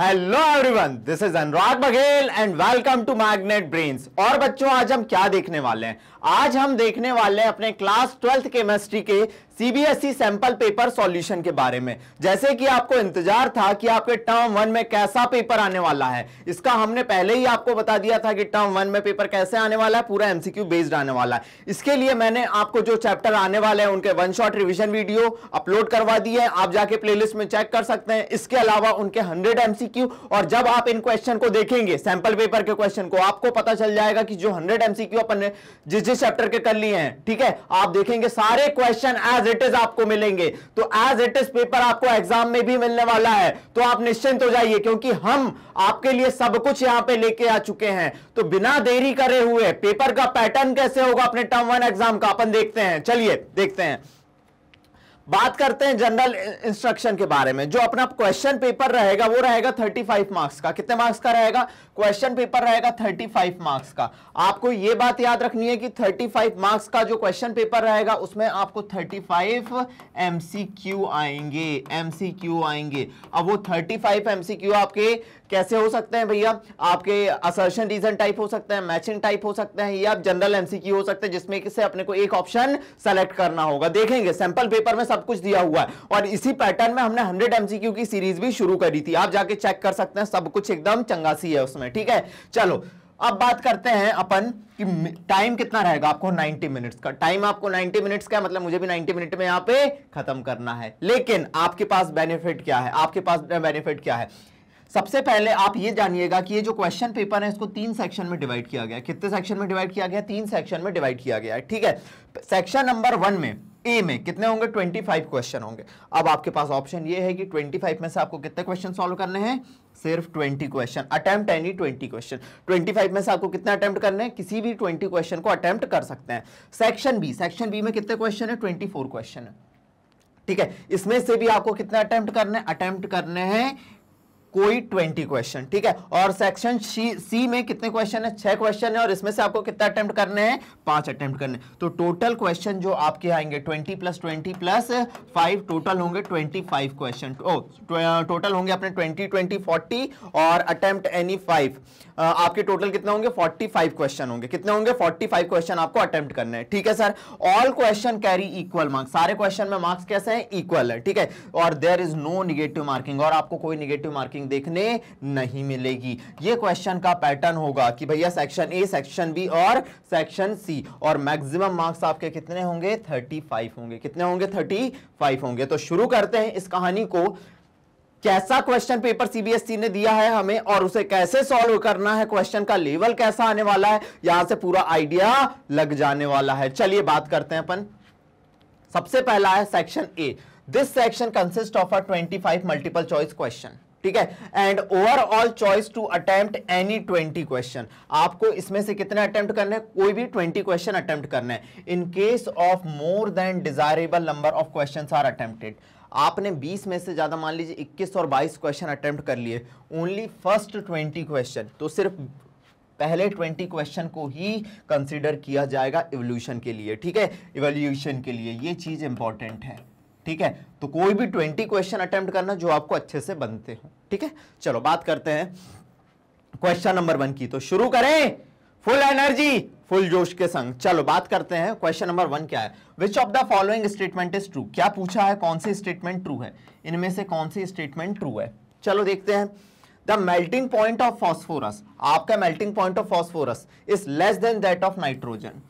Hello everyone this is Anurag Baghel and welcome to Magnet Brains और बच्चों आज हम क्या देखने वाले हैं आज हम देखने वाले हैं अपने क्लास ट्वेल्थ केमिस्ट्री के सीबीएसई सैंपल पेपर सॉल्यूशन के बारे में जैसे कि आपको इंतजार था कि आपके टर्म वन में कैसा पेपर आने वाला है इसका हमने पहले ही आपको बता दिया था कि टर्म वन में पेपर कैसे आने वाला है पूरा एमसीक्यू बेस्ड आने वाला है इसके लिए मैंने आपको जो चैप्टर आने वाले हैं उनके one shot revision video upload करवा दिए हैं आप जाके प्लेलिस्ट में चेक कर सकते हैं इसके अलावा उनके हंड्रेड एमसीक्यू और जब आप इन क्वेश्चन को देखेंगे सैंपल पेपर के क्वेश्चन को आपको पता चल जाएगा कि जो हंड्रेड एमसीक्यू अपन जिस इसी चैप्टर के कर लिए हैं ठीक है आप देखेंगे सारे क्वेश्चन एज इट इज आपको मिलेंगे तो एज इट इज पेपर आपको एग्जाम में भी मिलने वाला है तो आप निश्चिंत हो जाइए क्योंकि हम आपके लिए सब कुछ यहां पे लेके आ चुके हैं तो बिना देरी करे हुए पेपर का पैटर्न कैसे होगा अपने टर्म वन एग्जाम का अपन देखते हैं चलिए देखते हैं बात करते हैं जनरल इंस्ट्रक्शन के बारे में जो अपना क्वेश्चन पेपर रहेगा वो रहेगा 35 मार्क्स का कितने मार्क्स का रहेगा क्वेश्चन पेपर रहेगा 35 मार्क्स का आपको ये बात याद रखनी है कि 35 मार्क्स का जो क्वेश्चन पेपर रहेगा उसमें आपको 35 एमसीक्यू आएंगे एमसीक्यू आएंगे अब वो 35 एमसीक्यू आपके कैसे हो सकते हैं भैया आपके असर्शन रीजन टाइप हो सकते हैं मैचिंग टाइप हो सकते हैं या जनरल एमसीक्यू हो सकते हैं जिसमें से अपने को एक ऑप्शन सेलेक्ट करना होगा देखेंगे सैंपल पेपर में सब सब कुछ दिया हुआ है और इसी पैटर्न में हमने हंड्रेड एमसीक्यू की सीरीज भी शुरू करी थी आप जाके चेक कर सकते हैं सब कुछ एकदम चंगा सी है उसमें ठीक है चलो अब बात करते हैं अपन कि टाइम कितना रहेगा आपको 90 मिनट्स का टाइम आपको 90 मिनट्स का है मतलब मुझे भी 90 मिनट में यहां पे खत्म करना है लेकिन आपके पास बेनिफिट क्या है आपके पास बेनिफिट क्या है सबसे पहले आप ये जानिएगा कि ये जो क्वेश्चन पेपर है इसको तीन सेक्शन में डिवाइड किया गया कितने सेक्शन में डिवाइड किया गया तीन सेक्शन में डिवाइड किया गया है ठीक है सेक्शन नंबर वन में ए में कितने होंगे 25 क्वेश्चन होंगे अब आपके पास ऑप्शन ये है कि 25 में से आपको कितने क्वेश्चन सॉल्व करने हैं सिर्फ 20 क्वेश्चन अटेम्प्ट एनी 20 क्वेश्चन 25 में से आपको कितने अटेम्प्ट करने हैं किसी भी 20 क्वेश्चन को अटेम्प्ट कर सकते हैं सेक्शन बी सेक्शन बी में कितने क्वेश्चन है ट्वेंटी क्वेश्चन है ठीक है इसमें से भी आपको कितने अटेम्प्ट करने अटेम्प्ट करने हैं कोई ट्वेंटी क्वेश्चन ठीक है और सेक्शन सी में कितने क्वेश्चन है छह क्वेश्चन है और इसमें से आपको कितना अटेम्प्ट करने हैं पांच अटेम्प्ट करने तो टोटल क्वेश्चन जो आपके आएंगे twenty plus twenty plus five total होंगे ट्वेंटी फाइव क्वेश्चन टोटल होंगे अपने ट्वेंटी ट्वेंटी फोर्टी और अटेम्प्ट एनी फाइव आपके टोटल कितने होंगे फोर्टी फाइव क्वेश्चन होंगे कितने होंगे फोर्टी फाइव क्वेश्चन आपको अटेम्प्ट करने हैं ठीक है sir all question carry equal marks सारे क्वेश्चन में मार्क्स कैसे हैं इक्वल है ठीक है और there is no negative marking और आपको कोई निगेटिव मार्किंग मार्किंग देखने नहीं मिलेगी ये क्वेश्चन का पैटर्न होगा कि भैया सेक्शन ए सेक्शन बी और सेक्शन सी और मैक्सिमम मार्क्स आपके कितने होंगे 35 होंगे कितने होंगे 35 होंगे तो शुरू करते हैं इस कहानी को कैसा क्वेश्चन पेपर सीबीएसई ने दिया है हमें और उसे कैसे सॉल्व करना है क्वेश्चन का लेवल कैसा आने वाला है यहां से पूरा आइडिया लग जाने वाला है चलिए बात करते हैं अपन सबसे पहला है section A this section consist of a 25 multiple choice question ठीक है and overall choice to attempt any twenty question आपको इसमें से कितने अटेम्प्ट करने हैं कोई भी ट्वेंटी क्वेश्चन अटेम्प्ट करना है in case of more than desirable number of question are attempted आपने 20 में से ज़्यादा मान लीजिए 21 और 22 क्वेश्चन अटेम्प्ट कर लिए ओनली फर्स्ट 20 क्वेश्चन तो सिर्फ पहले 20 क्वेश्चन को ही कंसिडर किया जाएगा इवोल्यूशन के लिए ठीक है इवोल्यूशन के लिए ये चीज़ इंपॉर्टेंट है ठीक है तो कोई भी ट्वेंटी क्वेश्चन अटेम्प्ट करना जो आपको अच्छे से बनते हो ठीक है चलो बात करते हैं क्वेश्चन नंबर वन की तो शुरू करें फुल एनर्जी फुल जोश के संग चलो बात करते हैं क्वेश्चन नंबर वन क्या है which of the following statement is true क्या पूछा है कौन सी स्टेटमेंट ट्रू है इनमें से कौन सी स्टेटमेंट ट्रू है चलो देखते हैं the melting point of phosphorus आपका melting point of phosphorus is less than that of nitrogen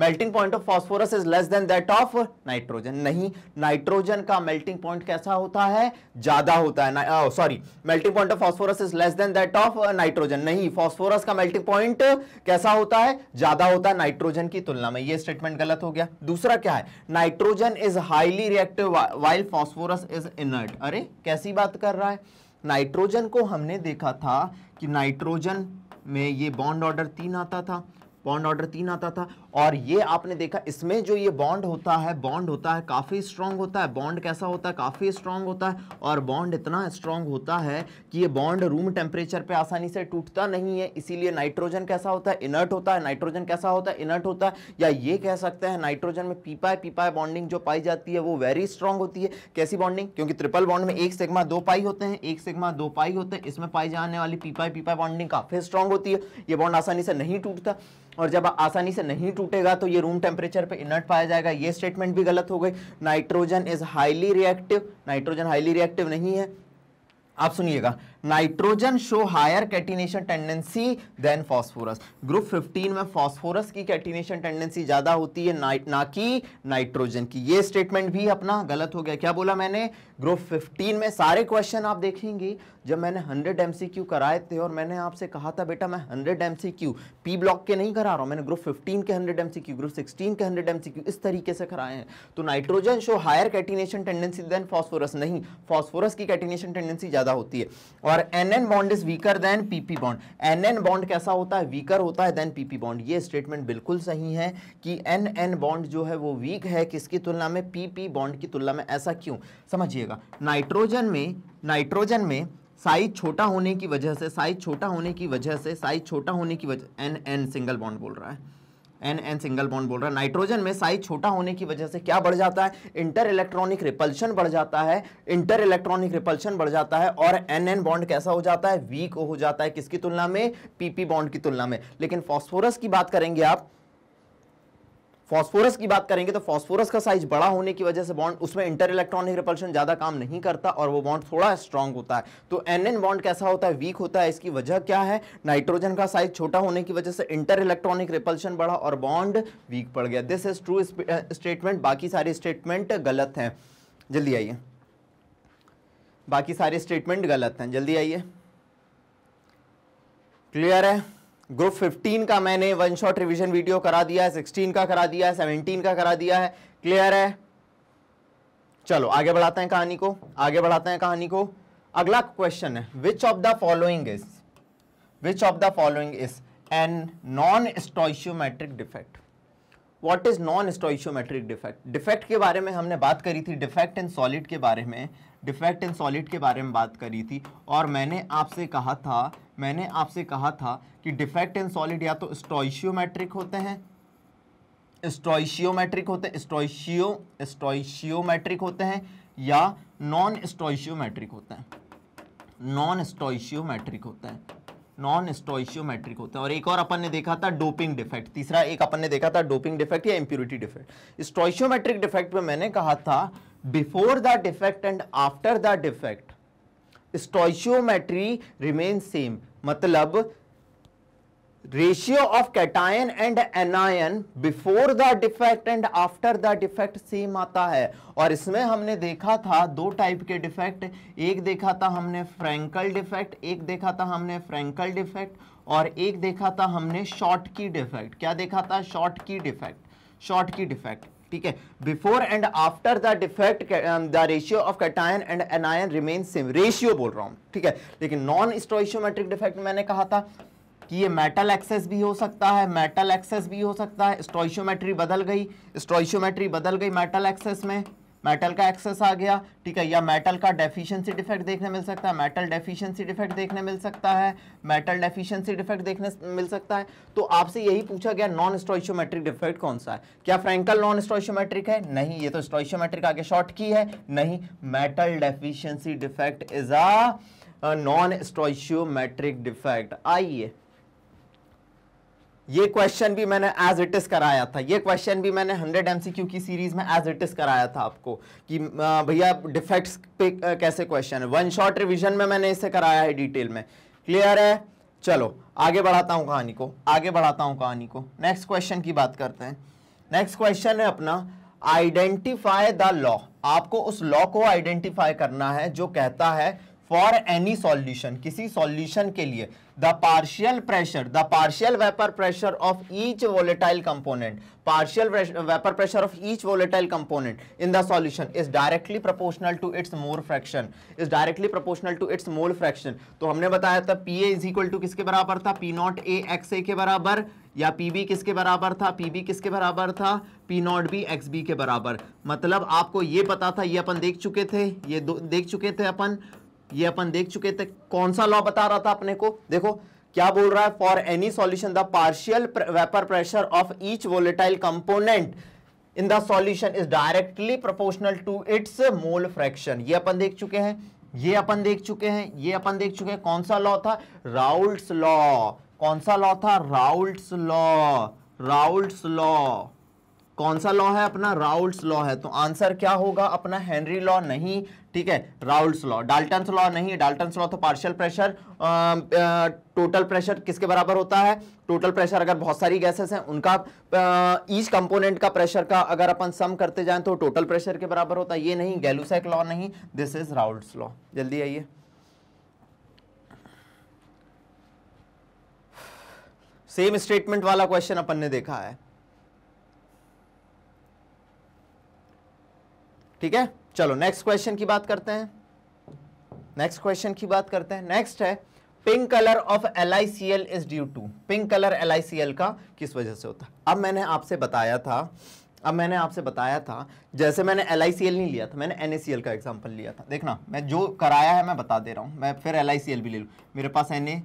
melting point of phosphorus is less than that of nitrogen नहीं नाइट्रोजन का मेल्टिंग पॉइंट कैसा होता है ज्यादा होता है sorry melting point of phosphorus is less than that of nitrogen नहीं phosphorus का मेल्टिंग पॉइंट कैसा होता है ज्यादा होता है नाइट्रोजन की तुलना में ये स्टेटमेंट गलत हो गया दूसरा क्या है nitrogen is highly reactive while phosphorus is inert अरे कैसी बात कर रहा है नाइट्रोजन को हमने देखा था कि नाइट्रोजन में ये बॉन्ड ऑर्डर तीन आता था बॉन्ड ऑर्डर तीन आता था और ये आपने देखा इसमें जो ये बॉन्ड होता है बॉन्ड होता है काफ़ी स्ट्रांग होता है बॉन्ड कैसा होता है काफ़ी स्ट्रांग होता है और बॉन्ड इतना स्ट्रांग होता है कि ये बॉन्ड रूम टेम्परेचर पर आसानी से टूटता नहीं है इसीलिए नाइट्रोजन कैसा होता है इनर्ट होता है नाइट्रोजन कैसा होता है इनर्ट होता है या ये कह सकते हैं नाइट्रोजन में पीपाए पीपाए बॉन्डिंग जो पाई जाती है वो वेरी स्ट्रांग होती है कैसी बॉन्डिंग क्योंकि ट्रिपल बॉन्ड में एक सिग्मा दो पाई होते हैं एक सिग्मा दो पाई होते हैं इसमें पाई जाने वाली पीपाई पीपाई बॉन्डिंग काफ़ी स्ट्रांग होती है ये बॉन्ड आसानी से नहीं टूटता और जब आसानी से नहीं टूटेगा तो ये रूम टेम्परेचर पे इनर्ट पाया जाएगा ये स्टेटमेंट भी गलत हो गई nitrogen is highly reactive nitrogen highly reactive नहीं है आप सुनिएगा nitrogen show higher catenation tendency than phosphorus group 15 में फॉस्फोरस की कैटिनेशन टेंडेंसी ज़्यादा होती है ना, ना कि नाइट्रोजन की ये स्टेटमेंट भी अपना गलत हो गया क्या बोला मैंने ग्रुप 15 में सारे क्वेश्चन आप देखेंगे जब मैंने 100 एमसीक्यू कराए थे और मैंने आपसे कहा था बेटा मैं 100 एमसीक्यू पी ब्लॉक के नहीं करा रहा हूँ मैंने ग्रुप 15 के 100 एमसीक्यू ग्रुप 16 के 100 एमसीक्यू इस तरीके से कराए हैं तो nitrogen show higher catenation tendency than phosphorus नहीं फॉस्फोरस की कैटिनेशन टेंडेंसी ज़्यादा होती है और और N N bond is weaker than P P bond N N bond कैसा होता है वीकर होता है देन पीपी बॉन्ड ये स्टेटमेंट बिल्कुल सही है कि एन एन बॉन्ड जो है वो वीक है किसकी तुलना में पीपी बॉन्ड की तुलना में ऐसा क्यों समझिएगा नाइट्रोजन में नाइट्रोजन में साइज छोटा होने की वजह से साइज छोटा होने की वजह से साइज छोटा होने की वजह एन एन सिंगल बॉन्ड बोल रहा है एन एन सिंगल बॉन्ड बोल रहा है नाइट्रोजन में साइज छोटा होने की वजह से क्या बढ़ जाता है इंटर इलेक्ट्रॉनिक रिपल्शन बढ़ जाता है इंटर इलेक्ट्रॉनिक रिपल्शन बढ़ जाता है और एन एन बॉन्ड कैसा हो जाता है वीक हो जाता है किसकी तुलना में पीपी बॉन्ड की तुलना में लेकिन फॉस्फोरस की बात करेंगे आप फास्फोरस की बात करेंगे तो फॉस्फोरस का साइज बड़ा होने की वजह से बॉन्ड उसमें इंटर इलेक्ट्रॉनिक रिपल्शन ज़्यादा काम नहीं करता और वो बॉन्ड थोड़ा स्ट्रांग होता है तो एन एन बॉन्ड कैसा होता है वीक होता है इसकी वजह क्या है नाइट्रोजन का साइज छोटा होने की वजह से इंटर इलेक्ट्रॉनिक रिपल्शन बढ़ा और बॉन्ड वीक पड़ गया दिस इज ट्रू स्टेटमेंट बाकी सारे स्टेटमेंट गलत हैं जल्दी आइए बाकी सारे स्टेटमेंट गलत हैं जल्दी आइए क्लियर है ग्रुप 15 का मैंने वन शॉट रिवीजन वीडियो करा दिया है 16 का करा दिया है 17 का करा दिया है क्लियर है चलो आगे बढ़ाते हैं कहानी को आगे बढ़ाते हैं कहानी को अगला क्वेश्चन है which of the following is which of the following is an non stoichiometric defect what is non stoichiometric defect defect के बारे में हमने बात करी थी डिफेक्ट इन सॉलिड के बारे में डिफेक्ट इन सॉलिड के बारे में बात करी थी और मैंने आपसे कहा था मैंने आपसे कहा था कि डिफेक्ट इन सॉलिड या तो स्टोइशियोमेट्रिक होते हैं स्टोइशियोमेट्रिक होते हैं स्टोइशियो स्टोइशियोमेट्रिक होते हैं या नॉन स्टोइशियोमेट्रिक होते हैं नॉन स्टॉइशियोमेट्रिक होते हैं नॉन स्टोइशियोमेट्रिक होते हैं और एक और अपन ने देखा था डोपिंग डिफेक्ट तीसरा एक अपन ने देखा था डोपिंग डिफेक्ट या इंप्यूरिटी डिफेक्ट स्टोइशियोमेट्रिक डिफेक्ट में मैंने कहा था before the defect and after the defect stoichiometry remain same मतलब ratio of cation and anion before the defect and after the defect same आता है और इसमें हमने देखा था दो टाइप के डिफेक्ट एक देखा था हमने फ्रेंकल डिफेक्ट एक देखा था हमने फ्रेंकल डिफेक्ट और एक देखा था हमने शॉर्ट की डिफेक्ट क्या देखा था शॉर्ट की डिफेक्ट शॉर्ट की डिफेक्ट ठीक है before and after the defect the ratio of cation and anion remain same ratio बोल रहा हूँ ठीक है लेकिन नॉन स्टोशियोमेट्रिक डिफेक्ट मैंने कहा था कि ये मेटल एक्सेस भी हो सकता है मेटल एक्सेस भी हो सकता है स्टॉइशोमेट्री बदल गई स्टॉइशोमेट्री बदल गई मेटल एक्सेस में मेटल का एक्सेस आ गया ठीक है या मेटल का डेफिशिएंसी डिफेक्ट देखने मिल सकता है मेटल डेफिशिएंसी डिफेक्ट देखने मिल सकता है मेटल डेफिशिएंसी डिफेक्ट देखने मिल सकता है तो आपसे यही पूछा गया नॉन स्टोइशोमेट्रिक डिफेक्ट कौन सा है क्या फ्रैंकल नॉन स्टोइशोमेट्रिक है नहीं ये तो स्टोइशोमेट्रिक आगे शॉर्ट की है नहीं metal deficiency defect is a non stoichiometric defect आइए ये क्वेश्चन भी मैंने एज इट इज़ कराया था ये क्वेश्चन भी मैंने 100 क्यू की सीरीज़ में एज इट इज़ कराया था आपको कि भैया डिफेक्ट्स पे कैसे क्वेश्चन है वन शॉट रिविजन में मैंने इसे कराया है डिटेल में क्लियर है चलो आगे बढ़ाता हूँ कहानी को आगे बढ़ाता हूँ कहानी को नेक्स्ट क्वेश्चन की बात करते हैं नेक्स्ट क्वेश्चन है अपना आइडेंटिफाई द लॉ आपको उस लॉ को आइडेंटिफाई करना है जो कहता है फॉर एनी सॉल्यूशन किसी सॉल्यूशन के लिए the partial pressure the partial vapour pressure of each volatile component partial vapour pressure of each volatile component in the solution is directly proportional to its mole fraction is directly proportional to its mole fraction तो हमने बताया था P A is equal to किसके बराबर था P naught A X A के बराबर या पी बी किसके बराबर था पी बी किसके बराबर था P naught B X B के बराबर मतलब आपको ये पता था ये अपन देख चुके थे ये देख चुके थे अपन ये अपन देख चुके थे कौन सा लॉ बता रहा था अपने को देखो क्या बोल रहा है for any solution the partial vapour pressure of each volatile component in the solution is directly proportional to its mole fraction ये अपन देख चुके हैं ये अपन देख चुके हैं ये अपन देख चुके हैं कौन सा लॉ था राउल्ट लॉ कौन सा लॉ था राउल्ट लॉ राउल्ट लॉ कौन सा लॉ है अपना राउल्स लॉ है तो आंसर क्या होगा अपना हेनरी लॉ नहीं ठीक है राउल्स लॉ डाल्टन लॉ नहीं डाल्टन लॉ तो पार्शियल प्रेशर टोटल प्रेशर किसके बराबर होता है टोटल प्रेशर अगर बहुत सारी गैसेस हैं उनका ईच कंपोनेंट का प्रेशर का अगर अपन सम करते जाएं तो टोटल प्रेशर के बराबर होता है ये नहीं गैलूसैक लॉ नहीं दिस इज राउल्स लॉ जल्दी आइए सेम स्टेटमेंट वाला क्वेश्चन अपन ने देखा है ठीक है चलो नेक्स्ट क्वेश्चन की बात करते हैं नेक्स्ट क्वेश्चन की बात करते हैं नेक्स्ट है pink colour of L is due to pink colour L का किस वजह से होता है अब मैंने आपसे बताया था अब मैंने आपसे बताया था जैसे मैंने एल आई सी एल नहीं लिया था मैंने एन का एग्जाम्पल लिया था देखना मैं जो कराया है मैं बता दे रहा हूँ मैं फिर एल आई सी एल भी ले लूँ मेरे पास एन ए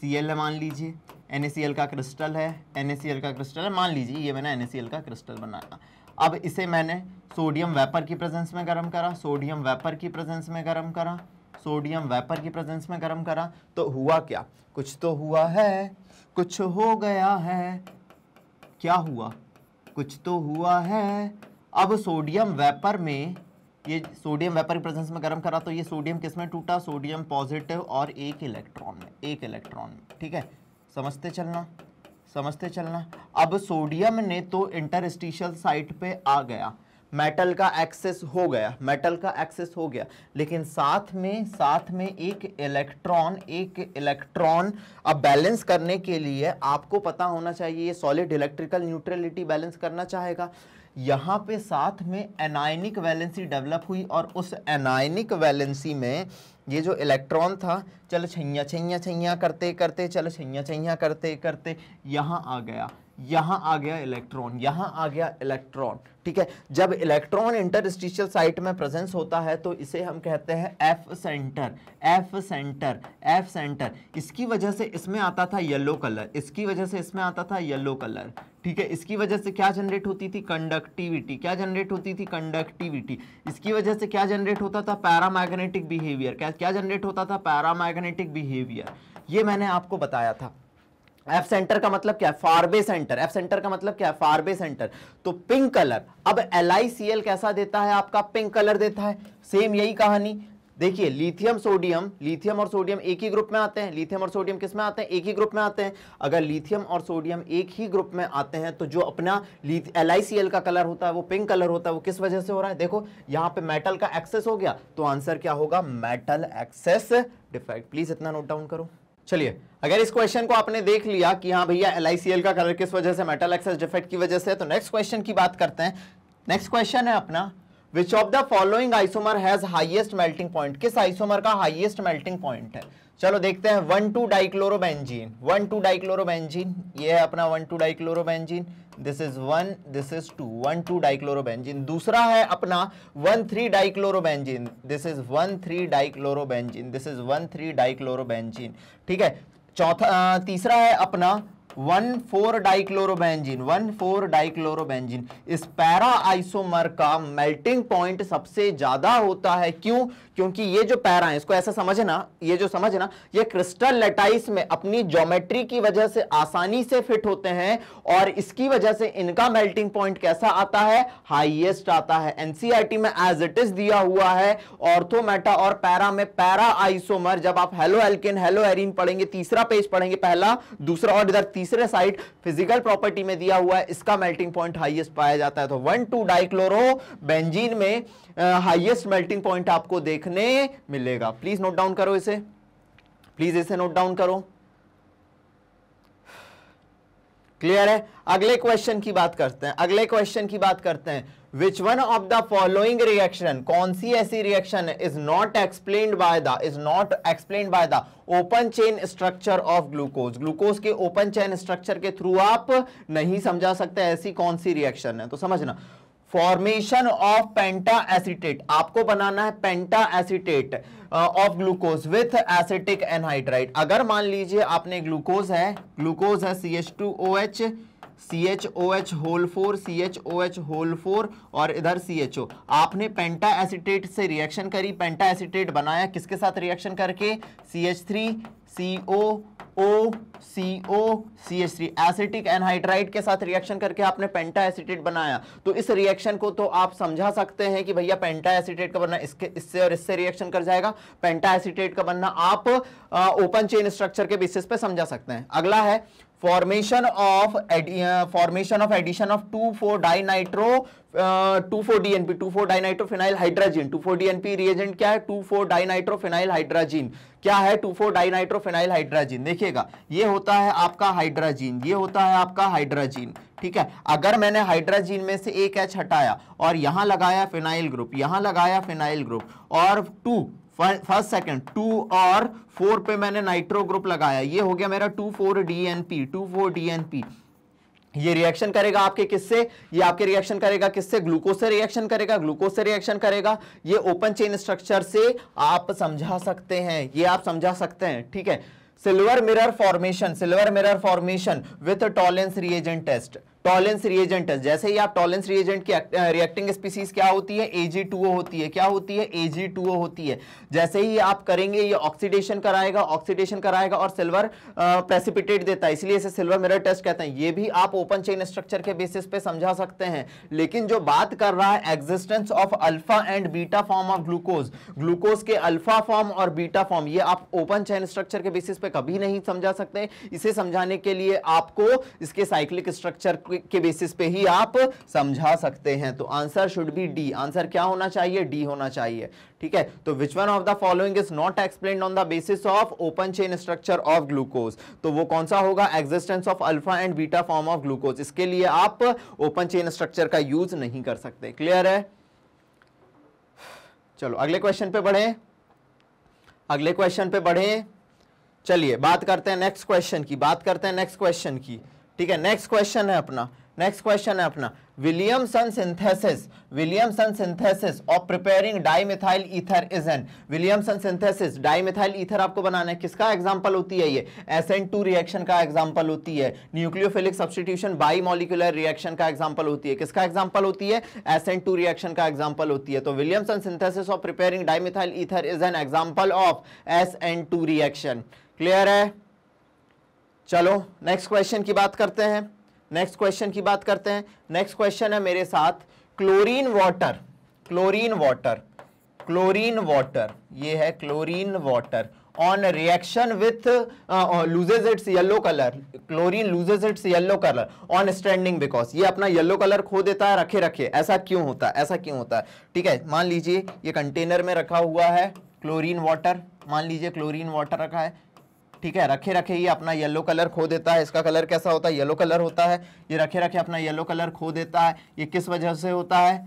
सी एल है मान लीजिए एन का क्रिस्टल है एन का क्रिस्टल है मान लीजिए ये मैंने एन का क्रिस्टल बनाया अब इसे मैंने सोडियम वेपर की प्रेजेंस में गर्म करा सोडियम वेपर की प्रेजेंस में गर्म करा सोडियम वेपर की प्रेजेंस में गर्म करा तो हुआ क्या कुछ तो हुआ है कुछ हो गया है क्या हुआ कुछ तो हुआ है अब सोडियम वेपर में ये सोडियम वेपर की प्रेजेंस में गर्म करा तो ये सोडियम किस में टूटा सोडियम पॉजिटिव और एक इलेक्ट्रॉन में एक इलेक्ट्रॉन में ठीक है समझते चलना समझते चलना अब सोडियम ने तो इंटरस्टिशियल साइट पे आ गया मेटल का एक्सेस हो गया मेटल का एक्सेस हो गया लेकिन साथ में साथ में एक इलेक्ट्रॉन एक इलेक्ट्रॉन अब बैलेंस करने के लिए आपको पता होना चाहिए ये सॉलिड इलेक्ट्रिकल न्यूट्रलिटी बैलेंस करना चाहेगा यहाँ पे साथ में एनायनिक वैलेंसी डेवलप हुई और उस एनायनिक वैलेंसी में ये जो इलेक्ट्रॉन था चल छैया छैया छैया करते करते चल छैया छैया करते करते यहाँ आ गया यहाँ आ गया इलेक्ट्रॉन यहाँ आ गया इलेक्ट्रॉन ठीक है जब इलेक्ट्रॉन इंटरस्टिशियल साइट में प्रेजेंस होता है तो इसे हम कहते हैं F centre F centre F centre इसकी वजह से इसमें आता था येलो कलर इसकी वजह से इसमें आता था येलो कलर ठीक है इसकी वजह से क्या जनरेट होती थी कंडक्टिविटी क्या जनरेट होती थी कंडक्टिविटी इसकी वजह से क्या जनरेट होता था पैरामैग्नेटिक बिहेवियर क्या क्या जनरेट होता था पैरामैग्नेटिक बिहेवियर ये मैंने आपको बताया था एफ सेंटर का मतलब क्या है फारबे सेंटर एफ सेंटर का मतलब क्या है फारबे सेंटर तो पिंक कलर अब एल कैसा देता है आपका पिंक कलर देता है सेम यही कहानी देखिए लिथियम सोडियम लिथियम और सोडियम एक ही ग्रुप में आते हैं लिथियम और सोडियम किस में आते हैं एक ही ग्रुप में आते हैं अगर लिथियम और सोडियम एक ही ग्रुप में आते हैं तो जो अपना एल आई का कलर होता है वो पिंक कलर होता है वो किस वजह से हो रहा है देखो यहाँ पे मेटल का एक्सेस हो गया तो आंसर क्या होगा मेटल एक्सेस डिफेक्ट प्लीज इतना नोट डाउन करो चलिए अगर इस क्वेश्चन को आपने देख लिया कि हाँ भैया एल का कलर किस वजह से मेटल एक्सेस डिफेक्ट की वजह से तो नेक्स्ट क्वेश्चन की बात करते हैं नेक्स्ट क्वेश्चन है अपना which of the following isomer has highest melting point किस आइसोमर का हाइएस्ट मेल्टिंग पॉइंट है चलो देखते हैं one two dichlorobenzene one two dichlorobenzene ये है अपना one two dichlorobenzene this is one this is two one two dichlorobenzene दूसरा है अपना one three dichlorobenzene this is one three dichlorobenzene this is one three dichlorobenzene ठीक है चौथा तीसरा है अपना one four dichlorobenzene one four dichlorobenzene इस पैरा आइसोमर का मेल्टिंग पॉइंट सबसे ज़्यादा होता है क्यों क्योंकि ये जो पैरा है इसको ऐसा समझे ना ये जो समझे ना ये क्रिस्टल लेटाइस में अपनी ज्योमेट्री की वजह से आसानी से फिट होते हैं और इसकी वजह से इनका मेल्टिंग पॉइंट कैसा आता है हाईएस्ट आता है एनसीईआरटी e में एज इट इज दिया हुआ है ऑर्थोमेटा और पैरा में पैरा आइसोमर जब आप हेलो एल्किन हेलो एरिन पढ़ेंगे तीसरा पेज पढ़ेंगे पहला दूसरा और इधर तीसरे साइड फिजिकल प्रॉपर्टी में दिया हुआ है इसका मेल्टिंग पॉइंट हाइएस्ट पाया जाता है तो वन टू डाइक्लोरो बेंजीन में हाईएस्ट मेल्टिंग पॉइंट आपको देखने मिलेगा प्लीज नोट डाउन करो इसे प्लीज इसे नोट डाउन करो क्लियर है अगले क्वेश्चन की बात करते हैं अगले क्वेश्चन की बात करते हैं which one of the following reaction कौन सी ऐसी reaction is not explain by the is not explain by the open chain structure of glucose glucose के ओपन चेन स्ट्रक्चर के थ्रू आप नहीं समझा सकते ऐसी कौन सी रिएक्शन है तो समझना फॉर्मेशन ऑफ पेंटा एसिटेट आपको बनाना है penta acetate of glucose with acetic anhydride अगर मान लीजिए आपने ग्लूकोज है ग्लूकोज है C H two O H C H O H whole four C H O H whole four और इधर सी एच ओ आपने पेंटा एसिटेट से रिएक्शन करी पेंटा एसिटेट बनाया किसके साथ रिएक्शन करके C H three C O O C O C S three acetic anhydride के साथ रिएक्शन करके आपने पेंटा एसिटेट बनाया तो इस रिएक्शन को तो आप समझा सकते हैं कि भैया पेंटा एसिटेट का बनना इसके इससे और इससे रिएक्शन कर जाएगा पेंटा एसिटेट का बनना आप ओपन चेन स्ट्रक्चर के बेसिस पे समझा सकते हैं अगला है formation of formation of addition of two four dinitro two four DNP two four phenyl hydrazine two four DNP reagent क्या है टू फोर फिनाइल हाइड्राजीन क्या है टू फोर फिनाइल हाइड्राजीन देखिएगा ये होता है आपका हाइड्राजीन ये होता है आपका हाइड्राजीन ठीक है अगर मैंने हाइड्राजीन में से एक एच हटाया और यहां लगाया फिनाइल ग्रुप यहां लगाया फिनाइल ग्रुप और टू फर्स्ट सेकंड टू और फोर पे मैंने नाइट्रो ग्रुप लगाया ये हो गया मेरा two four D N P two four D N P ये रिएक्शन करेगा आपके किससे ये आपके रिएक्शन करेगा किससे ग्लूकोज से रिएक्शन करेगा ग्लूकोज से रिएक्शन करेगा ये ओपन चेन स्ट्रक्चर से आप समझा सकते हैं ये आप समझा सकते हैं ठीक है silver mirror formation silver mirror formation with Tollens reagent test Tollens reagent जैसे ही आप टॉलेंस रिएजेंट की रिएक्टिंग स्पीसीज क्या होती है ओ होती है क्या होती है ओ होती है जैसे ही आप करेंगे ये ऑक्सीडेशन कराएगा ऑक्सीडेशन कराएगा और सिल्वर प्रेसिपिटेट देता है इसलिए इसे सिल्वर मिरर टेस्ट कहते हैं ये भी आप ओपन चेन स्ट्रक्चर के बेसिस पे समझा सकते हैं लेकिन जो बात कर रहा है existence of alpha and beta form of glucose glucose के अल्फा फॉर्म और बीटा फॉर्म ये आप ओपन चेन स्ट्रक्चर के बेसिस पे कभी नहीं समझा सकते इसे समझाने के लिए आपको इसके साइक्लिक स्ट्रक्चर के बेसिस पे ही आप समझा सकते हैं तो answer should be D answer क्या होना चाहिए डी होना चाहिए ठीक है तो which one of the following is not explain on the basis of open chain structure of glucose तो वो कौन सा होगा existence of alpha and beta form of glucose इसके लिए आप ओपन चेन स्ट्रक्चर का यूज नहीं कर सकते क्लियर है चलो अगले क्वेश्चन पे बढ़े अगले क्वेश्चन पे बढ़े चलिए बात करते हैं नेक्स्ट क्वेश्चन की बात करते हैं नेक्स्ट क्वेश्चन की ठीक है नेक्स्ट क्वेश्चन है अपना नेक्स्ट क्वेश्चन है अपना Williamson synthesis Williamson synthesis of preparing dimethyl ether is an Williamson synthesis dimethyl ether आपको बनाना है किसका एग्जांपल होती है ये एसएन टू रिएक्शन का एग्जांपल होती है nucleophilic substitution bimolecular reaction का एग्जांपल होती है किसका एग्जांपल होती है एसएन टू रिएक्शन का एग्जांपल होती है तो Williamson synthesis of preparing dimethyl ether is an example of S reaction clear है चलो नेक्स्ट क्वेश्चन की बात करते हैं नेक्स्ट क्वेश्चन की बात करते हैं नेक्स्ट क्वेश्चन है मेरे साथ chlorine water chlorine water chlorine water ये है chlorine water on reaction with loses its yellow colour chlorine loses its yellow colour on standing because ये अपना येलो कलर खो देता है रखे रखे ऐसा क्यों होता है ऐसा क्यों होता है ठीक है मान लीजिए ये कंटेनर में रखा हुआ है क्लोरीन वाटर मान लीजिए क्लोरीन वाटर रखा है ठीक है रखे रखे ये अपना येलो कलर खो देता है इसका कलर कैसा होता है येलो कलर होता है ये रखे रखे अपना येलो कलर खो देता है ये किस वजह से होता है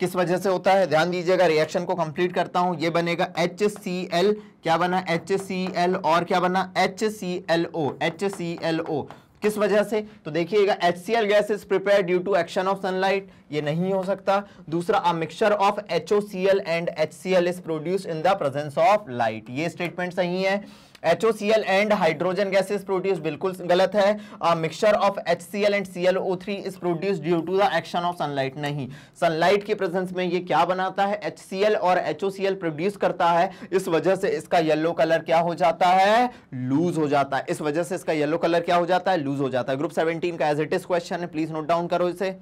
किस वजह से होता है ध्यान दीजिएगा रिएक्शन को कंप्लीट करता हूँ ये बनेगा एच सी एल क्या बना एच सी एल और क्या बना H C L O H C L O किस वजह से तो देखिएगा H C L gas is prepare due to action of sunlight ये नहीं हो सकता दूसरा a mixture of H O C L and H C L is produce in the presence of light ये स्टेटमेंट सही है H O C L and hydrogen gases produce बिल्कुल गलत है mixture of H C L and C L O three is produce due to the action of sunlight नहीं sunlight के presence में ये क्या बनाता है एच सी एल और H O C L produce करता है इस वजह से इसका येलो कलर क्या हो जाता है लूज हो जाता है इस वजह से इसका येलो कलर क्या हो जाता है लूज हो जाता है ग्रुप सेवेंटीन का एज इट इज क्वेश्चन है प्लीज नोट डाउन करो इसे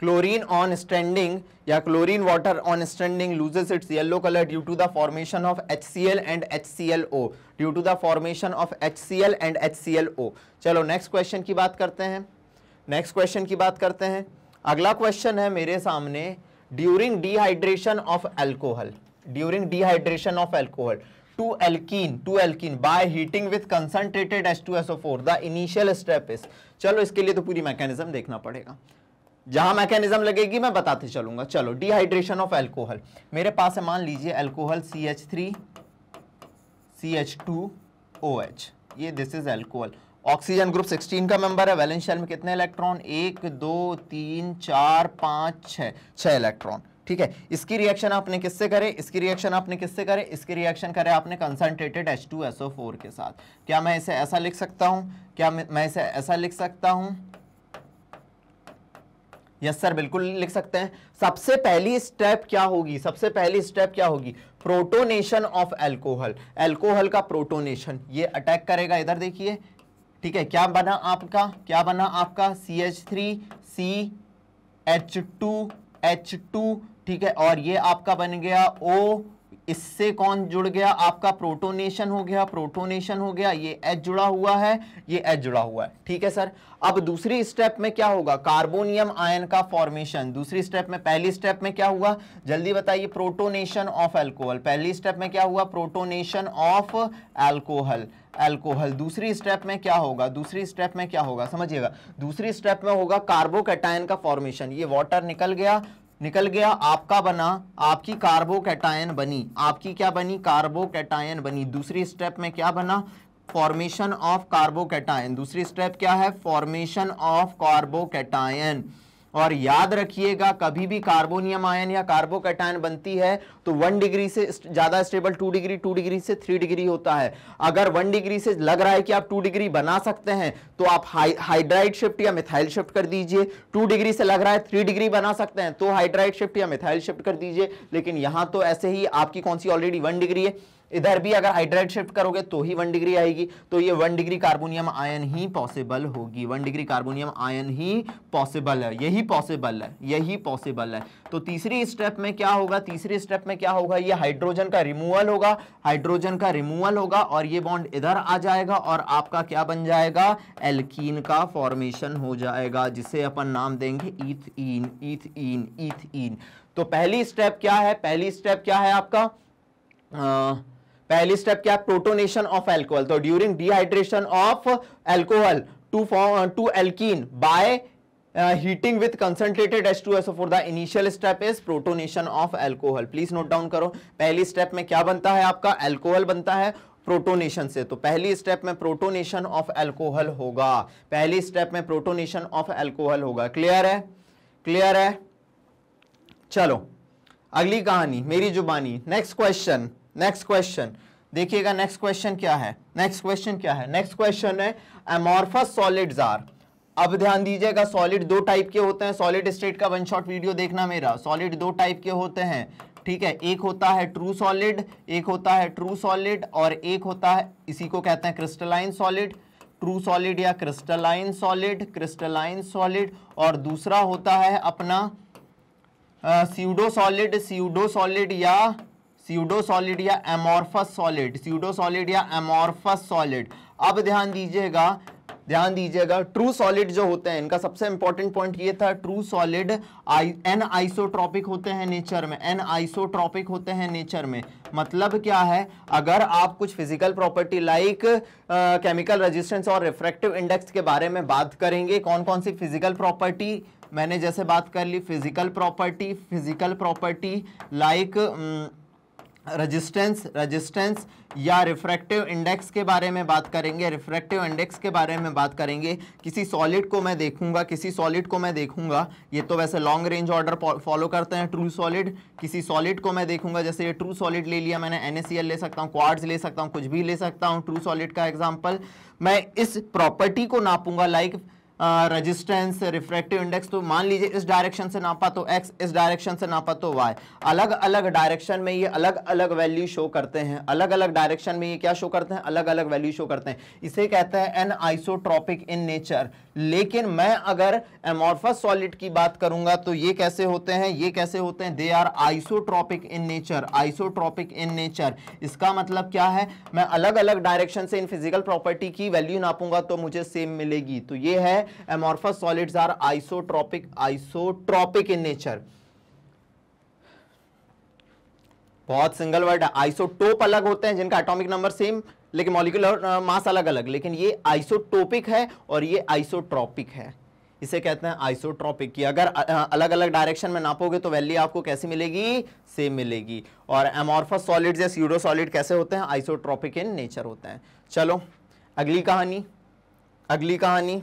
क्लोरीन ऑन स्टैंडिंग या chlorine water on standing loses its yellow colour due to the formation of H C L and H C L O due to the formation of H C L and H C L O चलो next question की बात करते हैं next question की बात करते हैं अगला क्वेश्चन है मेरे सामने during dehydration of alcohol during dehydration of alcohol to alkene to alkene by heating with concentrated S two S O four the initial step is चलो इसके लिए तो पूरी मैकेनिज्म देखना पड़ेगा जहां मैकेनिज्म लगेगी मैं बताते चलूंगा चलो डिहाइड्रेशन ऑफ एल्कोहल मेरे पास है मान लीजिए alcohol C H three C H two O H ये this is alcohol oxygen group 16 का मेंबर है वैलेंस शेल में कितने इलेक्ट्रॉन एक दो तीन चार पाँच छः छः इलेक्ट्रॉन ठीक है इसकी रिएक्शन आपने किससे करे इसकी रिएक्शन आपने किससे करे इसकी रिएक्शन करे आपने कंसनट्रेटेड H2SO4 के साथ क्या मैं इसे ऐसा लिख सकता हूँ क्या मैं इसे ऐसा लिख सकता हूँ यस सर बिल्कुल लिख सकते हैं सबसे पहली स्टेप क्या होगी सबसे पहली स्टेप क्या होगी प्रोटोनेशन ऑफ एल्कोहल एल्कोहल का प्रोटोनेशन ये अटैक करेगा इधर देखिए ठीक है क्या बना आपका क्या बना आपका C H three C H two H two ठीक है और ये आपका बन गया ओ इससे कौन जुड़ गया आपका प्रोटोनेशन हो गया प्रोटोनेशन हो गया ये एच जुड़ा हुआ है ये एच जुड़ा हुआ है ठीक है सर अब दूसरी स्टेप में क्या होगा कार्बोनियम आयन का फॉर्मेशन दूसरी स्टेप में पहली स्टेप में क्या हुआ जल्दी बताइए प्रोटोनेशन ऑफ एल्कोहल पहली स्टेप में क्या हुआ प्रोटोनेशन ऑफ एल्कोहल एल्कोहल दूसरी स्टेप में क्या होगा दूसरी स्टेप में क्या होगा समझिएगा दूसरी स्टेप में होगा कार्बोकेटाइन का फॉर्मेशन ये वाटर निकल गया निकल गया आपका बना आपकी कार्बोकैटायन बनी आपकी क्या बनी कार्बोकैटायन बनी दूसरी स्टेप में क्या बना फॉर्मेशन ऑफ कार्बोकैटायन दूसरी स्टेप क्या है फॉर्मेशन ऑफ कार्बोकैटायन और याद रखिएगा कभी भी कार्बोनियम आयन या कार्बोकैटायन बनती है तो वन डिग्री से ज़्यादा stable two degree two degree से थ्री डिग्री होता है अगर वन डिग्री से लग रहा है कि आप टू डिग्री बना सकते हैं तो आप हाई हाइड्राइड शिफ्ट या मिथाइल शिफ्ट कर दीजिए टू डिग्री से लग रहा है थ्री डिग्री बना सकते हैं तो हाइड्राइड शिफ्ट या मिथाइल शिफ्ट कर दीजिए लेकिन यहां तो ऐसे ही आपकी कौन सी ऑलरेडी वन डिग्री है इधर भी अगर हाइड्राइड शिफ्ट करोगे तो ही वन डिग्री आएगी तो ये वन डिग्री कार्बोनियम आयन ही पॉसिबल होगी वन डिग्री कार्बोनियम आयन ही पॉसिबल है यही पॉसिबल है यही पॉसिबल है तो तीसरी स्टेप में क्या होगा तीसरी स्टेप में क्या होगा ये हाइड्रोजन का रिमूवल होगा हाइड्रोजन का रिमूवल होगा और ये बॉन्ड इधर आ जाएगा और आपका क्या बन जाएगा एल्कीन का फॉर्मेशन हो जाएगा जिसे अपन नाम देंगे इथ इन इन इथ इन तो पहली स्टेप क्या है पहली स्टेप क्या है आपका आ, पहली स्टेप क्या प्रोटोनेशन ऑफ एल्कोहल तो during dehydration of alcohol to to alkene by heating with concentrated S two S for the initial step is protonation of alcohol please note down करो पहली स्टेप में क्या बनता है आपका एल्कोहल बनता है प्रोटोनेशन से तो पहली स्टेप में प्रोटोनेशन ऑफ एल्कोहल होगा पहली स्टेप में प्रोटोनेशन ऑफ एल्कोहल होगा क्लियर है क्लियर है चलो अगली कहानी मेरी जुबानी नेक्स्ट क्वेश्चन नेक्स्ट क्वेश्चन देखिएगा नेक्स्ट क्वेश्चन क्या है नेक्स्ट क्वेश्चन क्या है नेक्स्ट क्वेश्चन है एमोर्फस सॉलिड आर अब ध्यान दीजिएगा सॉलिड दो टाइप के होते हैं सॉलिड स्टेट का वन शॉट वीडियो देखना मेरा सॉलिड दो टाइप के होते हैं ठीक है एक होता है ट्रू सॉलिड एक होता है ट्रू सॉलिड और एक होता है इसी को कहते हैं क्रिस्टलाइन सॉलिड ट्रू सॉलिड या क्रिस्टलाइन सॉलिड क्रिस्टलाइन सॉलिड और दूसरा होता है अपना सीडो सॉलिड सीडो सॉलिड या सीडो सॉलिड या एमोरफस सॉलिड सीडो सॉलिड या एमोरफस सॉलिड अब ध्यान दीजिएगा ध्यान दीजिएगा ट्रू सॉलिड जो होते हैं इनका सबसे इंपॉर्टेंट पॉइंट ये था ट्रू सॉलिड एन आइसोट्रॉपिक होते हैं नेचर में एन आइसोट्रॉपिक होते हैं नेचर में मतलब क्या है अगर आप कुछ physical property like chemical resistance और रिफ्रैक्टिव इंडेक्स के बारे में बात करेंगे कौन कौन सी फिजिकल प्रॉपर्टी मैंने जैसे बात कर ली physical property physical property like resistance resistance या रिफ्रैक्टिव इंडेक्स के बारे में बात करेंगे रिफ्रैक्टिव इंडेक्स के बारे में बात करेंगे किसी सॉलिड को मैं देखूंगा किसी सॉलिड को मैं देखूंगा ये तो वैसे लॉन्ग रेंज ऑर्डर फॉलो करते हैं ट्रू सॉलिड किसी सॉलिड को मैं देखूंगा जैसे ये ट्रू सॉलिड ले लिया मैंने एन ले सकता हूँ क्वार्ड्स ले सकता हूँ कुछ भी ले सकता हूँ ट्रू सॉलिड का एग्जाम्पल मैं इस प्रॉपर्टी को नापूंगा like like, resistance refractive index तो मान लीजिए इस डायरेक्शन से नापा तो एक्स इस डायरेक्शन से नापा तो वाई अलग अलग डायरेक्शन में ये अलग अलग वैल्यू शो करते हैं अलग अलग डायरेक्शन में ये क्या शो करते हैं अलग अलग वैल्यू शो करते हैं इसे कहते हैं एन आइसोट्रॉपिक इन नेचर लेकिन मैं अगर एमोर्फस सॉलिड की बात करूंगा तो ये कैसे होते हैं ये कैसे होते हैं they are isotropic in nature isotropic in nature इसका मतलब क्या है मैं अलग अलग डायरेक्शन से इन फिजिकल प्रॉपर्टी की वैल्यू नापूंगा तो मुझे सेम मिलेगी तो ये है amorphous solids are isotropic isotropic in nature बहुत सिंगल वर्ड है आइसोटोप अलग होते हैं जिनका एटॉमिक नंबर सेम लेकिन मॉलिकुलर मास अलग अलग लेकिन ये आइसोटोपिक है और ये आइसोट्रॉपिक है इसे कहते हैं आइसोट्रॉपिक की अगर अलग अलग डायरेक्शन में नापोगे तो वैल्यू आपको कैसी मिलेगी सेम मिलेगी और एमॉर्फस सॉलिड या सीडो सॉलिड कैसे होते हैं आइसोट्रॉपिक इन नेचर होते हैं चलो अगली कहानी अगली कहानी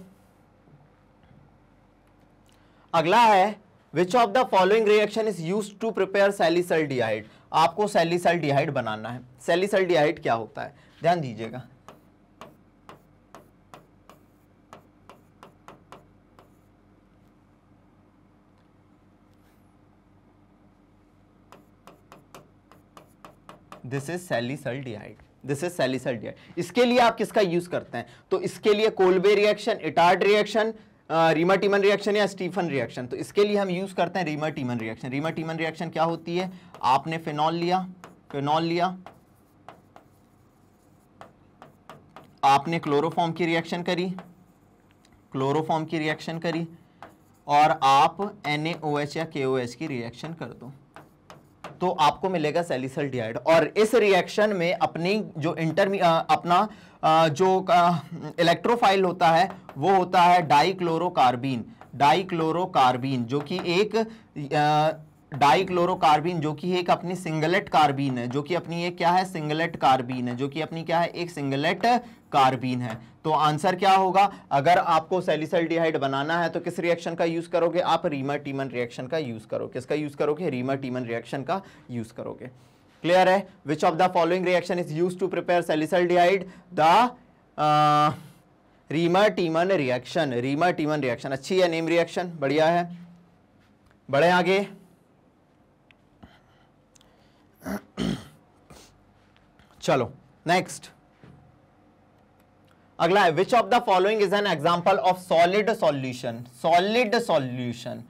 अगला है which of the following reaction is use to prepare salicylaldehyde आपको सेलिसल डिहाइड बनाना है सेलिसल डिहाइड क्या होता है ध्यान दीजिएगा this is salicylaldehyde this is salicylaldehyde इसके लिए आप किसका यूज करते हैं तो इसके लिए Kolbe reaction Etard reaction Reimer Tiemann reaction या स्टीफन रिएक्शन तो इसके लिए हम यूज करते हैं रीमाटीमन रिएक्शन रीमाटीमन रिएक्शन क्या होती है आपने फिनॉल लिया फिनॉल लिया आपने क्लोरोफॉर्म की रिएक्शन करी क्लोरोफॉर्म की रिएक्शन करी और आप एन या के की रिएक्शन कर दो तो आपको मिलेगा सेलिसल डिहाइड और इस रिएक्शन में अपनी जो इंटरमी अपना जो इलेक्ट्रोफाइल होता है वो होता है डाइक्लोरोकार्बिन डाइक्लोरोकार्बिन जो कि एक आ, डाइक्लोरोकार्बिन जो कि एक अपनी सिंगलेट कार्बिन है जो कि अपनी एक क्या है सिंगलेट कार्बिन है जो कि अपनी क्या है एक सिंगलेट कार्बिन है तो आंसर क्या होगा अगर आपको सेलिसल्डिहाइड बनाना है तो किस रिएक्शन का यूज़ करोगे आप रीमर टीमन रिएक्शन का यूज़ करो किसका यूज़ करोगे रीमर टीमन रिएक्शन का यूज़ करोगे क्लियर है which of the following reaction is use to prepare salicylaldehyde the Reimer Tiemann reaction Reimer Tiemann reaction अच्छी है नेम रिएक्शन बढ़िया है बड़े आगे चलो नेक्स्ट अगला है which of the following is an example of solid solution solid solution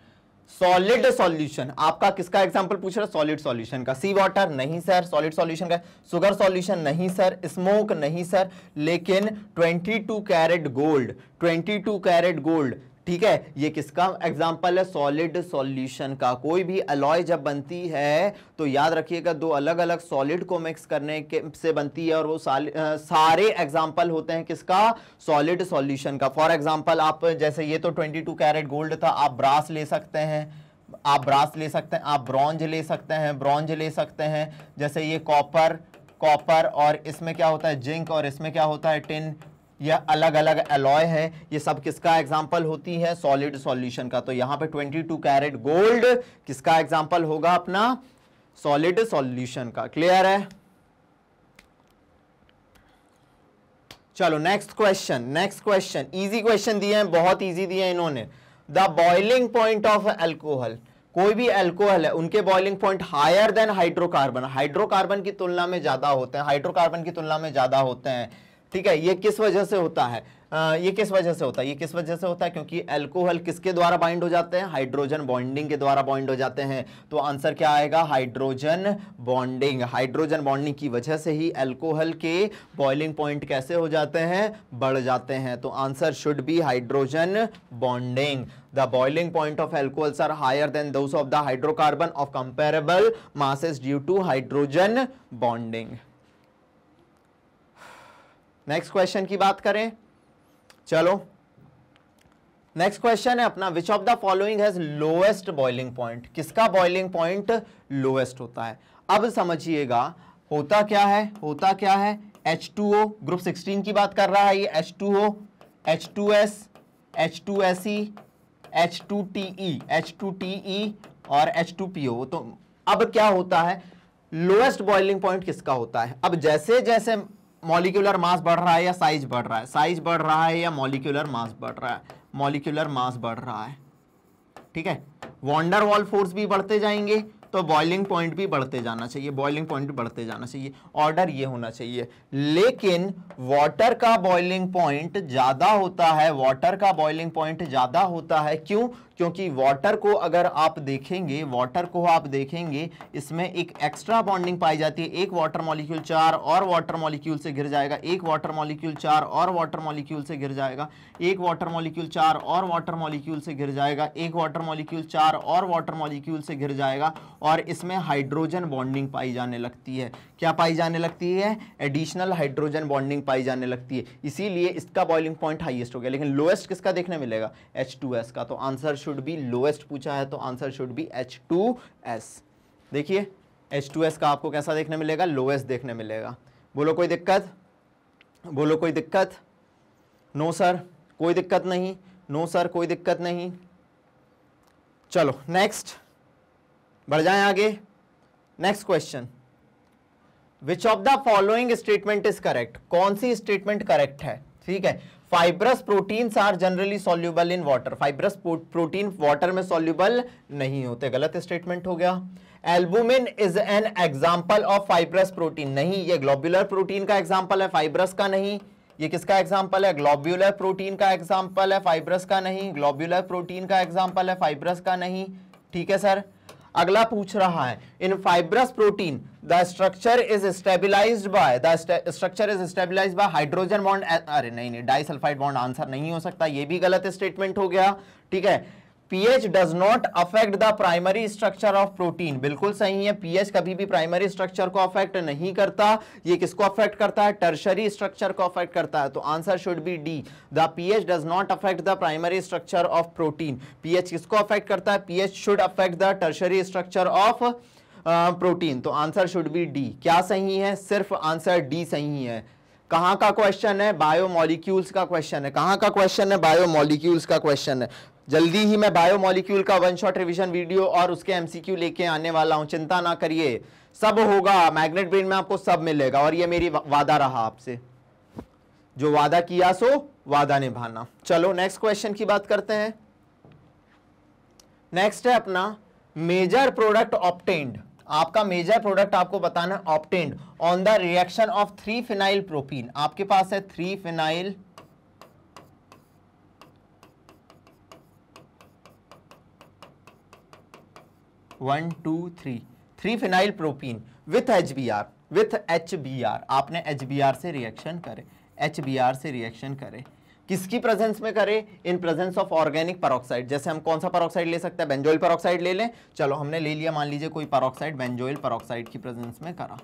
solid solution आपका किसका एग्जाम्पल पूछ रहा है सॉलिड सॉल्यूशन का सी वाटर नहीं सर सॉलिड सॉल्यूशन का सुगर सॉल्यूशन नहीं सर स्मोक नहीं सर लेकिन 22 कैरेट गोल्ड 22 कैरेट गोल्ड ठीक है ये किसका एग्जाम्पल है सॉलिड सॉल्यूशन का कोई भी अलॉय जब बनती है तो याद रखिएगा दो अलग अलग सॉलिड को मिक्स करने के से बनती है और वो सारे एग्जाम्पल होते हैं किसका सॉलिड सॉल्यूशन का फॉर एग्जाम्पल आप जैसे ये तो 22 कैरेट गोल्ड था आप ब्रास ले सकते हैं आप ब्रास ले सकते हैं आप ब्रॉन्ज ले सकते हैं ब्रॉन्ज ले सकते हैं जैसे ये कॉपर कॉपर और इसमें क्या होता है जिंक और इसमें क्या होता है टिन यह अलग अलग एलॉय है ये सब किसका एग्जाम्पल होती है सॉलिड सॉल्यूशन का तो यहां पे 22 कैरेट गोल्ड किसका एग्जाम्पल होगा अपना सॉलिड सॉल्यूशन का क्लियर है चलो next question next question easy question दिए हैं बहुत इजी दिए हैं इन्होंने the boiling point of alcohol कोई भी एल्कोहल है उनके boiling point higher than hydrocarbon hydrocarbon की तुलना में ज्यादा होते हैं हाइड्रोकार्बन की तुलना में ज्यादा होते हैं ठीक है ये किस वजह से होता है आ, ये किस वजह से होता है ये किस वजह से होता है क्योंकि एल्कोहल किसके द्वारा बाइंड हो जाते हैं हाइड्रोजन बॉन्डिंग के द्वारा बाइंड हो जाते हैं तो आंसर क्या आएगा हाइड्रोजन बॉन्डिंग हाइड्रोजन बॉन्डिंग की वजह से ही एल्कोहल के बॉइलिंग पॉइंट कैसे हो जाते हैं बढ़ जाते हैं तो answer should be hydrogen bonding the boiling point of alcohols are higher than those of the hydrocarbon of comparable masses due to hydrogen bonding next question की बात करें चलो नेक्स्ट क्वेश्चन है अपना which of the following has lowest boiling point किसका boiling point lowest होता है अब समझिएगा होता क्या है होता क्या है H2O ग्रुप 16 की बात कर रहा है ये H2O H2S H2SE H2TE H2TE और H2PO तो अब क्या होता है लोएस्ट बॉइलिंग पॉइंट किसका होता है अब जैसे जैसे मॉलिक्यूलर मास बढ़ रहा है या साइज बढ़ रहा है साइज बढ़ रहा है या मॉलिक्यूलर मास बढ़ रहा है मॉलिक्यूलर मास बढ़ रहा है ठीक है वॉन्डर वॉल फोर्स भी बढ़ते जाएंगे तो बॉइलिंग पॉइंट भी बढ़ते जाना चाहिए बॉइलिंग पॉइंट बढ़ते जाना चाहिए ऑर्डर ये होना चाहिए लेकिन वाटर का बॉइलिंग पॉइंट ज़्यादा होता है वाटर का बॉइलिंग पॉइंट ज़्यादा होता है क्यों क्योंकि वाटर को अगर आप देखेंगे वाटर को आप देखेंगे इसमें एक एक्स्ट्रा बॉन्डिंग पाई जाती है एक वाटर मॉलिक्यूल चार और वाटर मॉलिक्यूल से घिर जाएगा एक वाटर मॉलिक्यूल चार और वाटर मॉलिक्यूल से घिर जाएगा एक वाटर मॉलिक्यूल चार और वाटर मॉलिक्यूल से घिर जाएगा एक वाटर मॉलिक्यूल चार और वाटर मॉलिक्यूल से घिर जाएगा और इसमें हाइड्रोजन बॉन्डिंग पाई जाने लगती है क्या पाई जाने लगती है एडिशनल हाइड्रोजन बॉन्डिंग पाई जाने लगती है इसीलिए इसका बॉइलिंग पॉइंट हाइएस्ट हो गया लेकिन लोएस्ट किसका देखने मिलेगा एच का तो आंसर शुड बी लोएस्ट पूछा है तो answer should be H two S देखिए एच टू एस का आपको कैसा देखने मिलेगा लोएस्ट देखने मिलेगा बोलो कोई दिक्कत बोलो कोई दिक्कत नो सर कोई दिक्कत नहीं नो सर कोई दिक्कत नहीं चलो नेक्स्ट बढ़ जाएं आगे next question which of the following statement is correct कौन सी स्टेटमेंट करेक्ट है ठीक है fibrous proteins are generally soluble in water fibrous protein water में सोल्यूबल नहीं होते गलत स्टेटमेंट हो गया albumin is an example of fibrous protein नहीं ये ग्लोब्यूलर प्रोटीन का एग्जाम्पल है फाइब्रस का नहीं ये किसका एग्जाम्पल है ग्लोब्यूलर प्रोटीन का एग्जाम्पल है फाइब्रस का नहीं ग्लोब्यूलर प्रोटीन का एग्जाम्पल है फाइब्रस का नहीं ठीक है सर अगला पूछ रहा है in fibrous protein the structure is stabilise by the structure is stabilise by hydrogen bond अरे नहीं नहीं डाइसल्फाइड बॉन्ड आंसर नहीं हो सकता ये भी गलत स्टेटमेंट हो गया ठीक है pH does not affect the primary structure of protein बिल्कुल सही है पीएच कभी भी प्राइमरी स्ट्रक्चर को अफेक्ट नहीं करता ये किसको अफेक्ट करता है टर्शरी स्ट्रक्चर को अफेक्ट करता है तो answer should be D the pH does not affect the primary structure of protein pH किसको अफेक्ट करता है pH should affect the tertiary structure of protein तो आंसर शुड बी डी क्या सही है सिर्फ आंसर डी सही है कहाँ का क्वेश्चन है बायोमोलिक्यूल्स का क्वेश्चन है कहाँ का क्वेश्चन है बायोमोलिक्यूल्स का क्वेश्चन है जल्दी ही मैं बायोमोलिक्यूल का वन शॉट रिविजन वीडियो और उसके एम लेके आने वाला हूँ चिंता ना करिए सब होगा मैग्नेट ब्रेन में आपको सब मिलेगा और ये मेरी वादा रहा आपसे जो वादा किया सो वादा निभाना चलो नेक्स्ट क्वेश्चन की बात करते हैं नेक्स्ट है अपना मेजर प्रोडक्ट ऑप्टेंड आपका मेजर प्रोडक्ट आपको बताना obtained on the reaction of three phenyl propene आपके पास है three phenyl one two three three phenyl propene with H B R with H B R आपने एच बी आर से रिएक्शन करे एच बी आर से रिएक्शन करे किसकी प्रेजेंस में करें in presence of organic peroxide जैसे हम कौन सा परोक्साइड ले सकते हैं बेंजोइल परोक्साइड ले लें चलो हमने ले लिया मान लीजिए कोई परोक्साइड बेंजोइल परोक्साइड की प्रेजेंस में करा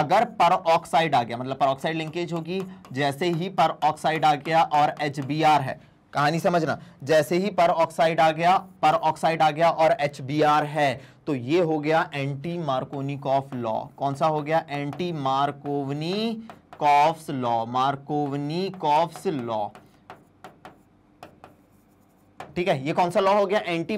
अगर पर ऑक्साइड आ गया मतलब पर ऑक्साइड लिंकेज होगी जैसे ही पर ऑक्साइड आ गया और एच है कहानी समझना जैसे ही पर ऑक्साइड आ गया पर ऑक्साइड आ गया और एच है तो ये हो गया एंटी मार्कोनिकॉफ लॉ कौन सा हो गया anti Markovnikov's law Markovnikov's law ठीक है ये कौन सा लॉ हो गया एंटी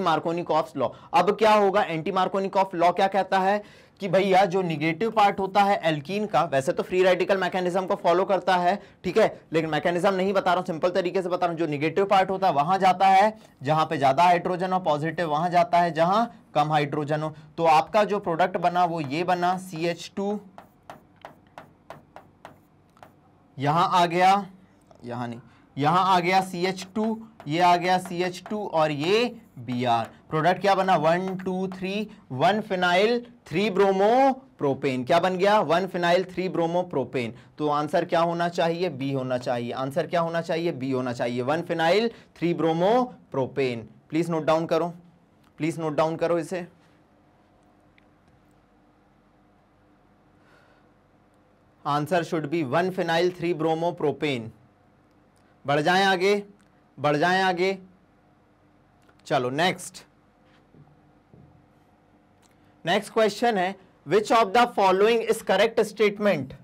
कॉफ्स लॉ अब क्या होगा एंटी कॉफ लॉ क्या कहता है कि भैया जो निगेटिव पार्ट होता है एल्कीन का वैसे तो फ्री रेडिकल मैकेनिज्म को फॉलो करता है ठीक है लेकिन मैकेनिज्म नहीं बता रहा हूं सिंपल तरीके से बता रहा हूं जो निगेटिव पार्ट होता है वहां जाता है जहां पे ज्यादा हाइड्रोजन हो पॉजिटिव वहां जाता है जहां कम हाइड्रोजन हो तो आपका जो प्रोडक्ट बना वो ये बना सी एच टू यहाँ आ गया यहाँ नहीं यहाँ आ गया सी एच टू ये आ गया सी एच टू और ये बी आर प्रोडक्ट क्या बना one two three one phenyl three bromo propane क्या बन गया one phenyl three bromo propane तो आंसर क्या होना चाहिए बी होना चाहिए आंसर क्या होना चाहिए बी होना चाहिए one phenyl three bromo propane please note down करो प्लीज़ नोट डाउन करो इसे answer should be one phenyl three bromo propane बढ़ जाएं आगे बढ़ जाएं आगे चलो नेक्स्ट नेक्स्ट क्वेश्चन है which of the following is correct statement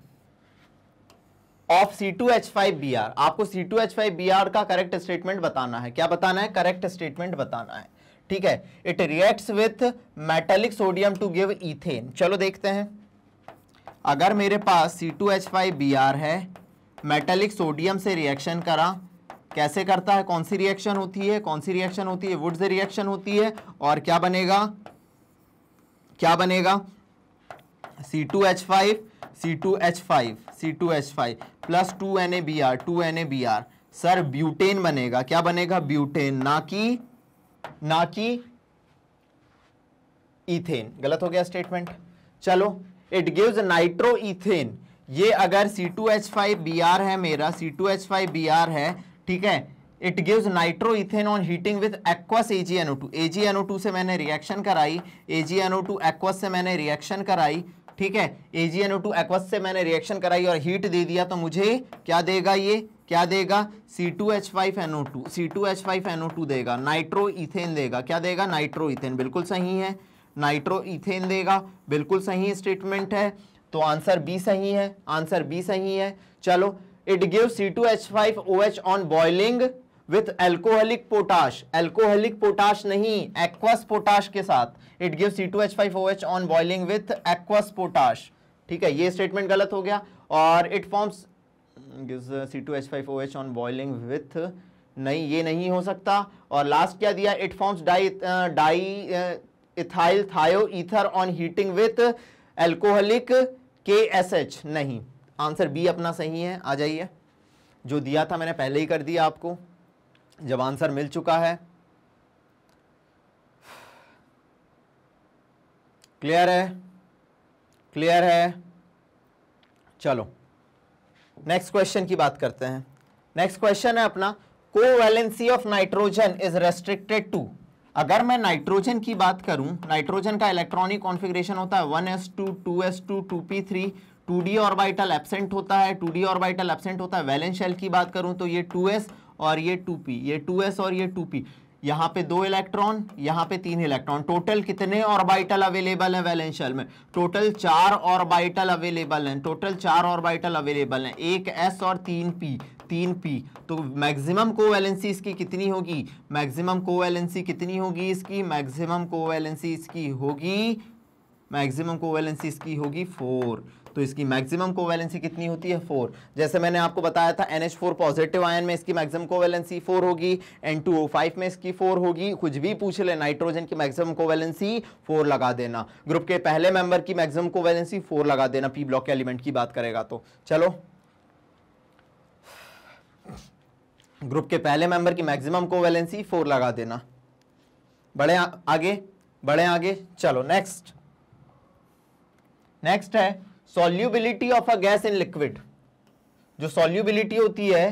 of C two H five B R आपको C two H five B R का करेक्ट स्टेटमेंट बताना है क्या बताना है करेक्ट स्टेटमेंट बताना है ठीक है it reacts with metallic sodium to give ethane चलो देखते हैं अगर मेरे पास C two H five B R है मेटेलिक सोडियम से रिएक्शन करा कैसे करता है कौन सी रिएक्शन होती है कौन सी रिएक्शन होती है वुड से रिएक्शन होती है और क्या बनेगा क्या बनेगा C two H five C two H five C two H five plus two N A B R two N A B R sir butane बनेगा क्या बनेगा ब्यूटेन ना कि ना कि इथेन गलत हो गया स्टेटमेंट चलो इट गिव्स इथेन ये अगर C2H5Br है मेरा C2H5Br है ठीक है it gives nitroethane on heating with aqueous A AgNO2 टू से मैंने रिएक्शन कराई ए टू एक्वस से मैंने रिएक्शन कराई ठीक है ए टू एक्वस से मैंने रिएक्शन कराई और हीट दे दिया तो मुझे क्या देगा ये क्या देगा C2H5NO2 C2H5NO2 देगा नाइट्रोइथेन देगा क्या देगा नाइट्रोइथेन बिल्कुल सही है नाइट्रो इथेन देगा बिल्कुल सही स्टेटमेंट है तो आंसर बी सही है आंसर बी सही है चलो it give C two H five O H on boiling with alcoholic potash alcoholic potash नहीं एक्वस पोटाश के साथ it give C two H five O H on boiling with aqueous potash ठीक है ये statement गलत हो गया और it forms gives C two H five O H on boiling with नहीं ये नहीं हो सकता और लास्ट क्या दिया it forms di di ethyl thio ether on heating with alcoholic K S H नहीं आंसर बी अपना सही है आ जाइए जो दिया था मैंने पहले ही कर दिया आपको जब आंसर मिल चुका है क्लियर है क्लियर है चलो नेक्स्ट क्वेश्चन की बात करते हैं नेक्स्ट क्वेश्चन है अपना valency of nitrogen is restricted to अगर मैं नाइट्रोजन की बात करूं नाइट्रोजन का इलेक्ट्रॉनिक कॉन्फ़िगरेशन होता है one S two two S two two P three two D orbital absent होता है टू डी ऑर्बिटल एबसेंट होता है वैलेंस शेल की बात करूं तो ये टू एस और ये टू पी ये टू एस और ये टू पी यहाँ पे दो इलेक्ट्रॉन यहाँ पे तीन इलेक्ट्रॉन टोटल कितने ऑर्बिटल अवेलेबल हैं वैलेंशियल में टोटल चार ऑर्बिटल अवेलेबल हैं टोटल चार ऑर्बिटल अवेलेबल हैं एक एस और तीन पी तीन पी तो मैक्सिमम कोवैलेंसी इसकी कितनी होगी मैक्सिमम कोवैलेंसी कितनी होगी इसकी मैक्सिमम कोवैलेंसी इसकी होगी मैक्सिमम कोवैलेंसी इसकी होगी फोर तो इसकी मैक्सिमम कोवैलेंसी कितनी होती है फोर जैसे मैंने आपको बताया था एन फोर पॉजिटिव आयन में इसकी मैक्सिमम कोवैलेंसी फोर होगी एन टू ओ फाइव में इसकी फोर होगी कुछ भी पूछ ले नाइट्रोजन की मैक्सिमम कोवैलेंसी फोर लगा देना ग्रुप के पहले मेंबर की मैक्सिमम कोवैलेंसी फोर लगा देना पी ब्लॉक के एलिमेंट की बात करेगा तो चलो ग्रुप के पहले मेंबर की मैक्सिमम वैलेंसी फोर लगा देना बड़े आ, आगे बड़े आगे चलो नेक्स्ट नेक्स्ट है solubility of a gas in liquid जो सॉल्यूबिलिटी होती है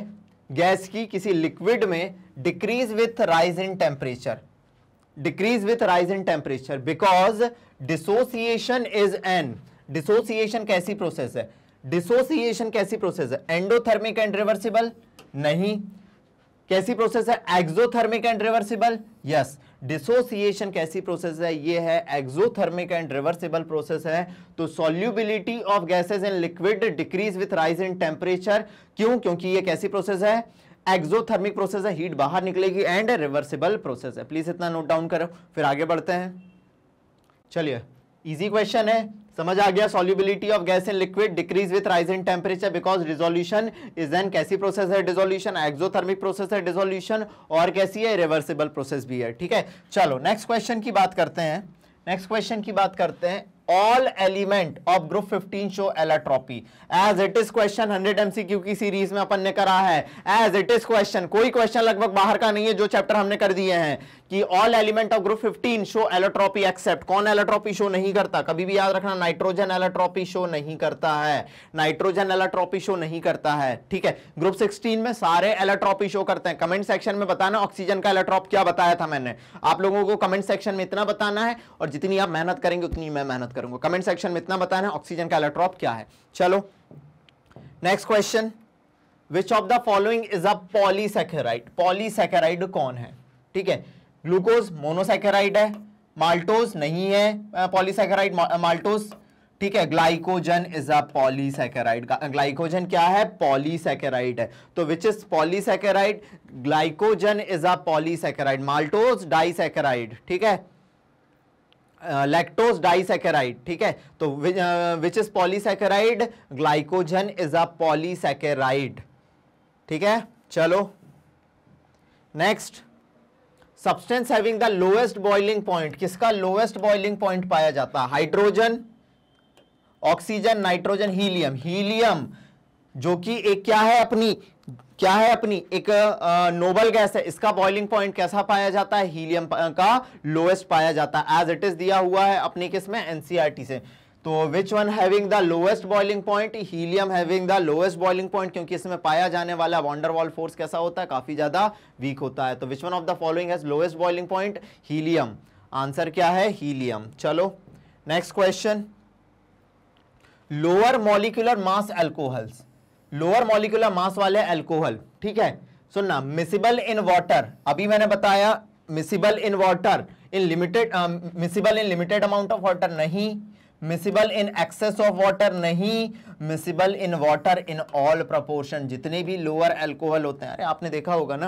गैस की किसी लिक्विड में decrease with rise in temperature decrease with rise in temperature because dissociation is an dissociation कैसी प्रोसेस है डिसोसिएशन कैसी प्रोसेस है एंडोथर्मिक एंड रिवर्सिबल नहीं कैसी प्रोसेस है exothermic and reversible yes dissociation कैसी प्रोसेस है ये है एक्सोथर्मिक एंड रिवर्सिबल प्रोसेस है तो solubility of gases in liquid decrease with rise in temperature क्यों क्योंकि ये कैसी प्रोसेस है एक्सोथर्मिक प्रोसेस है हीट बाहर निकलेगी एंड रिवर्सिबल प्रोसेस है प्लीज इतना नोट डाउन करो फिर आगे बढ़ते हैं चलिए इजी क्वेश्चन है समझ आ गया solubility of gas in liquid decrease with rise in temperature because resolution is an कैसी प्रोसेस है डिजोल्यूशन एक्सोथर्मिक प्रोसेस है डिजोल्यूशन और कैसी है रिवर्सिबल प्रोसेस भी है ठीक है चलो नेक्स्ट क्वेश्चन की बात करते हैं नेक्स्ट क्वेश्चन की बात करते हैं all element of group 15 show allotropy as it is question 100 MCQ की सीरीज में अपन ने करा है एज इट इज क्वेश्चन कोई क्वेश्चन लगभग बाहर का नहीं है जो चैप्टर हमने कर दिए हैं कि all element of group 15 show allotropy except कौन एलेट्रॉपी शो नहीं करता कभी भी याद रखना नाइट्रोजन एलेट्रॉपी शो नहीं करता है नाइट्रोजन एलेट्रॉपी शो नहीं करता है ठीक है ग्रुप 16 में सारे एलेट्रॉपी शो करते हैं कमेंट सेक्शन में बताना ऑक्सीजन का एलेट्रॉप क्या बताया था मैंने आप लोगों को कमेंट सेक्शन में इतना बताना है और जितनी आप मेहनत करेंगे उतनी मैं मेहनत करूंगा कमेंट सेक्शन में इतना बताना ऑक्सीजन का एलेक्ट्रॉप क्या है चलो next question which of the following is a polysaccharide polysaccharide कौन है ठीक है ग्लूकोज मोनोसेकेराइड है माल्टोज नहीं है पॉलीसेकेराइड माल्टोज ठीक है glycogen is a polysaccharide glycogen क्या है पॉलीसेकेराइड है तो which is polysaccharide glycogen is a polysaccharide maltose disaccharide ठीक है लैक्टोज डाइसेकेराइड ठीक है तो which is polysaccharide glycogen is a polysaccharide ठीक है चलो next substance having the lowest boiling point किसका लोएस्ट बॉइलिंग पॉइंट पाया जाता है hydrogen oxygen nitrogen helium helium जो कि एक क्या है अपनी क्या है अपनी एक नोबल गैस है इसका बॉइलिंग पॉइंट कैसा पाया जाता है हीलियम का लोएस्ट पाया जाता है एज इट इज दिया हुआ है अपने किस में एनसीईआरटी से तो which one having the lowest boiling point helium having the lowest boiling point क्योंकि इसमें पाया जाने वाला वॉन्डरवॉल फोर्स कैसा होता है काफी ज्यादा वीक होता है तो which one of the following has lowest boiling point helium answer क्या है हीलियम चलो next question lower molecular mass alcohols lower molecular mass वाले एल्कोहल ठीक है सुनना मिसिबल इन वाटर अभी मैंने बताया miscible in water in limited miscible in limited amount of water नहीं miscible in excess of water नहीं miscible in water in all proportion जितने भी लोअर एल्कोहल होते हैं अरे आपने देखा होगा ना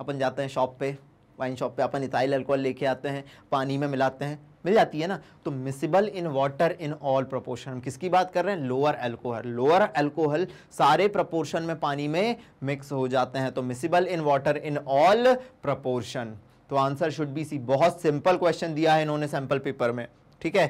अपन जाते हैं शॉप पे वाइन शॉप पे अपन इथाइल एल्कोहल लेके आते हैं पानी में मिलाते हैं मिल जाती है ना तो miscible in water in all proportion हम किसकी बात कर रहे हैं लोअर एल्कोहल लोअर एल्कोहल सारे प्रपोर्शन में पानी में मिक्स हो जाते हैं तो miscible in water in all proportion तो आंसर शुड बी सी बहुत सिंपल क्वेश्चन दिया है इन्होंने सैंपल पेपर में ठीक है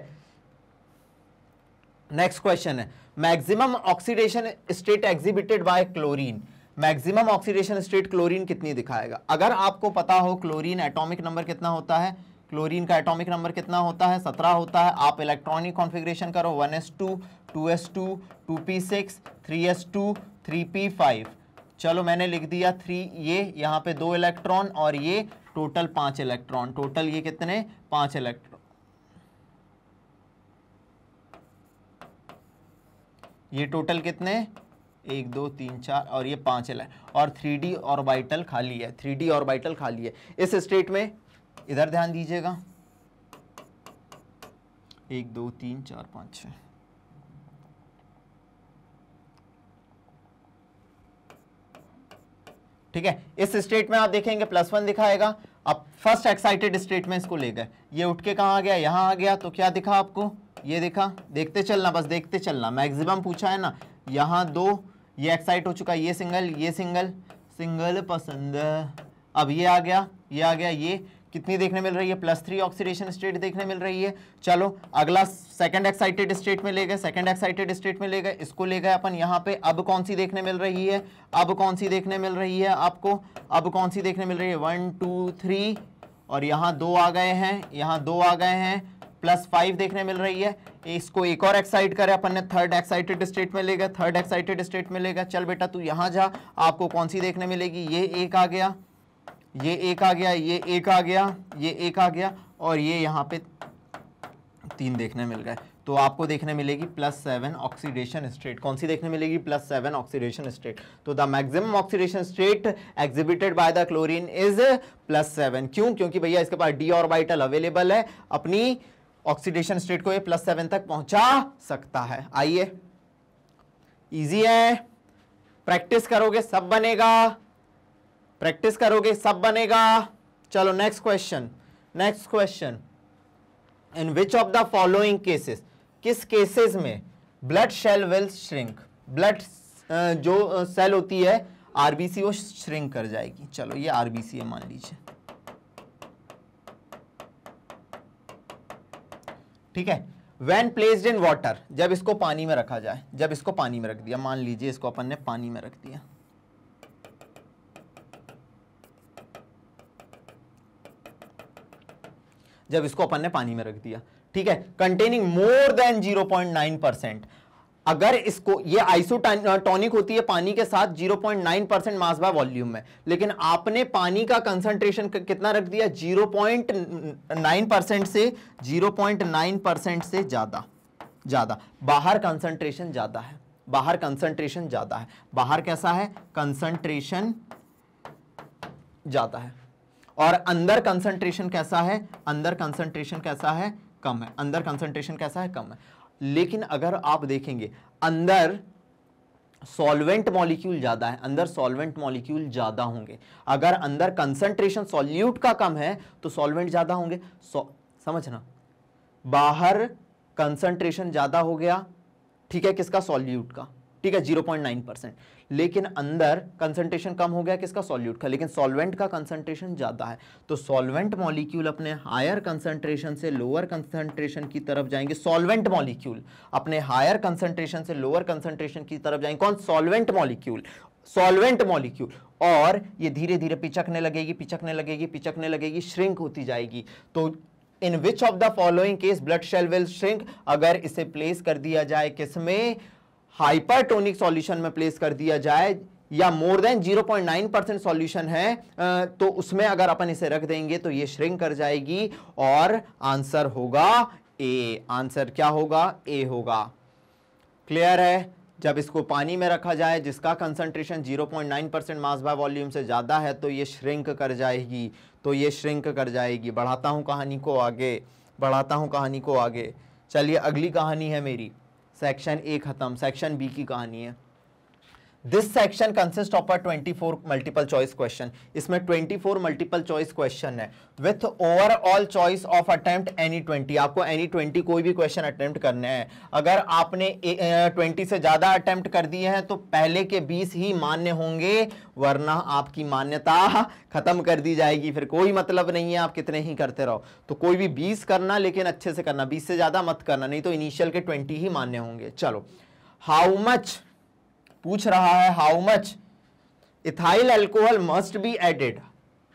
नेक्स्ट क्वेश्चन है maximum oxidation state exhibited by chlorine maximum oxidation state chlorine कितनी दिखाएगा अगर आपको पता हो क्लोरीन एटॉमिक नंबर कितना होता है क्लोरीन का एटॉमिक नंबर कितना होता है सत्रह होता है आप इलेक्ट्रॉनिक कॉन्फ़िगरेशन करो one S two two S two two p six three s two three p five चलो मैंने लिख दिया थ्री ये यहाँ पे दो इलेक्ट्रॉन और ये टोटल पाँच इलेक्ट्रॉन टोटल ये कितने पाँच इलेक्ट्रॉन ये टोटल कितने एक दो तीन चार और ये पांच इलेक्ट्रॉन और थ्री डी ऑर्बिटल खाली है थ्री डी ऑर्बिटल खाली है इस स्टेट में इधर ध्यान दीजिएगा एक दो तीन चार पाँच छ ठीक है इस स्टेट में आप देखेंगे प्लस वन दिखाएगा अब फर्स्ट एक्साइटेड स्टेट में इसको ले गए ये उठ के कहा आ गया यहां आ गया तो क्या दिखा आपको ये दिखा देखते चलना बस देखते चलना मैक्सिमम पूछा है ना यहां दो ये एक्साइट हो चुका है ये सिंगल ये सिंगल सिंगल पसंद अब ये आ गया ये आ गया ये कितनी देखने मिल रही है प्लस थ्री ऑक्सीडेशन स्टेट देखने मिल रही है चलो अगला सेकंड एक्साइटेड स्टेट में ले गए सेकंड एक्साइटेड स्टेट में ले गए इसको ले गए अपन यहाँ पे अब कौन सी देखने मिल रही है अब कौन सी देखने मिल रही है आपको अब कौन सी देखने मिल रही है वन टू थ्री और यहाँ दो आ गए हैं यहाँ दो आ गए हैं प्लस फाइव देखने मिल रही है इसको एक और एक्साइट करें अपन ने थर्ड एक्साइटेड स्टेट में लेगा थर्ड एक्साइटेड स्टेट में लेगा चल बेटा तू यहाँ जा आपको कौन सी देखने मिलेगी ये एक आ गया ये एक आ गया ये एक आ गया ये एक आ गया और ये यहाँ पे तीन देखने मिल गए तो आपको देखने मिलेगी प्लस सेवन ऑक्सीडेशन स्टेट कौन सी देखने मिलेगी प्लस सेवन ऑक्सीडेशन स्टेट तो the maximum oxidation state exhibited by the chlorine is plus seven क्यों क्योंकि भैया इसके पास डी ऑर्बिटल अवेलेबल है अपनी ऑक्सीडेशन स्टेट को ये प्लस सेवन तक पहुंचा सकता है आइए इजी है प्रैक्टिस करोगे सब बनेगा प्रैक्टिस करोगे सब बनेगा चलो next question next question in which of the following cases किस केसेस में blood cell will shrink blood जो सेल होती है आरबीसी वो श्रिंक कर जाएगी चलो ये आरबीसी है मान लीजिए ठीक है वेन प्लेस्ड इन वाटर जब इसको पानी में रखा जाए जब इसको पानी में रख दिया मान लीजिए इसको अपन ने पानी में रख दिया जब इसको अपन ने पानी में रख दिया ठीक है कंटेनिंग मोर देन 0.9 परसेंट अगर इसको ये आइसोटॉनिक होती है पानी के साथ 0.9 परसेंट मास बाय वॉल्यूम में लेकिन आपने पानी का कंसंट्रेशन कितना रख दिया 0.9 परसेंट से 0.9 परसेंट से ज़्यादा ज़्यादा बाहर कंसंट्रेशन ज़्यादा है बाहर कंसंट्रेशन ज़्यादा है बाहर कैसा है कंसंट्रेशन ज़्यादा है और अंदर कंसंट्रेशन कैसा है अंदर कंसंट्रेशन कैसा है कम है अंदर कंसंट्रेशन कैसा है कम है लेकिन अगर आप देखेंगे अंदर सॉल्वेंट मॉलिक्यूल ज़्यादा है अंदर सॉल्वेंट मॉलिक्यूल ज़्यादा होंगे अगर अंदर कंसंट्रेशन सॉल्यूट का कम है तो सॉल्वेंट ज़्यादा होंगे समझना बाहर कंसंट्रेशन ज़्यादा हो गया ठीक है किसका सॉल्यूट का ठीक है 0.9 परसेंट लेकिन अंदर कंसंट्रेशन कम हो गया किसका सॉल्यूट का लेकिन सॉल्वेंट का कंसंट्रेशन ज़्यादा है तो सॉल्वेंट मॉलिक्यूल अपने हायर कंसंट्रेशन से लोअर कंसंट्रेशन की तरफ जाएंगे सॉल्वेंट मॉलिक्यूल अपने हायर कंसंट्रेशन से लोअर कंसंट्रेशन की तरफ जाएंगे कौन सॉल्वेंट मॉलिक्यूल सॉल्वेंट मॉलिक्यूल और ये धीरे धीरे पिचकने लगेगी पिचकने लगेगी पिचकने लगेगी श्रिंक होती जाएगी तो in which of the following case blood cell will shrink अगर इसे प्लेस कर दिया जाए किसमें हाइपरटोनिक सॉल्यूशन में प्लेस कर दिया जाए या मोर देन 0.9 परसेंट सॉल्यूशन है तो उसमें अगर अपन इसे रख देंगे तो ये श्रिंक कर जाएगी और आंसर होगा ए आंसर क्या होगा ए होगा क्लियर है जब इसको पानी में रखा जाए जिसका concentration 0.9 percent mass by volume से ज़्यादा है तो ये श्रिंक कर जाएगी तो ये श्रिंक कर जाएगी बढ़ाता हूँ कहानी को आगे बढ़ाता हूँ कहानी को आगे चलिए अगली कहानी है मेरी सेक्शन ए ख़त्म सेक्शन बी की कहानी है this section consist of a 24 multiple choice question इसमें 24 मल्टीपल चॉइस क्वेश्चन है with overall choice of attempt any 20 आपको एनी 20 कोई भी क्वेश्चन अटेम्प्ट करने हैं अगर आपने 20 से ज़्यादा अटेम्प्ट कर दिए हैं तो पहले के 20 ही मान्य होंगे वरना आपकी मान्यता खत्म कर दी जाएगी फिर कोई मतलब नहीं है आप कितने ही करते रहो तो कोई भी बीस करना लेकिन अच्छे से करना बीस से ज़्यादा मत करना नहीं तो इनिशियल के ट्वेंटी ही मान्य होंगे चलो हाउ मच पूछ रहा है how much ethyl alcohol must be added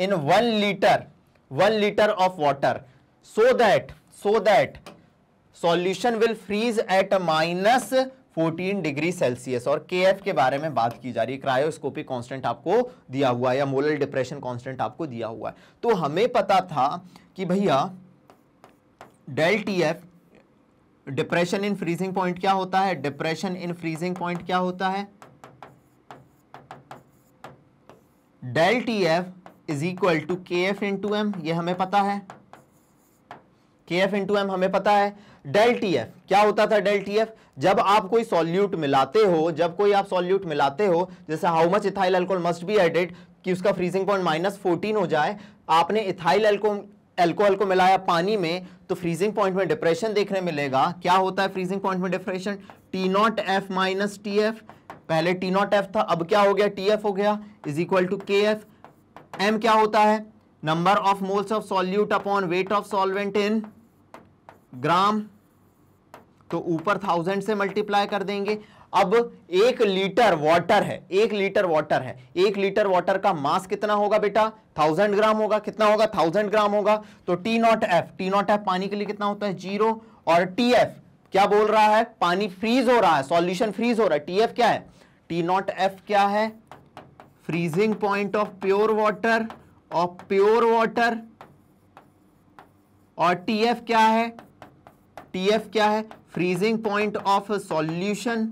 in one litre one litre of water so that so that solution will freeze at minus 14 degree Celsius और के के बारे में बात की जा रही है क्रायोस्कोपिक कांस्टेंट आपको दिया हुआ है या मोलर डिप्रेशन कांस्टेंट आपको दिया हुआ है तो हमें पता था कि भैया del T F depression in freezing point क्या होता है डिप्रेशन इन फ्रीजिंग पॉइंट क्या होता है del T F is equal to K F into m यह हमें पता है के एफ इंटू एम हमें पता है डेल टी एफ क्या होता था डेल टी एफ जब आप कोई सॉल्यूट मिलाते हो जब कोई आप सॉल्यूट मिलाते हो जैसे how much ethyl alcohol must be added कि उसका फ्रीजिंग पॉइंट माइनस फोर्टीन हो जाए आपने इथाइल अल्कोहल एल्कोहल को मिलाया पानी में तो फ्रीजिंग पॉइंट में डिप्रेशन देखने मिलेगा क्या होता है फ्रीजिंग पॉइंट में depression T naught F minus T F पहले टी नॉट एफ था अब क्या हो गया टी एफ हो गया is equal to K F m क्या होता है number of moles of solute upon weight of solvent in gram तो ऊपर थाउजेंड से मल्टीप्लाई कर देंगे अब एक लीटर वाटर है एक लीटर वाटर है एक लीटर वाटर का मास कितना होगा बेटा थाउजेंड ग्राम होगा कितना होगा थाउजेंड ग्राम होगा तो T naught F T naught F पानी के लिए कितना होता है जीरो और टी एफ क्या बोल रहा है पानी फ्रीज हो रहा है सॉल्यूशन फ्रीज हो रहा है टी एफ क्या है टी नॉट एफ क्या है freezing point of pure water of pure water और टी एफ क्या है टी एफ क्या है freezing point of solution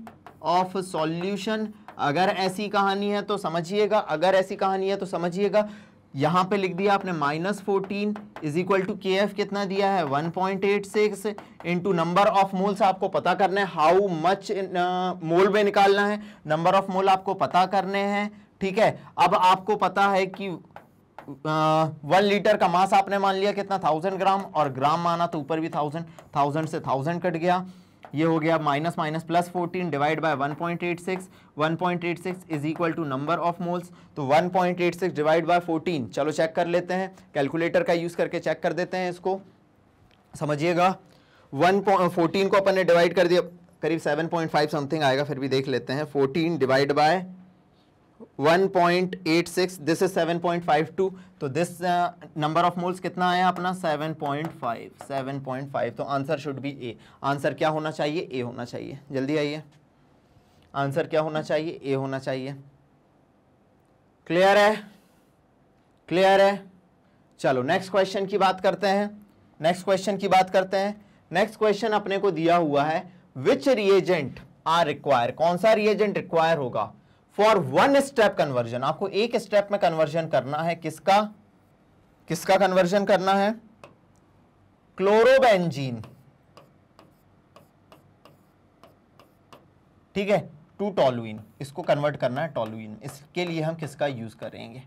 of solution अगर ऐसी कहानी है तो समझिएगा अगर ऐसी कहानी है तो समझिएगा यहाँ पे लिख दिया आपने minus fourteen is equal to K F कितना दिया है 1.86 point eight six into number of moles आपको पता करना है हाउ मच मोल में निकालना है नंबर ऑफ मोल आपको पता करने हैं ठीक है अब आपको पता है कि वन uh, लीटर का मास आपने मान लिया कितना थाउजेंड ग्राम और ग्राम माना तो ऊपर भी थाउजेंड थाउजेंड से थाउजेंड कट गया ये हो गया minus minus plus fourteen divide by one point eight six one point eight six is equal to number of moles तो one point eight six divide by fourteen चलो check कर लेते हैं कैलकुलेटर का यूज़ करके चेक कर देते हैं इसको समझिएगा वन फोर्टीन को अपन ने डिवाइड कर दिया करीब सेवन पॉइंट फाइव समथिंग आएगा फिर भी देख लेते हैं fourteen divide by 1.86 this is 7.52 तो दिस नंबर ऑफ मोल्स कितना आया अपना 7.5 7.5 तो answer should be A answer क्या होना चाहिए ए होना चाहिए जल्दी आइए आंसर क्या होना चाहिए ए होना चाहिए क्लियर है क्लियर है चलो नेक्स्ट क्वेश्चन की बात करते हैं नेक्स्ट क्वेश्चन की बात करते हैं नेक्स्ट क्वेश्चन अपने को दिया हुआ है विच रिएजेंट आर रिक्वायर कौन सा रिएजेंट रिक्वायर होगा फॉर वन स्टेप कन्वर्जन आपको एक स्टेप में कन्वर्जन करना है किसका किसका कन्वर्जन करना है क्लोरोबेंजीन ठीक है टू टॉलुइन इसको कन्वर्ट करना है टॉलुइन इसके लिए हम किसका यूज करेंगे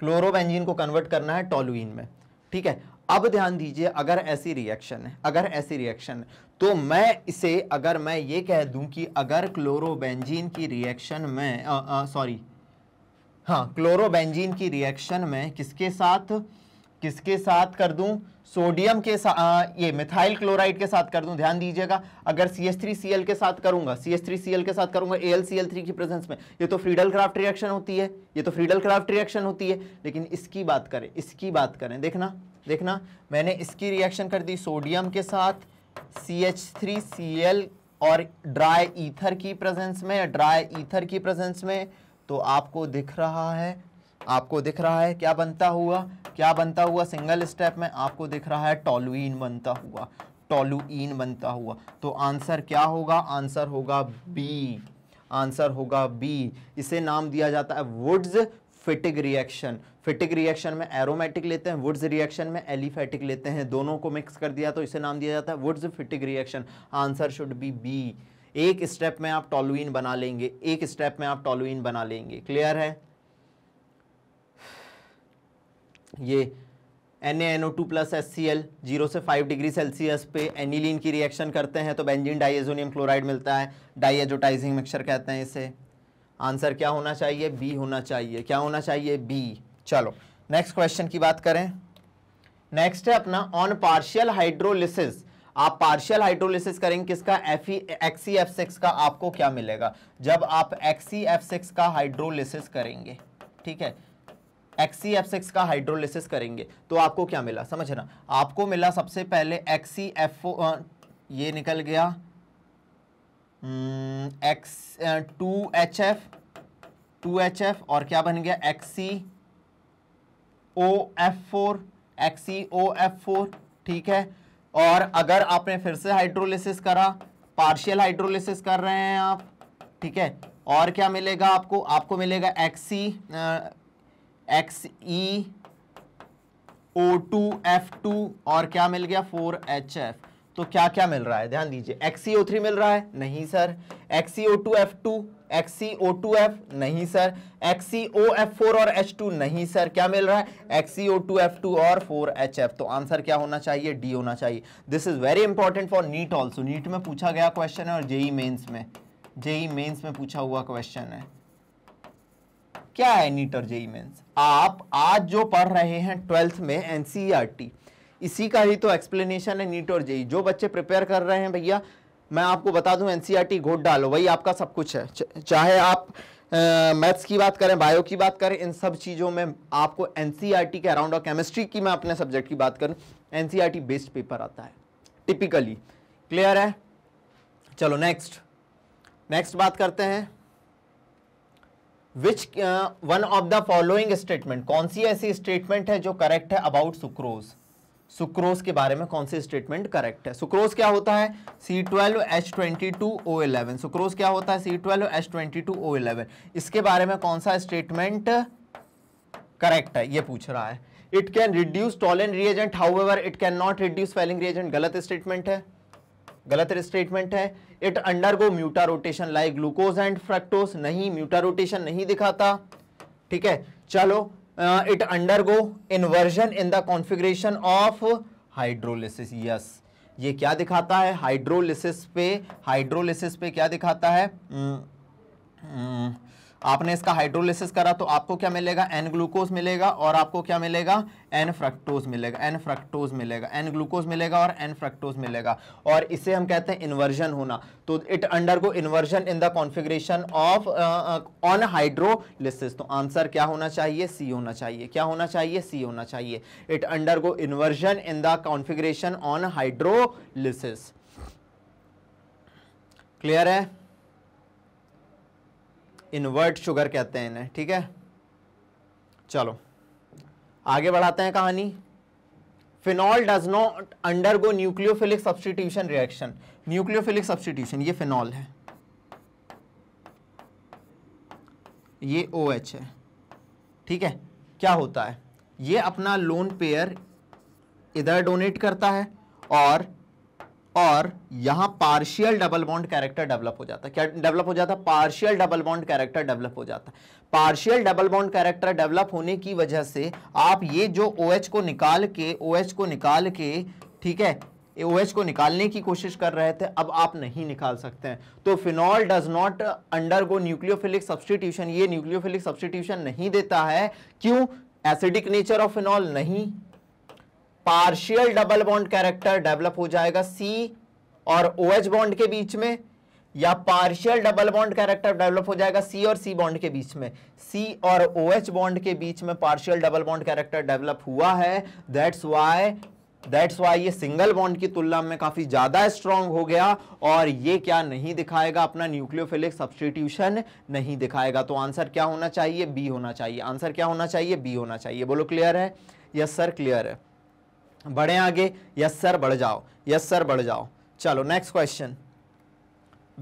क्लोरोबेंजीन को कन्वर्ट करना है टॉलुइन में ठीक है अब ध्यान दीजिए अगर ऐसी रिएक्शन है अगर ऐसी रिएक्शन है तो मैं इसे अगर मैं ये कह दूं कि अगर क्लोरोबेंजीन की रिएक्शन में सॉरी हाँ क्लोरोबेंजीन की रिएक्शन में किसके साथ किसके साथ कर दूं सोडियम के साथ ये मिथाइल क्लोराइड के साथ कर दूं ध्यान दीजिएगा अगर C S three C L के साथ करूंगा C S three C L के साथ करूंगा A L C L three की प्रेजेंस में ये तो फ्रीडल क्राफ्ट रिएक्शन होती है ये तो फ्रीडल क्राफ्ट रिएक्शन होती है लेकिन इसकी बात करें इसकी बात करें देखना देखना मैंने इसकी रिएक्शन कर दी सोडियम के साथ C H three C L और ड्राई ईथर की प्रेजेंस में ड्राई ईथर की प्रेजेंस में तो आपको दिख रहा है आपको दिख रहा है क्या बनता हुआ क्या बनता हुआ सिंगल स्टेप में आपको दिख रहा है टोलुइन बनता हुआ टोलुइन बनता हुआ तो आंसर क्या होगा आंसर होगा बी आंसर होगा बी इसे नाम दिया जाता है Wurtz Fittig reaction Fittig reaction में एरोमेटिक लेते हैं वुड्स रिएक्शन में एलिफेटिक लेते हैं दोनों को मिक्स कर दिया तो इसे नाम दिया जाता है Wurtz Fittig reaction answer should be B एक स्टेप में आप टॉलुइन बना लेंगे एक स्टेप में आप टॉलुइन बना लेंगे क्लियर है ये N N O two plus S C L zero से फाइव डिग्री सेल्सियस पे एनिलीन की रिएक्शन करते हैं तो बेंजीन डाइएजोनियम क्लोराइड मिलता है डाइएजोटाइजिंग मिक्सचर कहते हैं इसे आंसर क्या होना चाहिए बी होना चाहिए क्या होना चाहिए बी चलो नेक्स्ट क्वेश्चन की बात करें नेक्स्ट है अपना ऑन पार्शियल हाइड्रोलिसिस आप पार्शियल हाइड्रोलिसिस करेंगे किसका एफ एक्सी एफ सिक्स का आपको क्या मिलेगा जब आप एक्सी एफ सिक्स का हाइड्रोलिसिस करेंगे ठीक है एक्सी एफ सिक्स का हाइड्रोलिसिस करेंगे तो आपको क्या मिला समझना आपको मिला सबसे पहले एक्सी एफ ये निकल गया X two H F two H F और क्या बन गया X C O F four X C O F four ठीक है और अगर आपने फिर से हाइड्रोलिसिस करा पार्शियल हाइड्रोलिसिस कर रहे हैं आप ठीक है और क्या मिलेगा आपको आपको मिलेगा X C X E O two F two और क्या मिल गया फोर एच एफ तो क्या क्या मिल रहा है ध्यान दीजिए एक्सीओ थ्री मिल रहा है नहीं sir Xe O two F two Xe O two F नहीं सर एक्सीओ एफ फोर और एच टू नहीं सर क्या मिल रहा है एक्सीओ टू एफ टू और फोर एच एफ तो आंसर क्या होना चाहिए डी होना चाहिए this is very important for NEET also NEET में पूछा गया क्वेश्चन है और जेई मेन्स e में जेई मेन्स e में पूछा हुआ क्वेश्चन है क्या है नीट और जेई मेन्स e आप आज जो पढ़ रहे हैं ट्वेल्थ में एनसीईआरटी इसी का ही तो एक्सप्लेनेशन है नीट और जेई जो बच्चे प्रिपेयर कर रहे हैं भैया मैं आपको बता दूं एनसीईआरटी e घोट डालो वही आपका सब कुछ है चाहे आप मैथ्स की बात करें बायो की बात करें इन सब चीज़ों में आपको एनसीईआरटी e के अराउंड और केमिस्ट्री की मैं अपने सब्जेक्ट की बात करूँ एनसीईआरटी बेस्ड पेपर आता है टिपिकली क्लियर है चलो नेक्स्ट नेक्स्ट बात करते हैं which one of the following statement कौन सी ऐसी स्टेटमेंट है जो करेक्ट है अबाउट सुक्रोज सुक्रोज के बारे में कौन से स्टेटमेंट करेक्ट है सुक्रोज क्या होता है C twelve H twenty two O eleven sucrose क्या होता है C twelve H twenty two O eleven इसके बारे में कौन सा स्टेटमेंट करेक्ट है ये पूछ रहा है it can reduce Tollens reagent however it can not reduce Fehling reagent गलत स्टेटमेंट है गलत स्टेटमेंट है it undergo mutarotation like glucose and fructose नहीं म्यूटा रोटेशन नहीं दिखाता ठीक है चलो it undergo inversion in the configuration of hydrolysis yes ये क्या दिखाता है हाइड्रोलिसिस पे हाइड्रोलिसिस पे क्या दिखाता है hmm. Hmm. आपने इसका हाइड्रोलिसिस करा तो आपको क्या मिलेगा एन ग्लूकोज मिलेगा और आपको क्या मिलेगा एन फ्रक्टोज मिलेगा एन फ्रक्टोज मिलेगा एन ग्लूकोज मिलेगा और एन फ्रक्टोज मिलेगा और इसे हम कहते हैं इन्वर्जन होना तो it undergo inversion in the configuration of on hydrolysis तो आंसर क्या होना चाहिए सी होना चाहिए क्या होना चाहिए सी होना चाहिए it undergo inversion in the configuration on hydrolysis clear है इन्वर्ट शुगर कहते हैं इन्हें ठीक है चलो आगे बढ़ाते हैं कहानी phenol does not undergo nucleophilic substitution reaction nucleophilic substitution ये फिनॉल है ये ओ OH है ठीक है क्या होता है ये अपना लोन पेयर इधर डोनेट करता है और और यहां partial double bond character develop हो जाता क्या डेवलप हो जाता partial double bond character develop हो जाता है partial double bond character develop होने की वजह से आप ये जो ओ OH को निकाल के ओ OH को निकाल के ठीक है ओ OH को निकालने की कोशिश कर रहे थे अब आप नहीं निकाल सकते हैं तो phenol does not undergo nucleophilic substitution ये न्यूक्लियोफिलिक सब्सटीट्यूशन नहीं देता है क्यों एसिडिक नेचर ऑफ फिनॉल नहीं partial double bond character develop हो जाएगा सी और ओ एच बॉन्ड के बीच में या partial double bond character develop हो जाएगा सी और सी बॉन्ड के बीच में सी और ओ एच बॉन्ड के बीच में partial double bond character develop हुआ है दैट्स वाई दैट्स वाई ये सिंगल बॉन्ड की तुलना में काफ़ी ज़्यादा स्ट्रांग हो गया और ये क्या नहीं दिखाएगा अपना न्यूक्लियोफिलिक सब्सटीट्यूशन नहीं दिखाएगा तो आंसर क्या होना चाहिए बी होना चाहिए आंसर क्या होना चाहिए बी होना चाहिए बोलो क्लियर है यस सर क्लियर है बढ़े आगे यस सर बढ़ जाओ यस सर बढ़ जाओ चलो next question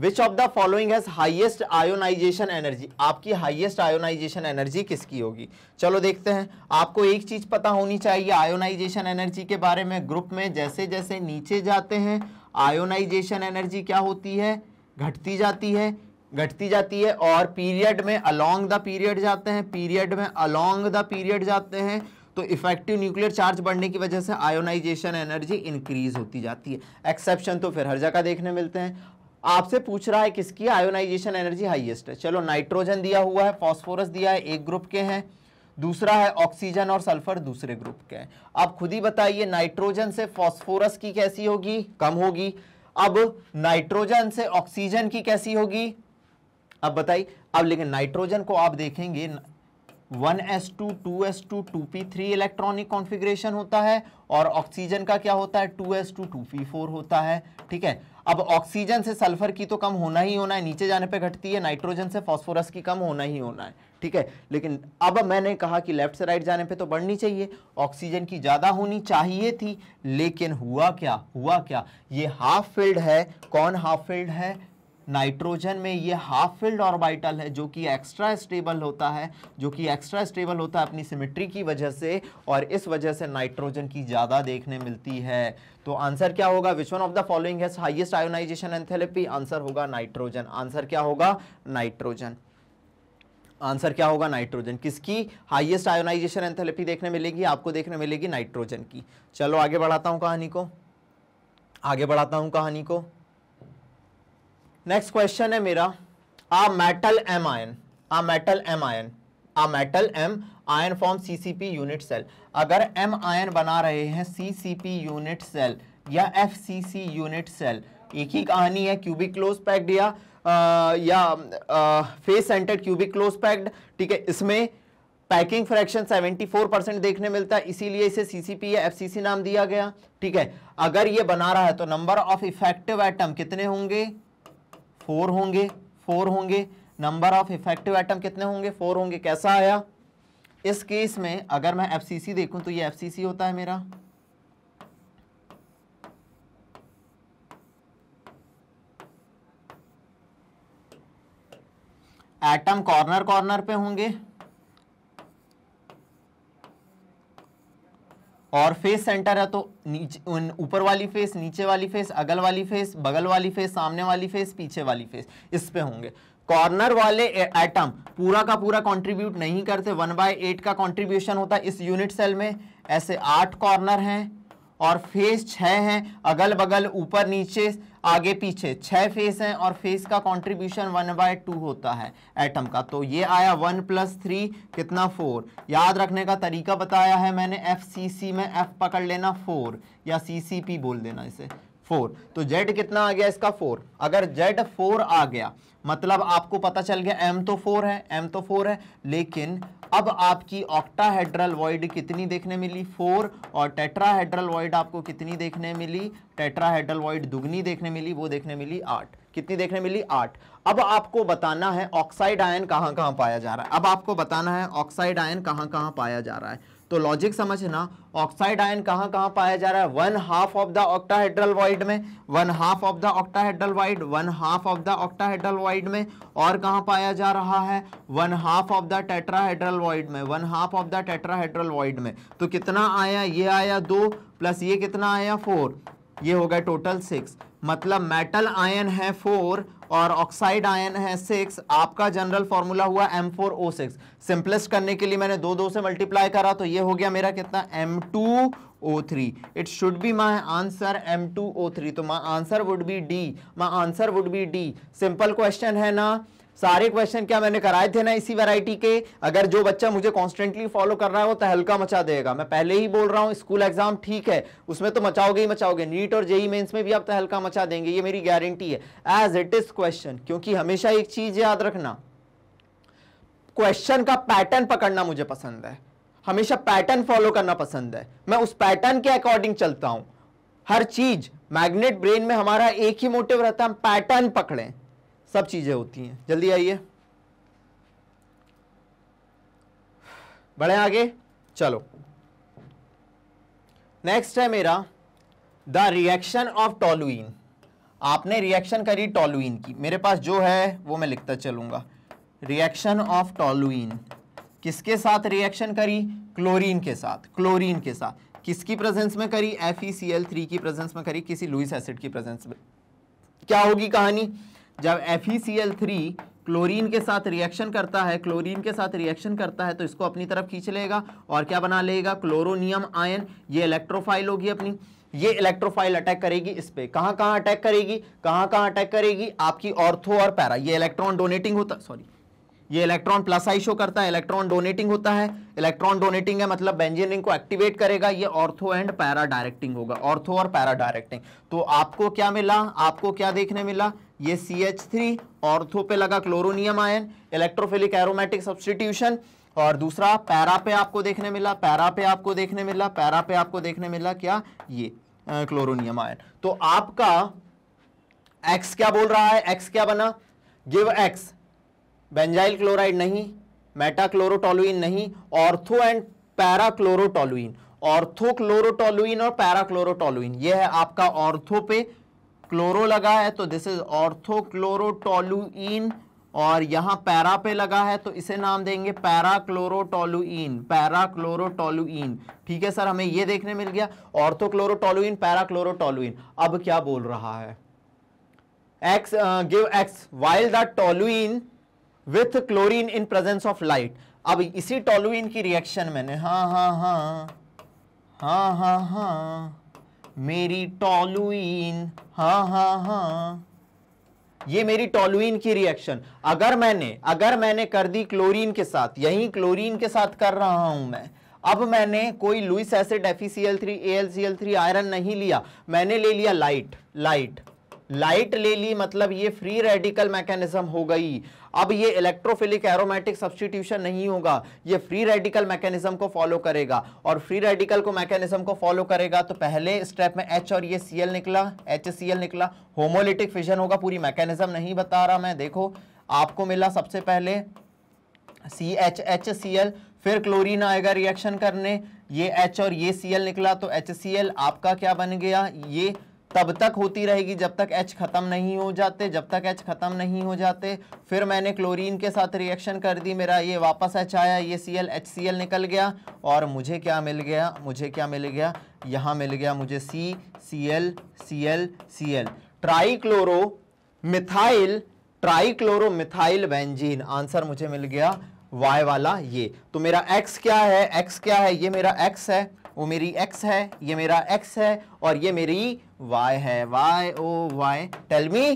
which of the following has highest ionisation energy आपकी हाइएस्ट आयोनाइजेशन एनर्जी किसकी होगी चलो देखते हैं आपको एक चीज़ पता होनी चाहिए आयोनाइजेशन एनर्जी के बारे में ग्रुप में जैसे जैसे नीचे जाते हैं आयोनाइजेशन एनर्जी क्या होती है घटती जाती है घटती जाती है और पीरियड में अलोंग द पीरियड जाते हैं पीरियड में अलोंग द पीरियड जाते हैं तो इफेक्टिव न्यूक्लियर चार्ज बढ़ने की वजह से आयोनाइजेशन एनर्जी इंक्रीज होती जाती है एक्सेप्शन तो फिर हर जगह देखने मिलते हैं आपसे पूछ रहा है किसकी आयोनाइजेशन एनर्जी हाईएस्ट है चलो नाइट्रोजन दिया हुआ है फॉस्फोरस दिया है एक ग्रुप के हैं दूसरा है ऑक्सीजन और सल्फर दूसरे ग्रुप के हैं आप खुद ही बताइए नाइट्रोजन से फॉस्फोरस की कैसी होगी कम होगी अब नाइट्रोजन से ऑक्सीजन की कैसी होगी अब बताइए अब लेकिन नाइट्रोजन को आप देखेंगे 1s2, 2s2, 2p3 electronic configuration होता है और ऑक्सीजन का क्या होता है 2s2, 2p4 होता है ठीक है अब ऑक्सीजन से सल्फर की तो कम होना ही होना है नीचे जाने पे घटती है नाइट्रोजन से फॉस्फोरस की कम होना ही होना है ठीक है लेकिन अब मैंने कहा कि लेफ्ट से राइट जाने पे तो बढ़नी चाहिए ऑक्सीजन की ज़्यादा होनी चाहिए थी लेकिन हुआ क्या हुआ क्या ये हाफ फील्ड है कौन हाफ फील्ड है नाइट्रोजन में ये हाफ फील्ड ऑर्बिटल है जो कि एक्स्ट्रा स्टेबल होता है जो कि एक्स्ट्रा स्टेबल होता है अपनी सिमेट्री की वजह से और इस वजह से नाइट्रोजन की ज़्यादा देखने मिलती है तो आंसर क्या होगा which one of the following has highest ionisation enthalpy answer होगा नाइट्रोजन आंसर क्या होगा नाइट्रोजन आंसर क्या होगा नाइट्रोजन किसकी हाईएस्ट आयोनाइजेशन एंथेलेपी देखने मिलेगी आपको देखने मिलेगी नाइट्रोजन की चलो आगे बढ़ाता हूँ कहानी को आगे बढ़ाता हूँ कहानी को नेक्स्ट क्वेश्चन है मेरा a metal M ion a metal M ion a metal M ion form CCP unit cell अगर एम आयन बना रहे हैं सीसीपी यूनिट सेल या एफसीसी यूनिट सेल एक ही कहानी है क्यूबिक क्लोज पैक्ड या आ, या face centred cubic close packed ठीक है इसमें पैकिंग फ्रैक्शन 74 परसेंट देखने मिलता है इसीलिए इसे सीसीपी या एफसीसी नाम दिया गया ठीक है अगर ये बना रहा है तो नंबर ऑफ इफेक्टिव एटम कितने होंगे फोर होंगे फोर होंगे नंबर ऑफ इफेक्टिव आइटम कितने होंगे फोर होंगे कैसा आया इस केस में अगर मैं एफ सी सी देखूं तो ये सी होता है मेरा एटम कॉर्नर कॉर्नर पे होंगे और फेस सेंटर है तो नीचे ऊपर वाली फेस नीचे वाली फेस अगल वाली फेस बगल वाली फेस सामने वाली फेस पीछे वाली फेस इस पे होंगे कॉर्नर वाले एटम पूरा का पूरा कंट्रीब्यूट नहीं करते वन बाय एट का कंट्रीब्यूशन होता है इस यूनिट सेल में ऐसे आठ कॉर्नर हैं और फेस छः हैं अगल बगल ऊपर नीचे आगे पीछे छह फेस हैं और फेस का कंट्रीब्यूशन वन बाय टू होता है एटम का तो ये आया वन प्लस थ्री कितना फोर याद रखने का तरीका बताया है मैंने एफ सी सी में एफ पकड़ लेना फोर या सी सी पी बोल देना इसे फोर तो जेड कितना आ गया इसका फोर अगर जेड फोर आ गया मतलब आपको पता चल गया एम तो फोर है एम तो फोर है लेकिन अब आपकी ऑक्टाहेड्रल वॉइड कितनी देखने मिली फोर और टेट्राहेड्रल वॉइड आपको कितनी देखने मिली टेट्राहेड्रल वॉइड दुगनी देखने मिली वो देखने मिली आठ कितनी देखने मिली आठ अब आपको बताना है ऑक्साइड आयन कहाँ कहाँ पाया जा रहा है अब आपको बताना है ऑक्साइड आयन कहाँ कहाँ पाया जा रहा है तो लॉजिक समझना ऑक्साइड आयन कहाँ कहाँ पाया जा रहा है one half of the octahedral void में one half of the octahedral void one half of the octahedral void में और कहाँ पाया जा रहा है one half of the tetrahedral void में one half of the tetrahedral void में तो कितना आया ये आया दो प्लस ये कितना आया फोर ये हो गया टोटल सिक्स मतलब मेटल आयन है फोर और ऑक्साइड आयन है सिक्स आपका जनरल फॉर्मूला हुआ M four O six simplest करने के लिए मैंने दो दो से मल्टीप्लाई करा तो ये हो गया मेरा कितना M two O three it should be my answer M two O three तो my answer would be D my answer would be D simple question है ना सारे क्वेश्चन क्या मैंने कराए थे ना इसी वैरायटी के अगर जो बच्चा मुझे कॉन्स्टेंटली फॉलो कर रहा है वो तहलका मचा देगा मैं पहले ही बोल रहा हूँ स्कूल एग्जाम ठीक है उसमें तो मचाओगे ही मचाओगे नीट और जेई मेन्स में भी आप तहलका मचा देंगे ये मेरी गारंटी है एज इट इज क्वेश्चन क्योंकि हमेशा एक चीज याद रखना क्वेश्चन का पैटर्न पकड़ना मुझे पसंद है हमेशा पैटर्न फॉलो करना पसंद है मैं उस पैटर्न के अकॉर्डिंग चलता हूँ हर चीज मैग्नेट ब्रेन में हमारा एक ही मोटिव रहता है पैटर्न पकड़ें सब चीज़ें होती हैं जल्दी आइए बढ़े आगे चलो नेक्स्ट है मेरा द रिएक्शन ऑफ टॉलुइन आपने रिएक्शन करी टॉलुइन की मेरे पास जो है वो मैं लिखता चलूंगा रिएक्शन ऑफ टॉलुइन किसके साथ रिएक्शन करी क्लोरीन के साथ क्लोरीन के साथ किसकी प्रेजेंस में करी F E C L three की प्रेजेंस में करी किसी लुइस एसिड की प्रेजेंस में क्या होगी कहानी जब एफ क्लोरीन e के साथ रिएक्शन करता है क्लोरीन के साथ रिएक्शन करता है तो इसको अपनी तरफ खींच लेगा और क्या बना लेगा क्लोरोनियम आयन ये इलेक्ट्रोफाइल होगी अपनी ये इलेक्ट्रोफाइल अटैक करेगी इस पर कहाँ कहाँ अटैक करेगी कहाँ कहाँ अटैक करेगी आपकी ऑर्थो और पैरा ये इलेक्ट्रॉन डोनेटिंग होता सॉरी ये इलेक्ट्रॉन प्लस आई शो करता है इलेक्ट्रॉन डोनेटिंग होता है इलेक्ट्रॉन डोनेटिंग है मतलब बेंजीन रिंग को एक्टिवेट करेगा ये ऑर्थो एंड पैरा डायरेक्टिंग होगा ऑर्थो और पैरा डायरेक्टिंग तो आपको क्या मिला आपको क्या देखने मिला ये सी एच थ्री ऑर्थो पे लगा chloronium ion electrophilic aromatic substitution और दूसरा पैरा पे आपको देखने मिला पैरा पे आपको देखने मिला पैरा पे आपको देखने मिला क्या ये क्लोरोनियम आयन तो आपका एक्स क्या बोल रहा है एक्स क्या बना गिव एक्स बेंजाइल क्लोराइड नहीं मेटाक्लोरोटोलुइन नहीं ऑर्थो एंड पैराक्लोरोटोलुइन क्लोरोटोलुइन और पैराक्लोरोटोलुइन ये है आपका ऑर्थो पे क्लोरो लगा है तो दिस इज ऑर्थोक्लोरोटोलुइन और यहां पैरा पे लगा है तो इसे नाम देंगे पैराक्लोरोटोलुइन पैराक्लोरोटोलुइन ठीक है सर हमें ये देखने मिल गया ऑर्थोक्लोरोटोलुइन पैराक्लोरोटोलुइन अब क्या बोल रहा है X give X while the toluene with chlorine in presence of light अब इसी टोलुइन की रिएक्शन मैंने हा हा हा हा हा हा मेरी टॉलुइन हा हा हा ये मेरी टॉलुइन की रिएक्शन अगर मैंने अगर मैंने कर दी क्लोरीन के साथ यही क्लोरीन के साथ कर रहा हूं मैं अब मैंने कोई Lewis acid FeCl3 three iron नहीं लिया मैंने ले लिया लाइट लाइट लाइट ले ली मतलब ये फ्री रेडिकल मैकेनिज्म हो गई अब ये इलेक्ट्रोफिलिक एरोमेटिक सब्सटीट्यूशन नहीं होगा ये फ्री रेडिकल मैकेनिज्म को फॉलो करेगा और फ्री रेडिकल को मैकेनिज्म को फॉलो करेगा तो पहले स्टेप में एच और ये सी निकला एच निकला होमोलिटिक फिजन होगा पूरी मैकेनिज्म नहीं बता रहा मैं देखो आपको मिला सबसे पहले C H H C L फिर क्लोरीन आएगा रिएक्शन करने ये H और ये Cl निकला तो HCl आपका क्या बन गया ये तब तक होती रहेगी जब तक H ख़त्म नहीं हो जाते जब तक H ख़त्म नहीं हो जाते फिर मैंने क्लोरीन के साथ रिएक्शन कर दी मेरा ये वापस H आया ये C L H C L निकल गया और मुझे क्या मिल गया मुझे क्या मिल गया यहाँ मिल गया मुझे C C L C L C L trichloro methyl trichloro methyl benzene answer मुझे मिल गया वाई वाला ये तो मेरा एक्स क्या है एक्स क्या है ये मेरा एक्स है वो मेरी एक्स है ये मेरा एक्स है और ये मेरी y है y oh y tell me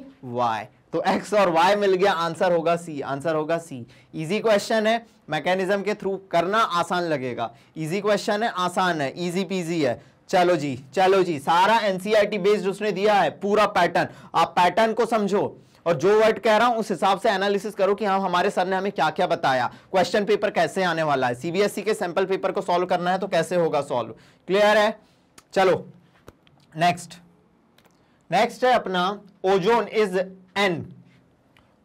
y तो x और y मिल गया आंसर होगा c आंसर होगा c इजी क्वेश्चन है मैकेनिज्म के थ्रू करना आसान लगेगा इजी क्वेश्चन है आसान है इजी पीजी है चलो जी चलो जी सारा एनसीईआरटी बेस्ड e उसने दिया है पूरा पैटर्न आप पैटर्न को समझो और जो वर्ड कह रहा हूं उस हिसाब से एनालिसिस करो कि हाँ हमारे सर ने हमें क्या क्या बताया क्वेश्चन पेपर कैसे आने वाला है सीबीएसई के सैंपल पेपर को सॉल्व करना है तो कैसे होगा सॉल्व क्लियर है चलो नेक्स्ट नेक्स्ट है अपना ओजोन इज एन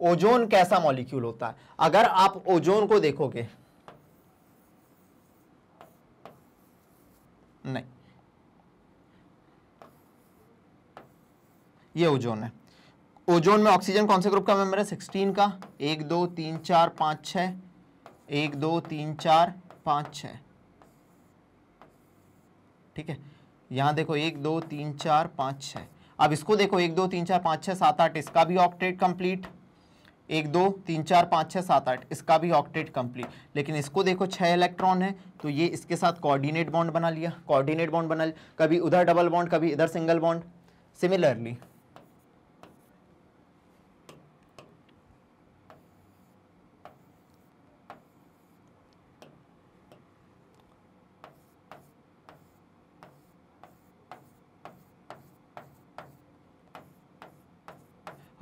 ओजोन कैसा मॉलिक्यूल होता है अगर आप ओजोन को देखोगे नहीं ये ओजोन है ओजोन में ऑक्सीजन कौन से ग्रुप का मेंबर है सिक्सटीन का एक दो तीन चार पांच छ एक दो तीन चार पांच छ ठीक है यहां देखो एक दो तीन चार पांच छह अब इसको देखो एक दो तीन चार पाँच छः सात आठ इसका भी ऑक्टेट कंप्लीट एक दो तीन चार पाँच छः सात आठ इसका भी ऑक्टेट कंप्लीट लेकिन इसको देखो छः इलेक्ट्रॉन है तो ये इसके साथ कोऑर्डिनेट बॉन्ड बना लिया कोऑर्डिनेट बॉन्ड बना लिया कभी उधर डबल बॉन्ड कभी इधर सिंगल बॉन्ड सिमिलरली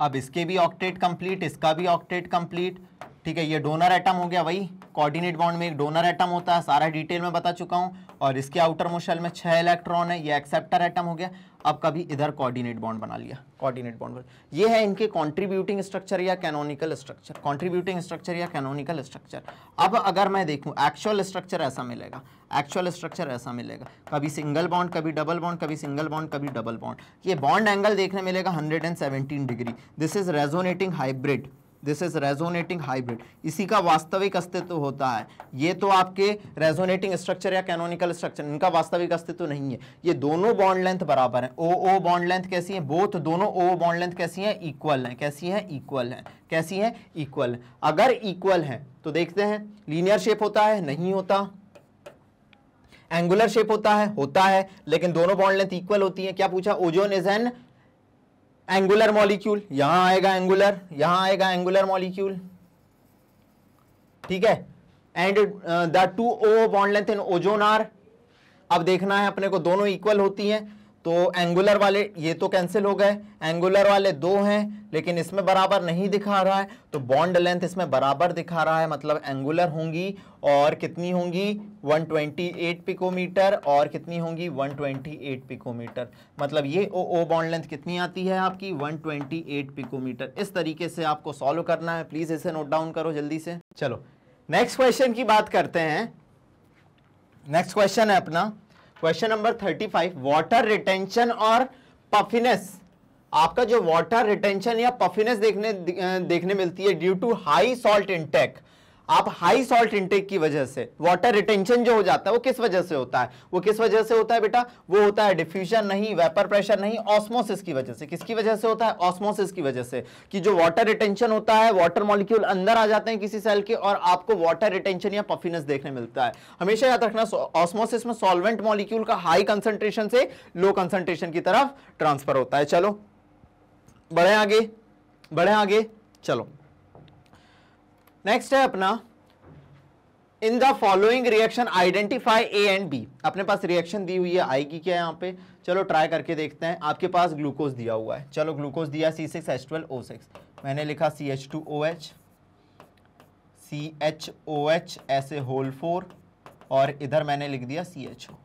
अब इसके भी ऑक्टेट कंप्लीट इसका भी ऑक्टेट कंप्लीट ठीक है ये डोनर एटम हो गया वही कोऑर्डिनेट बॉन्ड में एक डोनर एटम होता है सारा डिटेल में बता चुका हूँ और इसके आउटर मोशल में छह इलेक्ट्रॉन है ये एक्सेप्टर एटम हो गया अब कभी इधर कोऑर्डिनेट बॉन्ड बना लिया कोऑर्डिनेट बॉन्ड ये है इनके कंट्रीब्यूटिंग स्ट्रक्चर या कैनोनिकल स्ट्रक्चर कंट्रीब्यूटिंग स्ट्रक्चर या कैनोनिकल स्ट्रक्चर अब अगर मैं देखूं एक्चुअल स्ट्रक्चर ऐसा मिलेगा एक्चुअल स्ट्रक्चर ऐसा मिलेगा कभी सिंगल बॉन्ड कभी डबल बॉन्ड कभी सिंगल बॉन्ड कभी डबल बॉन्ड ये बॉन्ड एंगल देखने मिलेगा 117 degree this is resonating hybrid this is resonating hybrid इसी का वास्तविक अस्तित्व होता है ये तो आपके रेजोनेटिंग स्ट्रक्चर या कैनोनिकल स्ट्रक्चर इनका वास्तविक अस्तित्व नहीं है ये दोनों बॉन्ड लेंथ बराबर है ओ ओ बॉन्ड लेंथ कैसी है बोथ दोनों ओ बॉन्ड लेंथ कैसी है इक्वल है कैसी है इक्वल है कैसी है इक्वल अगर इक्वल है तो देखते हैं लीनियर शेप होता है नहीं होता एंगुलर शेप होता है होता है लेकिन दोनों बॉन्ड लेंथ इक्वल होती है क्या पूछा ozone is an angular molecule यहां आएगा एंगुलर यहां आएगा एंगुलर मॉलिक्यूल ठीक है and the two O bond length in ozone are अब देखना है अपने को दोनों इक्वल होती हैं तो एंगुलर वाले ये तो कैंसिल हो गए एंगुलर वाले दो हैं लेकिन इसमें बराबर नहीं दिखा रहा है तो बॉन्ड लेंथ इसमें बराबर दिखा रहा है मतलब एंगुलर होंगी और कितनी होंगी 128 पिकोमीटर और कितनी होंगी 128 पिकोमीटर मतलब ये ओ ओ बॉन्ड लेंथ कितनी आती है आपकी 128 पिकोमीटर इस तरीके से आपको सॉल्व करना है प्लीज़ इसे नोट डाउन करो जल्दी से चलो नेक्स्ट क्वेश्चन की बात करते हैं नेक्स्ट क्वेश्चन है अपना question number thirty five water retention और पफिनेस आपका जो वाटर रिटेंशन या पफिनेस देखने देखने मिलती है due to high salt intake आप हाई सॉल्ट इंटेक की वजह से वाटर रिटेंशन जो हो जाता है वो किस वजह से होता है वो किस वजह से होता है बेटा वो होता है डिफ्यूजन नहीं वेपर प्रेशर नहीं ऑस्मोसिस की वजह से किसकी वजह से होता है ऑस्मोसिस की वजह से कि जो वाटर रिटेंशन होता है वाटर मॉलिक्यूल अंदर आ जाते हैं किसी सेल के और आपको वाटर रिटेंशन या पफिनेस देखने मिलता है हमेशा याद रखना ऑस्मोसिस में सॉल्वेंट मॉलिक्यूल का हाई कंसेंट्रेशन से लो कंसेंट्रेशन की तरफ ट्रांसफर होता है चलो बढ़े आगे बढ़े आगे चलो नेक्स्ट है अपना in the following reaction identify A and B अपने पास रिएक्शन दी हुई है आई की क्या यहाँ पे चलो ट्राई करके देखते हैं आपके पास ग्लूकोज दिया हुआ है चलो ग्लूकोज दिया C six H twelve O six मैंने लिखा C H two O H C H O H ऐसे होल फोर और इधर मैंने लिख दिया सी एच ओ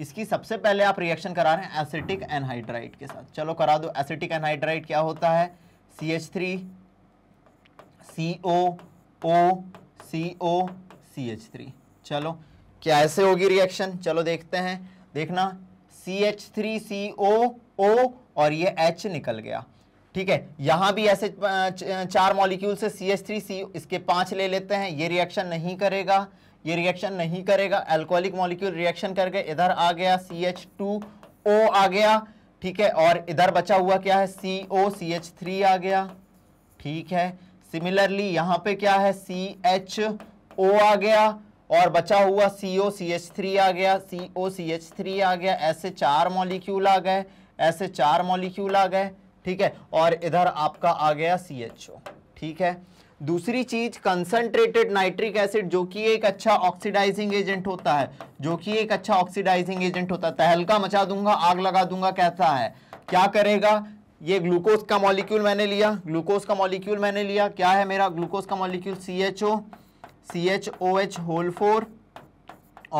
इसकी सबसे पहले आप रिएक्शन करा रहे हैं एसिटिक एनहाइड्राइट के साथ चलो करा दो एसिटिक एनहाइड्राइट क्या होता है C H three C O O C O C H three चलो क्या ऐसे होगी रिएक्शन चलो देखते हैं देखना सी एच थ्री सी ओ ओ और ये H निकल गया ठीक है यहाँ भी ऐसे चार मॉलिक्यूल से सी एच थ्री सी इसके पाँच ले लेते हैं ये रिएक्शन नहीं करेगा ये रिएक्शन नहीं करेगा एल्कोहलिक मॉलिक्यूल रिएक्शन करके इधर आ गया सी एच टू ओ आ गया ठीक है और इधर बचा हुआ क्या है सी ओ सी एच थ्री आ गया ठीक है सिमिलरली यहाँ पे क्या है सी एच ओ आ गया और बचा हुआ सी ओ सी एच थ्री आ गया C O C H three आ गया ऐसे चार मॉलिक्यूल आ गए ऐसे चार मॉलिक्यूल आ गए ठीक है और इधर आपका आ गया सी एच ओ ठीक है दूसरी चीज कंसंट्रेटेड नाइट्रिक एसिड जो कि एक अच्छा ऑक्सीडाइजिंग एजेंट होता है जो कि एक अच्छा ऑक्सीडाइजिंग एजेंट होता है तहलका मचा दूंगा आग लगा दूंगा कैसा है क्या करेगा ये ग्लूकोज का मॉलिक्यूल मैंने लिया ग्लूकोज का मॉलिक्यूल मैंने लिया क्या है मेरा ग्लूकोज का molecule C H O C H O H whole four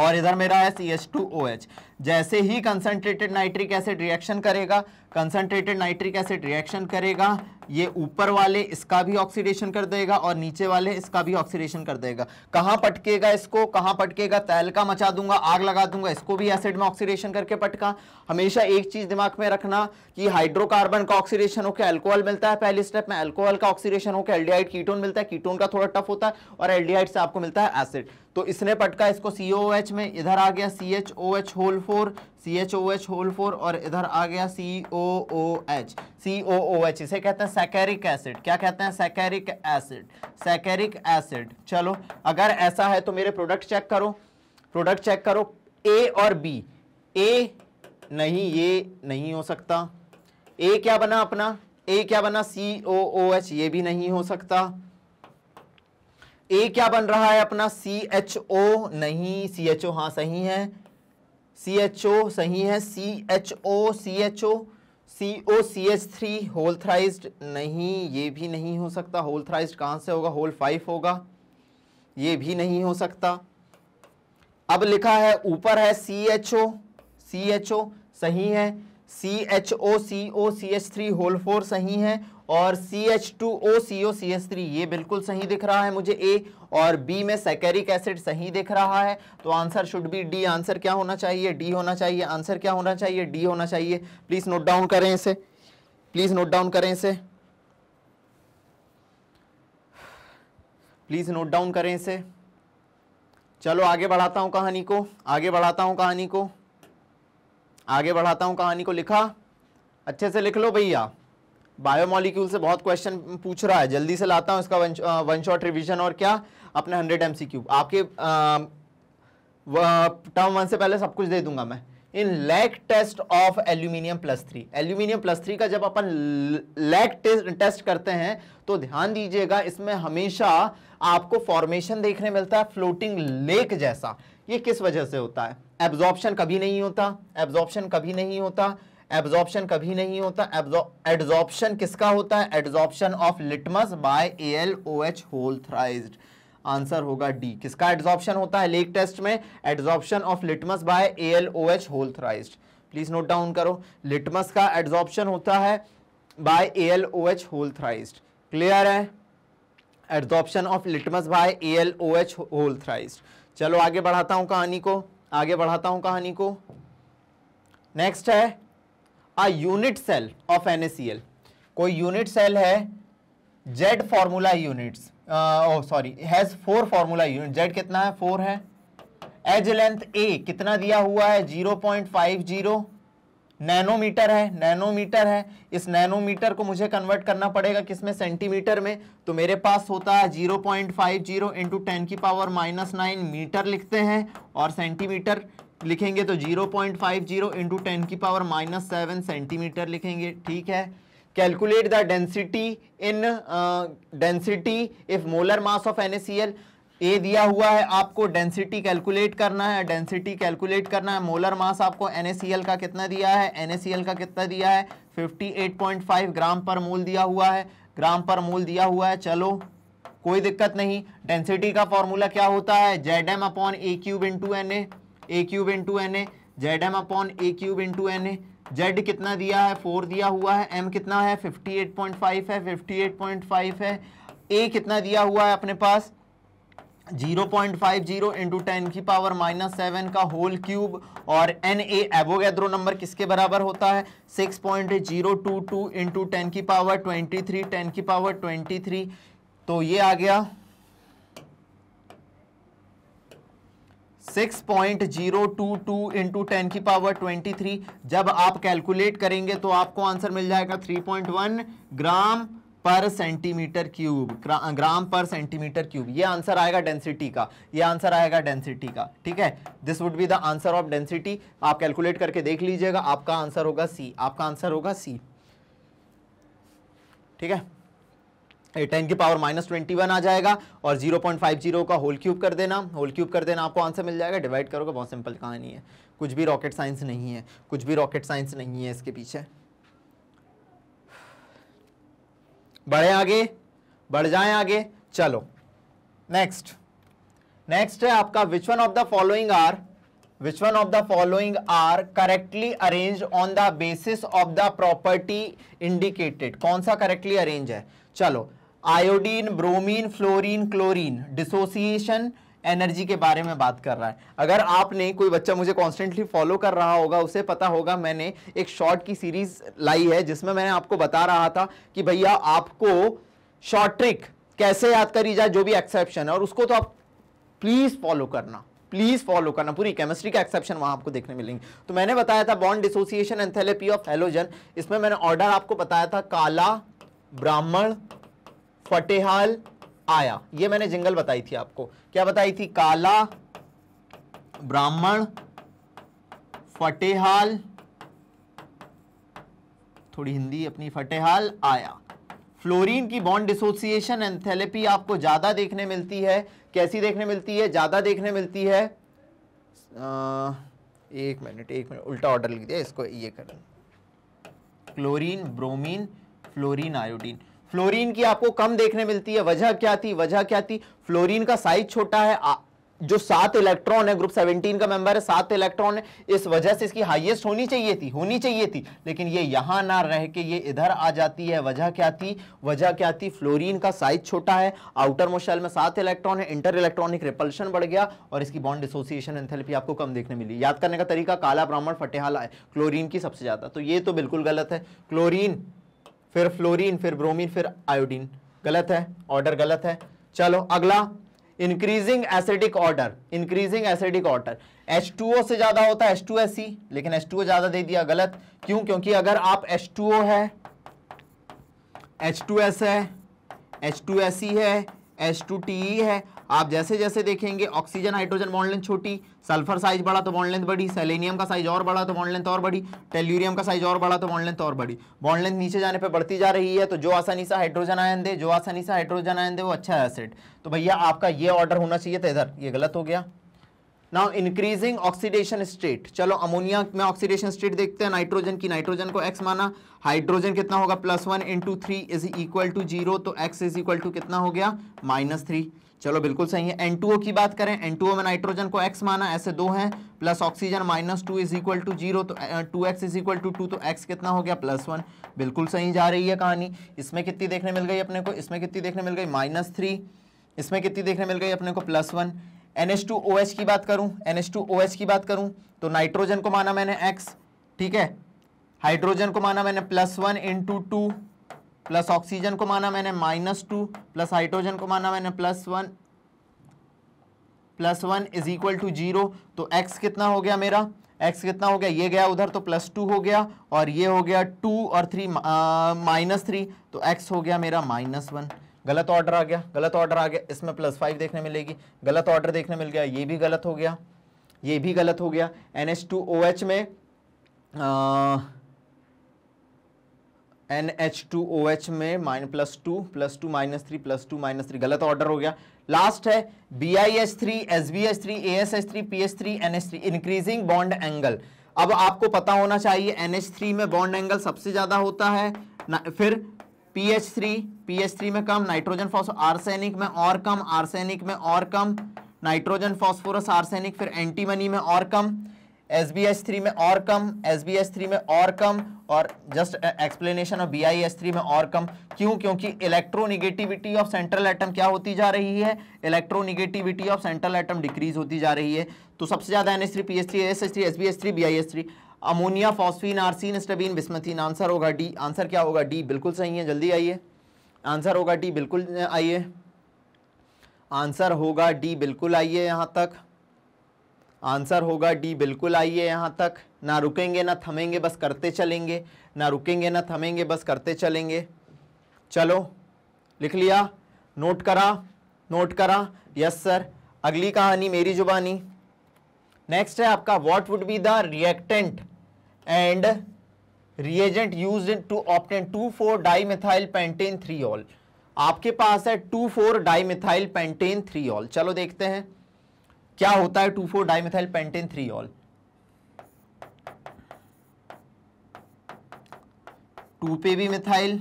और इधर मेरा है C H two O H जैसे ही कंसनट्रेटेड नाइट्रिक एसिड रिएक्शन करेगा कंसनट्रेटेड नाइट्रिक एसिड रिएक्शन करेगा ये ऊपर वाले इसका भी ऑक्सीडेशन कर देगा और नीचे वाले इसका भी ऑक्सीडेशन कर देगा कहां पटकेगा इसको कहां पटकेगा तहलका मचा दूंगा आग लगा दूंगा इसको भी एसिड में ऑक्सीडेशन करके पटका हमेशा एक चीज़ दिमाग में रखना कि हाइड्रोकार्बन का ऑक्सीडेशन होकर एल्कोहल मिलता है पहले स्टेप में एल्कोहल का ऑक्सीडेशन होकर एल्डिहाइड कीटोन मिलता है कीटोन का थोड़ा टफ होता है और एल्डिहाइड से आपको मिलता है एसिड तो इसने पटका इसको सीओ में इधर आ गया C H O H whole four C H O H whole four और इधर आ गया सी ओ ओ एच सी ओ ओ एच इसे कहते हैं सैकेरिक एसिड क्या कहते हैं सैकेरिक एसिड सैकेरिक एसिड चलो अगर ऐसा है तो मेरे प्रोडक्ट चेक करो प्रोडक्ट चेक करो ए और बी ए नहीं ये नहीं हो सकता ए क्या बना अपना ए क्या बना सी ओ ओ एच ये भी नहीं हो सकता ए क्या बन रहा है अपना सी एच ओ नहीं सी एच ओ हाँ सही है सी एच ओ सही है C H O C H O C O C H three whole thrice नहीं ये भी नहीं हो सकता होल्थराइज कहाँ से होगा होल फाइव होगा ये भी नहीं हो सकता अब लिखा है ऊपर है C H O C H O सही है C H O C O C H three whole four सही है और C H two O C O C H three ये बिल्कुल सही दिख रहा है मुझे ए और बी में सैकेरिक एसिड सही दिख रहा है तो answer should be D answer क्या होना चाहिए डी होना चाहिए आंसर क्या होना चाहिए डी होना चाहिए प्लीज़ नोट डाउन करें इसे प्लीज़ नोट डाउन करें इसे प्लीज़ नोट डाउन करें इसे चलो आगे बढ़ाता हूँ कहानी को आगे बढ़ाता हूँ कहानी को आगे बढ़ाता हूँ कहानी को लिखा अच्छे से लिख लो भैया बायोमोलिक्यूल से बहुत क्वेश्चन पूछ रहा है जल्दी से लाता हूँ इसका वन, शॉट रिविजन और क्या अपने हंड्रेड एम आपके टर्म uh, वन से पहले सब कुछ दे दूंगा मैं in lake test of aluminium plus three aluminium plus three का जब अपन लैग टेस्ट करते हैं तो ध्यान दीजिएगा इसमें हमेशा आपको फॉर्मेशन देखने मिलता है फ्लोटिंग लेक जैसा ये किस वजह से होता है एब्जॉर्प्शन कभी नहीं होता एब्जॉर्प्शन कभी नहीं होता एब्जॉर्प्शन कभी नहीं होता एड्जॉर्प्शन किसका होता है adsorption of litmus by A L O H whole thrice answer होगा डी किसका एड्जॉर्प्शन होता है लेक टेस्ट में adsorption of litmus by A L O H whole please note down करो लिटमस का एड्जॉर्प्शन होता है by A L O H whole thrice clear है adsorption of litmus by A L O H whole thrice चलो आगे बढ़ाता हूँ कहानी को आगे बढ़ाता हूँ कहानी को नेक्स्ट है a unit cell of an कोई यूनिट सेल है Z formula units sorry has four formula unit Z कितना है फोर है एज लेंथ ए कितना दिया हुआ है zero point five zero nanometre है नैनोमीटर है इस नैनोमीटर को मुझे कन्वर्ट करना पड़ेगा किसमें सेंटीमीटर में तो मेरे पास होता है zero point five zero into ten की पावर माइनस नाइन मीटर लिखते हैं और सेंटीमीटर लिखेंगे तो zero point five zero into ten की पावर माइनस सेवन सेंटीमीटर लिखेंगे ठीक है calculate the density in density if molar mass of N A दिया हुआ है आपको डेंसिटी कैलकुलेट करना है डेंसिटी कैलकुलेट करना है मोलर मास आपको एन का कितना दिया है एन का कितना दिया है 58.5 ग्राम पर मोल दिया हुआ है ग्राम पर मोल दिया हुआ है चलो कोई दिक्कत नहीं डेंसिटी का फॉर्मूला क्या होता है Z M upon A cube into N A A cube to N A Z M upon A cube into N A Z कितना दिया है फोर दिया हुआ है एम कितना है 58.5 है 58.5 है ए कितना दिया हुआ है अपने पास 0.50 पॉइंट फाइव जीरो इंटू की पावर माइनस सेवन का होल क्यूब और एन ए एवोगैद्रो नंबर किसके बराबर होता है 6.022 point zero two two into की पावर 23 थ्री की पावर 23 तो ये आ गया 6.022 point zero two two into की पावर 23 जब आप कैलकुलेट करेंगे तो आपको आंसर मिल जाएगा 3.1 ग्राम पर सेंटीमीटर क्यूब ग्राम पर सेंटीमीटर क्यूब ये आंसर आएगा डेंसिटी का ये आंसर आएगा डेंसिटी का ठीक है this would be the answer of density आप कैलकुलेट करके देख लीजिएगा आपका आंसर होगा सी आपका आंसर होगा सी ठीक है टेन की पावर माइनस ट्वेंटी वन आ जाएगा और जीरो पॉइंट फाइव जीरो का होल क्यूब कर देना होल क्यूब कर देना आपको आंसर मिल जाएगा डिवाइड करोगे बहुत सिंपल कहानी है कुछ भी रॉकेट साइंस नहीं है कुछ भी रॉकेट साइंस नहीं है इसके पीछे बढ़े आगे बढ़ जाए आगे चलो नेक्स्ट नेक्स्ट है आपका which one of the following are which one of the following are correctly arrange on the basis of the property indicated कौन सा करेक्टली अरेंज है चलो iodine bromine fluorine chlorine dissociation energy के बारे में बात कर रहा है अगर आपने कोई बच्चा मुझे कॉन्स्टेंटली फॉलो कर रहा होगा उसे पता होगा मैंने एक शॉर्ट की सीरीज लाई है जिसमें मैंने आपको बता रहा था कि भैया आपको शॉर्ट ट्रिक कैसे याद करी जाए जो भी एक्सेप्शन है और उसको तो आप प्लीज फॉलो करना प्लीज फॉलो करना पूरी केमिस्ट्री का एक्सेप्शन वहां आपको देखने मिलेंगे तो मैंने बताया था bond dissociation and of halogen इसमें मैंने ऑर्डर आपको बताया था काला ब्राह्मण फटेहाल आया ये मैंने जिंगल बताई थी आपको क्या बताई थी काला ब्राह्मण फटेहाल थोड़ी हिंदी अपनी फटेहाल आया फ्लोरीन की बॉन्ड डिसोसिएशन एंथेलेपी आपको ज़्यादा देखने मिलती है कैसी देखने मिलती है ज़्यादा देखने मिलती है आ, एक मिनट एक मिनट उल्टा ऑर्डर लिख दिया इसको ये कर chlorine bromine fluorine iodine fluorine की आपको कम देखने मिलती है वजह क्या थी वजह क्या थी फ्लोरीन का साइज छोटा है आ, जो सात इलेक्ट्रॉन है ग्रुप 17 का मेंबर है सात इलेक्ट्रॉन है इस वजह से इसकी हाईएस्ट होनी चाहिए थी होनी चाहिए थी लेकिन ये यहां ना रह के ये इधर आ जाती है वजह क्या थी वजह क्या थी फ्लोरीन का साइज छोटा है आउटर मोशल में सात इलेक्ट्रॉन है इंटर इलेक्ट्रॉनिक रिपल्शन बढ़ गया और इसकी बॉन्ड एसोसिएशन एंथेलपी आपको कम देखने मिली याद करने का तरीका काला ब्राह्मण फटेहाला है क्लोरीन की सबसे ज्यादा तो ये तो बिल्कुल गलत है क्लोरीन फिर फ्लोरीन फिर ब्रोमीन फिर आयोडीन गलत है ऑर्डर गलत है चलो अगला increasing acidic order increasing acidic order H2O से ज़्यादा होता है H2SC लेकिन H2O ज़्यादा दे दिया गलत क्यों क्योंकि अगर आप H2O है H2S है सी e है H2TE है आप जैसे जैसे देखेंगे ऑक्सीजन हाइड्रोजन बॉन्ड लेंथ छोटी सल्फर साइज बढ़ा तो बॉन्ड लेंथ बढ़ी सेलेनियम का साइज और बढ़ा तो बॉन्ड लेंथ और बढ़ी टेल्यूरियम का साइज और बढ़ा तो बॉन्ड लेंथ और बढ़ी बॉन्ड लेंथ नीचे जाने पर बढ़ती जा रही है तो जो आसानी से हाइड्रोजन आयन दे जो आसानी से हाइड्रोजन आयन दे वो अच्छा है एसिड तो भैया आपका ये ऑर्डर होना चाहिए था तो इधर ये गलत हो गया नाउ इंक्रीजिंग ऑक्सीडेशन स्टेट चलो अमोनिया में ऑक्सीडेशन स्टेट देखते हैं नाइट्रोजन की नाइट्रोजन को एक्स माना हाइड्रोजन कितना होगा plus one into three is equal to zero तो एक्स इज इक्वल टू कितना हो गया माइनस थ्री चलो बिल्कुल सही है एन की बात करें एन में नाइट्रोजन को एक्स माना ऐसे दो हैं plus oxygen minus two is equal to zero तो two x is equal to two तो एक्स कितना हो गया प्लस वन बिल्कुल सही जा रही है कहानी इसमें कितनी देखने मिल गई अपने को इसमें कितनी देखने मिल गई माइनस थ्री इसमें कितनी देखने मिल गई अपने को plus one N H two O H की बात करूँ एन टू ओ एच की बात करूँ तो नाइट्रोजन को माना मैंने एक्स ठीक है हाइड्रोजन को माना मैंने plus one into two plus oxygen को माना मैंने माइनस टू प्लस हाइड्रोजन को माना मैंने plus one plus one is equal to zero तो एक्स कितना हो गया मेरा एक्स कितना हो गया ये गया उधर तो प्लस टू हो गया और ये हो गया टू और थ्री माइनस थ्री तो एक्स हो गया मेरा माइनस वन गलत ऑर्डर आ गया गलत ऑर्डर आ गया इसमें प्लस फाइव देखने मिलेगी गलत ऑर्डर देखने मिल गया ये भी गलत हो गया ये भी गलत हो गया N H two O H में आ, N H two O H में minus plus two plus two minus three plus two minus three गलत ऑर्डर हो गया लास्ट है B I H three S B H three A S H three P H three N H three increasing bond angle अब आपको पता होना चाहिए N H three में बॉन्ड एंगल सबसे ज़्यादा होता है फिर P H three P H three में कम नाइट्रोजन फॉस आर्सैनिक में और कम आर्सैनिक में और कम नाइट्रोजन फॉस्फोरस आर्सैनिक फिर एंटीमनी में और कम एस बी एस थ्री में और कम एस बी एस थ्री में और कम और just explanation of B I S three में और कम क्यों क्योंकि इलेक्ट्रोनिगेटिविटी ऑफ सेंट्रल एटम क्या होती जा रही है electronegativity of central atom decrease होती जा रही है तो सबसे ज़्यादा N S three P S three S S three S B S three B I S three ammonia phosphine arsine stibine bismuthine answer होगा डी आंसर क्या होगा डी बिल्कुल सही है जल्दी आइए आंसर होगा डी बिल्कुल आइए आंसर होगा डी बिल्कुल आइए यहाँ तक आंसर होगा डी बिल्कुल आइए यहाँ तक ना रुकेंगे ना थमेंगे बस करते चलेंगे ना रुकेंगे ना थमेंगे बस करते चलेंगे चलो लिख लिया नोट करा नोट करा यस सर अगली कहानी मेरी जुबानी नेक्स्ट है आपका what would be the reactant and reagent use to obtain two four dimethyl pentane three ol आपके पास है two four dimethyl pentane three ol चलो देखते हैं क्या होता है two four dimethyl pentane three ol two पे भी मिथाइल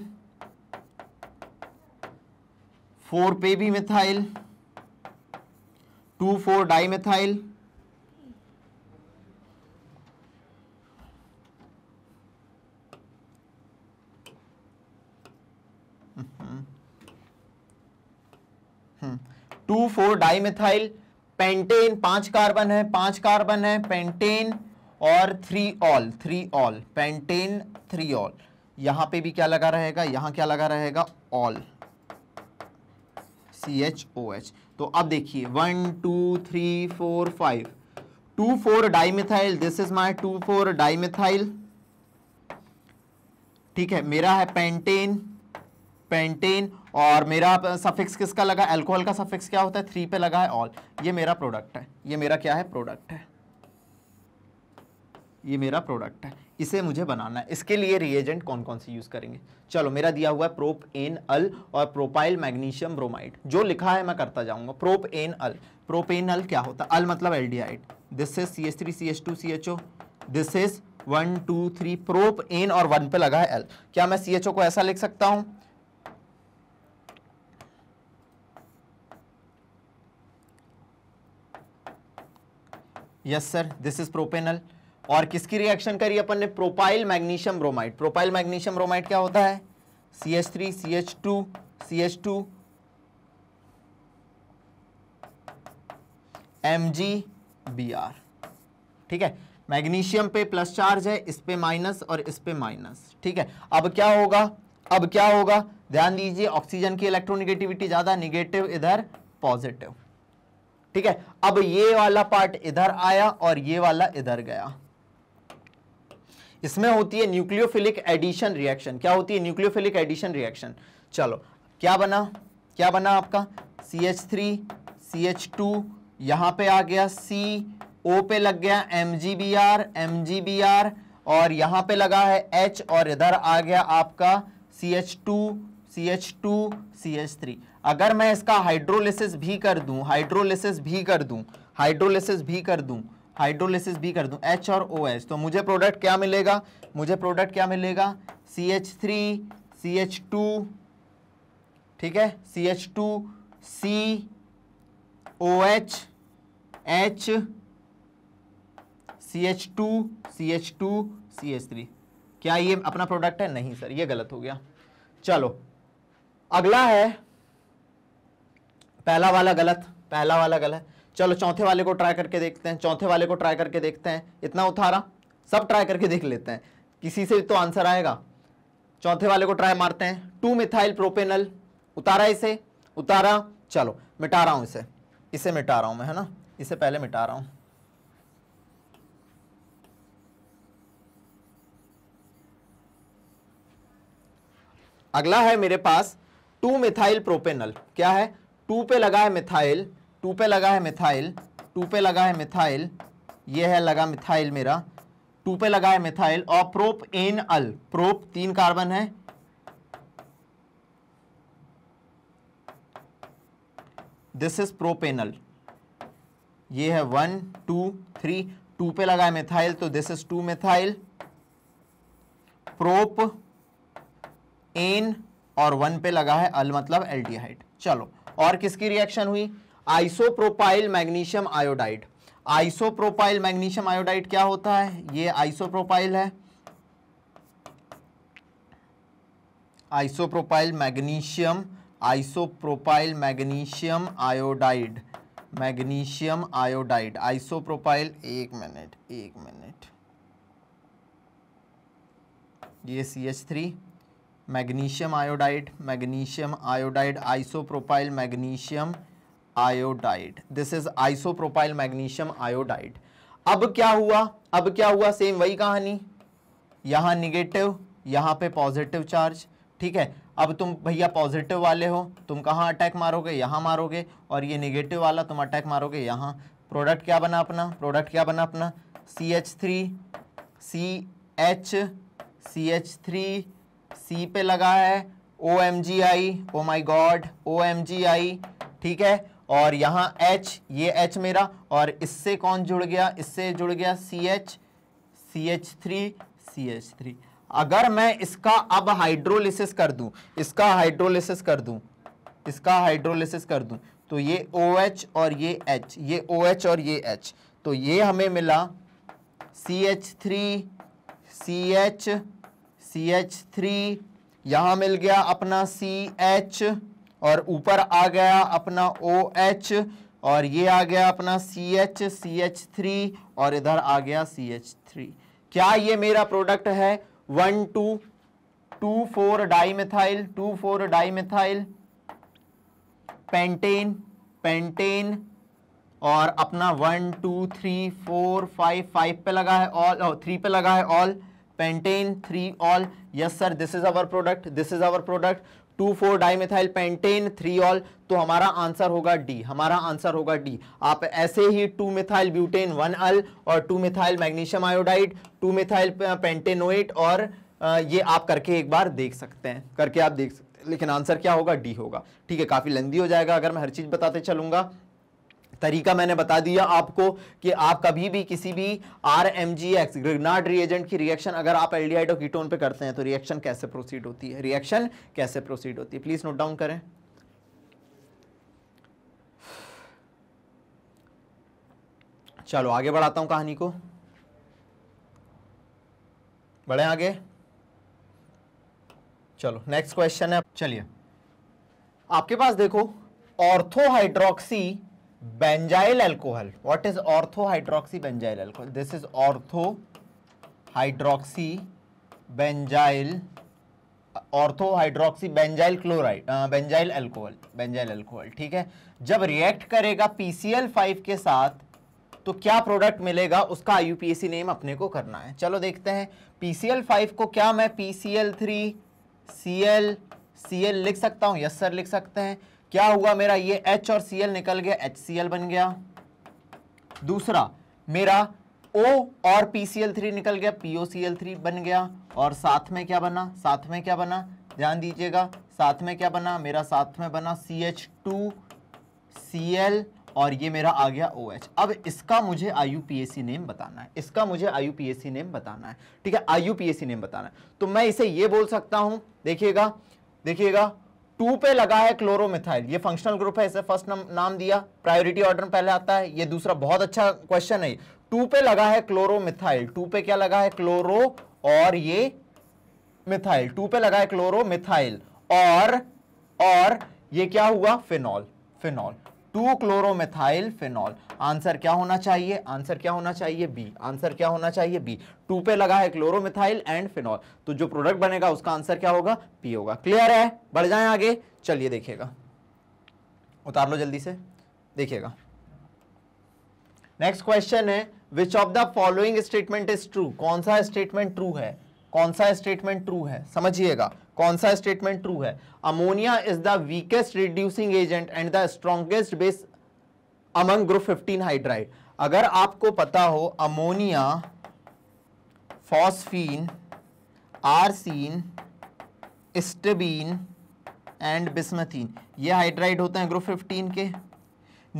फोर पे भी methyl two four dimethyl hmm, hmm, hmm, two four dimethyl pentane पांच कार्बन है पांच कार्बन है पेंटेन और three ol three ol pentane three ol यहां पे भी क्या लगा रहेगा यहां क्या लगा रहेगा ol C H O H तो अब देखिए one two three four five two four dimethyl this is my two four dimethyl ठीक है मेरा है पेंटेन पेंटेन और मेरा सफिक्स किसका लगा एल्कोहल का सफिक्स क्या होता है थ्री पे लगा है ऑल ये मेरा प्रोडक्ट है ये मेरा क्या है प्रोडक्ट है ये मेरा प्रोडक्ट है इसे मुझे बनाना है इसके लिए रिएजेंट कौन कौन से यूज़ करेंगे चलो मेरा दिया हुआ है प्रोप एन अल और प्रोपाइल मैग्नीशियम ब्रोमाइड जो लिखा है मैं करता जाऊंगा propanal propanal क्या होता है अल मतलब aldehyde this is C S three C S two C H O this is one two three propane और वन पे लगा है एल क्या मैं सी एच ओ को ऐसा लिख सकता हूँ yes sir this is propanal और किसकी रिएक्शन करी अपन ने propyl magnesium bromide propyl magnesium bromide क्या होता है C H three C H two C H two M G B R ठीक है मैग्नीशियम पे प्लस चार्ज है इस पे माइनस और इस पे माइनस ठीक है अब क्या होगा अब क्या होगा ध्यान दीजिए ऑक्सीजन की इलेक्ट्रोनिगेटिविटी ज़्यादा निगेटिव इधर पॉजिटिव ठीक है अब ये वाला पार्ट इधर आया और ये वाला इधर गया इसमें होती है न्यूक्लियोफिलिक एडिशन रिएक्शन क्या होती है न्यूक्लियोफिलिक एडिशन रिएक्शन चलो क्या बना क्या बना आपका C H three C H two यहां पर आ गया सी ओ पे लग गया M G B R M G B R और यहां पे लगा है एच और इधर आ गया आपका C H two C H two C H three अगर मैं इसका हाइड्रोलिसिस भी कर दूं हाइड्रोलिसिस भी कर दूं हाइड्रोलिसिस भी कर दूं हाइड्रोलिसिस भी कर दूं एच और ओ एच तो मुझे प्रोडक्ट क्या मिलेगा मुझे प्रोडक्ट क्या मिलेगा C H three C H two ठीक है C H two C O H H C H two C H two C H three क्या ये अपना प्रोडक्ट है नहीं सर ये गलत हो गया चलो अगला है पहला वाला गलत पहला वाला गलत चलो चौथे वाले को ट्राई करके देखते हैं चौथे वाले को ट्राई करके देखते हैं इतना उतारा सब ट्राई करके देख लेते हैं किसी से तो आंसर आएगा चौथे वाले को ट्राई मारते हैं टू मिथाइल प्रोपेनल उतारा इसे उतारा चलो मिटा रहा हूँ इसे इसे मिटा रहा हूँ मैं है ना इसे पहले मिटा रहा हूँ अगला है मेरे पास टू मिथाइल प्रोपेनल क्या है टू पे लगा है मिथाइल टू पे लगा है मिथाइल टू पे लगा है मिथाइल ये है लगा मिथाइल मेरा टू पे लगा है मिथाइल और प्रोप एन अल प्रोप तीन कार्बन है दिस इज प्रोपेनल ये है वन टू थ्री टू पे लगा है मिथाइल तो this is two methyl propane और वन पे लगा है अल मतलब एल्डिहाइड चलो और किसकी रिएक्शन हुई isopropyl magnesium iodide isopropyl magnesium iodide क्या होता है ये आइसोप्रोपाइल है isopropyl magnesium isopropyl magnesium iodide magnesium iodide isopropyl एक मिनट एक मिनट ये C H three magnesium iodide magnesium iodide isopropyl magnesium iodide this is isopropyl magnesium iodide अब क्या हुआ अब क्या हुआ सेम वही कहानी यहाँ निगेटिव यहाँ पे पॉजिटिव चार्ज ठीक है अब तुम भैया पॉजिटिव वाले हो तुम कहाँ अटैक मारोगे यहाँ मारोगे और ये निगेटिव वाला तुम अटैक मारोगे यहाँ प्रोडक्ट क्या बना अपना प्रोडक्ट क्या बना अपना C H three C H C H three C पे लगा है O M G I oh my god O M G I ठीक है और यहाँ एच ये एच मेरा और इससे कौन जुड़ गया इससे जुड़ गया C H C H three C H three अगर मैं इसका अब हाइड्रोलिसिस कर दूं इसका हाइड्रोलिसिस कर दूं इसका हाइड्रोलिसिस कर दूं तो ये ओ OH और ये H ये ओ OH और ये H तो ये हमें मिला C H three C H C H three यहां मिल गया अपना सी एच और ऊपर आ गया अपना ओ एच और ये आ गया अपना C H C H three और इधर आ गया सी एच थ्री क्या ये मेरा प्रोडक्ट है one two two four dimethyl two four dimethyl pentane pentane और अपना one two three four five five पे लगा है ऑल थ्री oh, पे लगा है ol pentane three ol yes sir this is our product this is our product two four methyl pentane three ol तो हमारा आंसर होगा डी हमारा आंसर होगा डी आप ऐसे ही two methyl butane one al और two methyl magnesium iodide two methyl pentanoate और ये आप करके एक बार देख सकते हैं करके आप देख सकते हैं लेकिन आंसर क्या होगा डी होगा ठीक है काफ़ी लेंदी हो जाएगा अगर मैं हर चीज़ बताते चलूंगा तरीका मैंने बता दिया आपको कि आप कभी भी किसी भी R M G X Grignard reagent की रिएक्शन अगर आप एल डी कीटोन पे करते हैं तो रिएक्शन कैसे प्रोसीड होती है रिएक्शन कैसे प्रोसीड होती है प्लीज़ नोट डाउन करें चलो आगे बढ़ाता हूं कहानी को बढ़े आगे चलो नेक्स्ट क्वेश्चन है चलिए आपके पास देखो orthohydroxy benzyl alcohol what is ortho hydroxy benzyl alcohol this is ortho hydroxy benzyl ortho hydroxy benzyl chloride benzyl alcohol benzyl alcohol ठीक है जब रिएक्ट करेगा पीसीएल फाइव के साथ तो क्या प्रोडक्ट मिलेगा उसका आईयूपीएसी नेम अपने को करना है चलो देखते हैं पीसीएल फाइव को क्या मैं पीसीएल थ्री सीएल सीएल लिख सकता हूँ यस सर लिख सकते हैं क्या हुआ मेरा ये एच और सी एल निकल गया एच सी एल बन गया दूसरा मेरा ओ और पी सी एल थ्री निकल गया पीओ सी एल थ्री बन गया और साथ में क्या बना साथ में क्या बना ध्यान दीजिएगा साथ में क्या बना मेरा साथ में बना C H two C L और ये मेरा आ गया ओ OH. अब इसका मुझे आई नेम बताना है इसका मुझे सी नेम बताना है ठीक है आई नेम बताना है तो मैं इसे ये बोल सकता हूँ देखिएगा देखिएगा टू पे लगा है क्लोरोमिथाइल ये फंक्शनल ग्रुप है इसे फर्स्ट नाम दिया प्रायोरिटी ऑर्डर पहले आता है ये दूसरा बहुत अच्छा क्वेश्चन है टू पे लगा है क्लोरोमिथाइल टू पे क्या लगा है क्लोरो और ये मिथाइल टू पे लगा है क्लोरोमिथाइल और और ये क्या हुआ phenol phenol two chloromethyl phenol answer क्या होना चाहिए आंसर क्या होना चाहिए बी आंसर क्या होना चाहिए बी टू पे लगा है क्लोरोमेथाइल एंड फिनॉल तो जो प्रोडक्ट बनेगा उसका आंसर क्या होगा पी होगा क्लियर है बढ़ जाए आगे चलिए देखिएगा उतार लो जल्दी से देखिएगा नेक्स्ट क्वेश्चन है which of the following statement is true कौन सा स्टेटमेंट ट्रू है कौन सा स्टेटमेंट ट्रू है समझिएगा कौन सा स्टेटमेंट ट्रू है ammonia is the weakest reducing agent and the strongest base among group 15 hydride अगर आपको पता हो ammonia phosphine arsine stibine and bismuthine ये हाइड्राइड होते हैं ग्रुप 15 के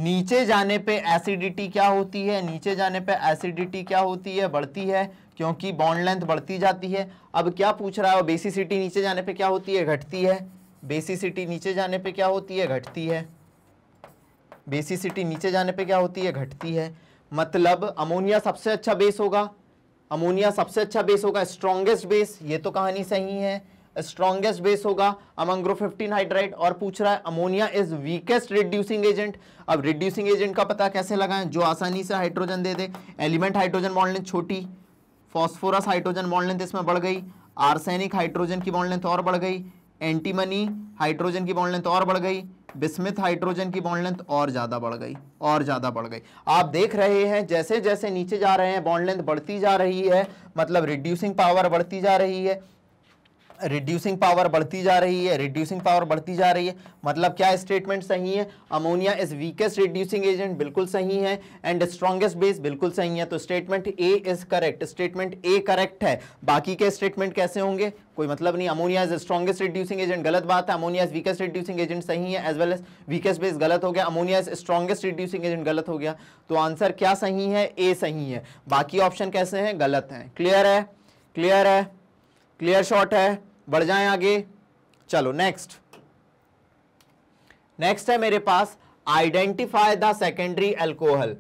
नीचे जाने पे एसिडिटी क्या होती है नीचे जाने पे एसिडिटी क्या होती है बढ़ती है क्योंकि बॉन्ड लेंथ बढ़ती जाती है अब क्या पूछ रहा है बेसिसिटी नीचे जाने पे क्या होती है घटती है बेसिसिटी नीचे जाने पे क्या होती है घटती है बेसिसिटी नीचे जाने पे क्या होती है घटती है मतलब अमोनिया सबसे अच्छा बेस होगा अमोनिया सबसे अच्छा बेस होगा स्ट्रॉन्गेस्ट बेस ये तो कहानी सही है स्ट्रॉन्गेस्ट बेस होगा अमंग्रो फिफ्टीन हाइड्राइड और पूछ रहा है ammonia is weakest reducing agent अब रिड्यूसिंग एजेंट का पता कैसे लगाएं जो आसानी से हाइड्रोजन दे दे एलिमेंट हाइड्रोजन मॉडल छोटी फॉस्फोरस हाइड्रोजन बॉन्ड लेंथ इसमें बढ़ गई आर्सेनिक हाइड्रोजन की बॉन्ड लेंथ और बढ़ गई एंटीमनी हाइड्रोजन की बॉन्ड लेंथ और बढ़ गई बिस्मिथ हाइड्रोजन की बॉन्ड लेंथ और ज़्यादा बढ़ गई और ज़्यादा बढ़ गई आप देख रहे हैं जैसे जैसे नीचे जा रहे हैं बॉन्ड लेंथ बढ़ती जा रही है मतलब रिड्यूसिंग पावर बढ़ती जा रही है रिड्यूसिंग पावर बढ़ती जा रही है रिड्यूसिंग पावर बढ़ती जा रही है मतलब क्या स्टेटमेंट सही है ammonia is weakest reducing agent बिल्कुल सही है एंड स्ट्रॉन्गेस्ट बेस बिल्कुल सही है तो statement A is correct statement A correct है बाकी के स्टेटमेंट कैसे होंगे कोई मतलब नहीं ammonia is strongest reducing agent गलत बात है ammonia is weakest reducing agent सही है as well as weakest base गलत हो गया ammonia is strongest reducing agent गलत हो गया तो आंसर क्या सही है ए सही है बाकी ऑप्शन कैसे हैं गलत हैं क्लियर है क्लियर है क्लियर शॉट है बढ़ जाएं आगे चलो नेक्स्ट नेक्स्ट है मेरे पास identify the secondary alcohol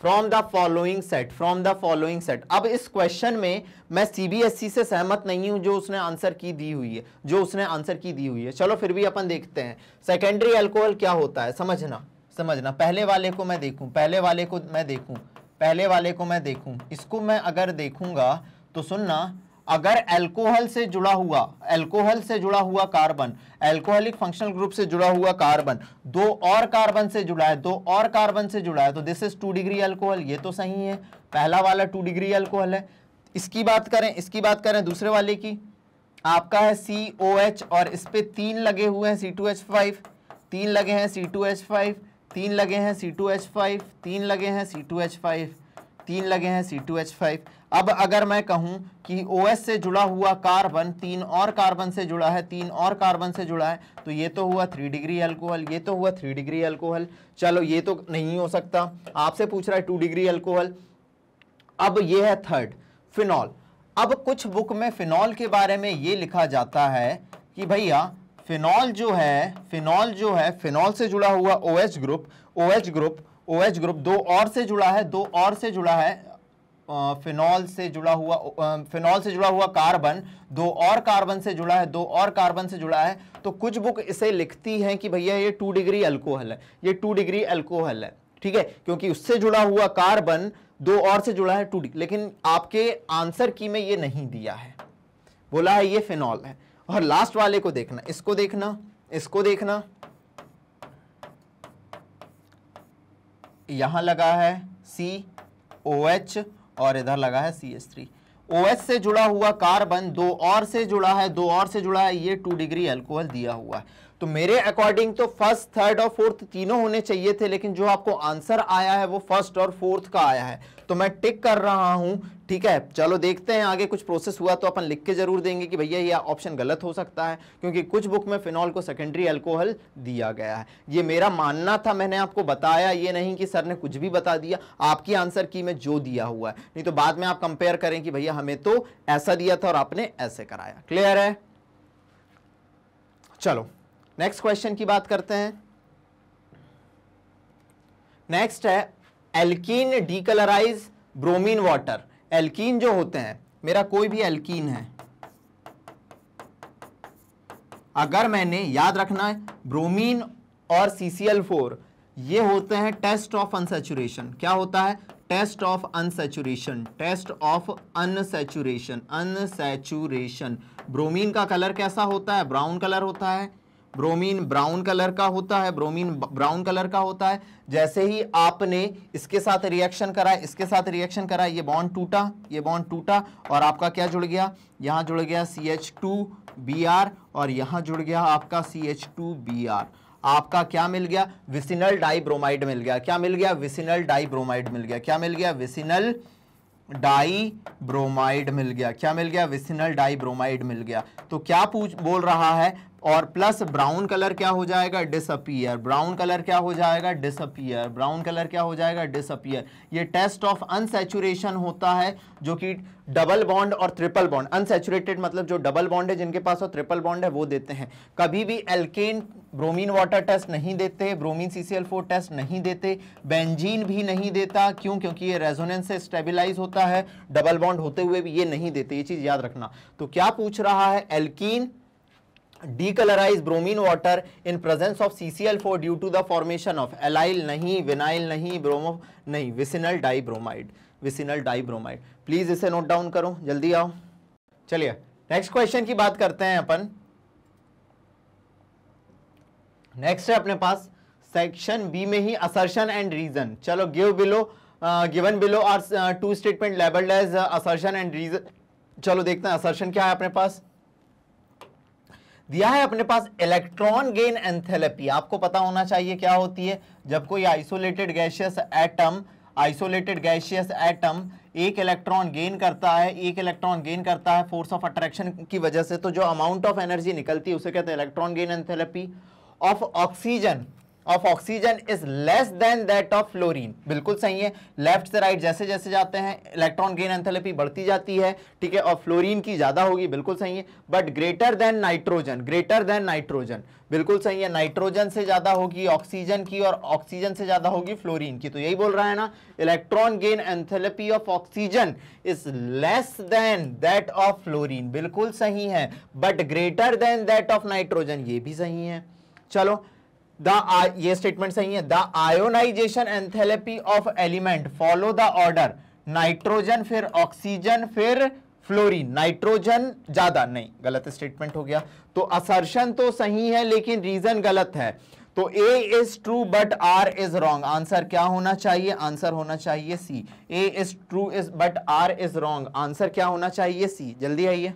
from the following set from the following set अब इस क्वेश्चन में मैं सीबीएसई e से सहमत नहीं हूं जो उसने आंसर की दी हुई है जो उसने आंसर की दी हुई है चलो फिर भी अपन देखते हैं सेकेंडरी एल्कोहल क्या होता है समझना समझना पहले वाले को मैं देखूं पहले वाले को मैं देखूं पहले वाले को मैं देखूं इसको मैं अगर देखूंगा तो सुनना अगर एल्कोहल से जुड़ा हुआ एल्कोहल से जुड़ा हुआ कार्बन एल्कोहलिक फंक्शनल ग्रुप से जुड़ा हुआ कार्बन दो और कार्बन से जुड़ा है दो और कार्बन से जुड़ा है तो this is two degree alcohol ये तो सही है पहला वाला टू डिग्री एल्कोहल है इसकी बात करें इसकी बात करें दूसरे वाले की आपका है सी ओ एच और इस पर तीन लगे हुए हैं सी टू एच फाइव तीन लगे हैं सी टू एच फाइव तीन लगे हैं सी टू एच फाइव तीन लगे हैं सी टू एच फाइव तीन लगे हैं सी टू एच फाइव अब अगर मैं कहूं कि OS से जुड़ा हुआ कार्बन तीन और कार्बन से जुड़ा है तीन और कार्बन से जुड़ा है तो ये तो हुआ थ्री डिग्री अल्कोहल ये तो हुआ थ्री डिग्री अल्कोहल चलो ये तो नहीं हो सकता आपसे पूछ रहा है टू डिग्री अल्कोहल अब ये है थर्ड फिनॉल अब कुछ बुक में फिनॉल के बारे में ये लिखा जाता है कि भैया फिनॉल जो है फिनॉल जो है फिनॉल से जुड़ा हुआ O group O group O group दो और से जुड़ा है दो और से जुड़ा है फिनॉल से जुड़ा हुआ फिनॉल से जुड़ा हुआ कार्बन दो और कार्बन से जुड़ा है दो और कार्बन से जुड़ा है तो कुछ बुक इसे लिखती हैं कि भैया ये टू डिग्री अल्कोहल है ये टू डिग्री अल्कोहल है ठीक है क्योंकि उससे जुड़ा हुआ कार्बन दो और से जुड़ा है टू डिग्री लेकिन आपके आंसर की में ये नहीं दिया है बोला है ये फिनॉल है और लास्ट वाले को देखना इसको देखना इसको देखना यहां लगा है सी ओ एच और इधर लगा है C S three O S से जुड़ा हुआ कार्बन दो और से जुड़ा है दो और से जुड़ा है ये टू डिग्री अल्कोहल दिया हुआ है तो मेरे अकॉर्डिंग तो फर्स्ट थर्ड और फोर्थ तीनों होने चाहिए थे लेकिन जो आपको आंसर आया है वो फर्स्ट और फोर्थ का आया है तो मैं टिक कर रहा हूं ठीक है चलो देखते हैं आगे कुछ प्रोसेस हुआ तो अपन लिख के जरूर देंगे कि भैया ये ऑप्शन गलत हो सकता है क्योंकि कुछ बुक में फिनॉल को सेकेंडरी एल्कोहल दिया गया है ये मेरा मानना था मैंने आपको बताया ये नहीं कि सर ने कुछ भी बता दिया आपकी आंसर की में जो दिया हुआ है नहीं तो बाद में आप कंपेयर करें कि भैया हमें तो ऐसा दिया था और आपने ऐसे कराया क्लियर है चलो नेक्स्ट क्वेश्चन की बात करते हैं नेक्स्ट है alkene decolourise bromine water alkene जो होते हैं मेरा कोई भी एल्कीन है अगर मैंने याद रखना है ब्रोमीन और CCl4 ये होते हैं टेस्ट ऑफ अनसेचुरेशन क्या होता है test of unsaturation test of unsaturation unsaturation bromine का कलर कैसा होता है ब्राउन कलर होता है ब्रोमीन ब्राउन कलर का होता है ब्रोमीन ब्राउन कलर का होता है जैसे ही आपने इसके साथ रिएक्शन करा इसके साथ रिएक्शन करा ये बॉन्ड टूटा ये बॉन्ड टूटा और आपका क्या जुड़ गया यहाँ जुड़ गया C H two B R और यहाँ जुड़ गया आपका C H two B R आपका क्या मिल गया विसिनल डाइब्रोमाइड मिल गया क्या मिल गया विसिनल डाइब्रोमाइड मिल गया क्या मिल गया विसिनल डाई ब्रोमाइड मिल गया क्या मिल गया विसिनल डाई ब्रोमाइड मिल गया तो क्या पूछ बोल रहा है और प्लस ब्राउन कलर क्या हो जाएगा डिसअपियर ब्राउन कलर क्या हो जाएगा डिसअपियर ब्राउन कलर क्या हो जाएगा डिसअपियर ये टेस्ट ऑफ अनसेचुरेशन होता है जो कि डबल बॉन्ड और ट्रिपल बॉन्ड अनसेचुरेटेड मतलब जो डबल बॉन्ड है जिनके पास और ट्रिपल बॉन्ड है वो देते हैं कभी भी एल्केन ब्रोमीन वाटर टेस्ट नहीं देते ब्रोमीन फोर टेस्ट नहीं देते बेंजीन भी नहीं देता क्यों क्योंकि ये रेजोनेंस से स्टेबिलाईज होता है डबल बॉन्ड होते हुए भी ये नहीं देते ये चीज़ याद रखना तो क्या पूछ रहा है alkene in presence of C C L four due to the formation of allyl नहीं विनाइल नहीं ब्रोमो नहीं vicinal dibromide vicinal dibromide please इसे नोट डाउन करो जल्दी आओ चलिए नेक्स्ट क्वेश्चन की बात करते हैं अपन नेक्स्ट है अपने पास सेक्शन बी में ही असर्शन एंड रीजन चलो give below given below are two statement labelled as assertion and reason चलो देखते हैं असर्शन क्या है अपने पास दिया है अपने पास इलेक्ट्रॉन गेन एंथेलपी आपको पता होना चाहिए क्या होती है जब कोई isolated gaseous atom isolated gaseous atom एक इलेक्ट्रॉन गेन करता है एक इलेक्ट्रॉन गेन करता है फोर्स ऑफ अट्रैक्शन की वजह से तो जो अमाउंट ऑफ एनर्जी निकलती है उसे कहते हैं electron gain enthalpy of oxygen of oxygen is less than that of fluorine बिल्कुल सही है लेफ्ट से राइट जैसे जैसे जाते हैं इलेक्ट्रॉन गेन एंथेलेपी बढ़ती जाती है ठीक है और फ्लोरीन की ज़्यादा होगी बिल्कुल सही है but greater than nitrogen greater than nitrogen बिल्कुल सही है नाइट्रोजन से ज़्यादा होगी ऑक्सीजन की और ऑक्सीजन से ज़्यादा होगी फ्लोरीन की तो यही बोल रहा है ना electron gain enthalpy of oxygen is less than that of fluorine बिल्कुल सही है but greater than that of nitrogen ये भी सही है चलो द uh, ये स्टेटमेंट सही है the ionisation enthalpy of element follow the order nitrogen फिर ऑक्सीजन फिर फ्लोरीन नाइट्रोजन ज्यादा नहीं गलत स्टेटमेंट हो गया तो असर्शन तो सही है लेकिन रीजन गलत है तो A is true but R is wrong answer क्या होना चाहिए आंसर होना चाहिए C A is true is but R is wrong answer क्या होना चाहिए सी जल्दी आइए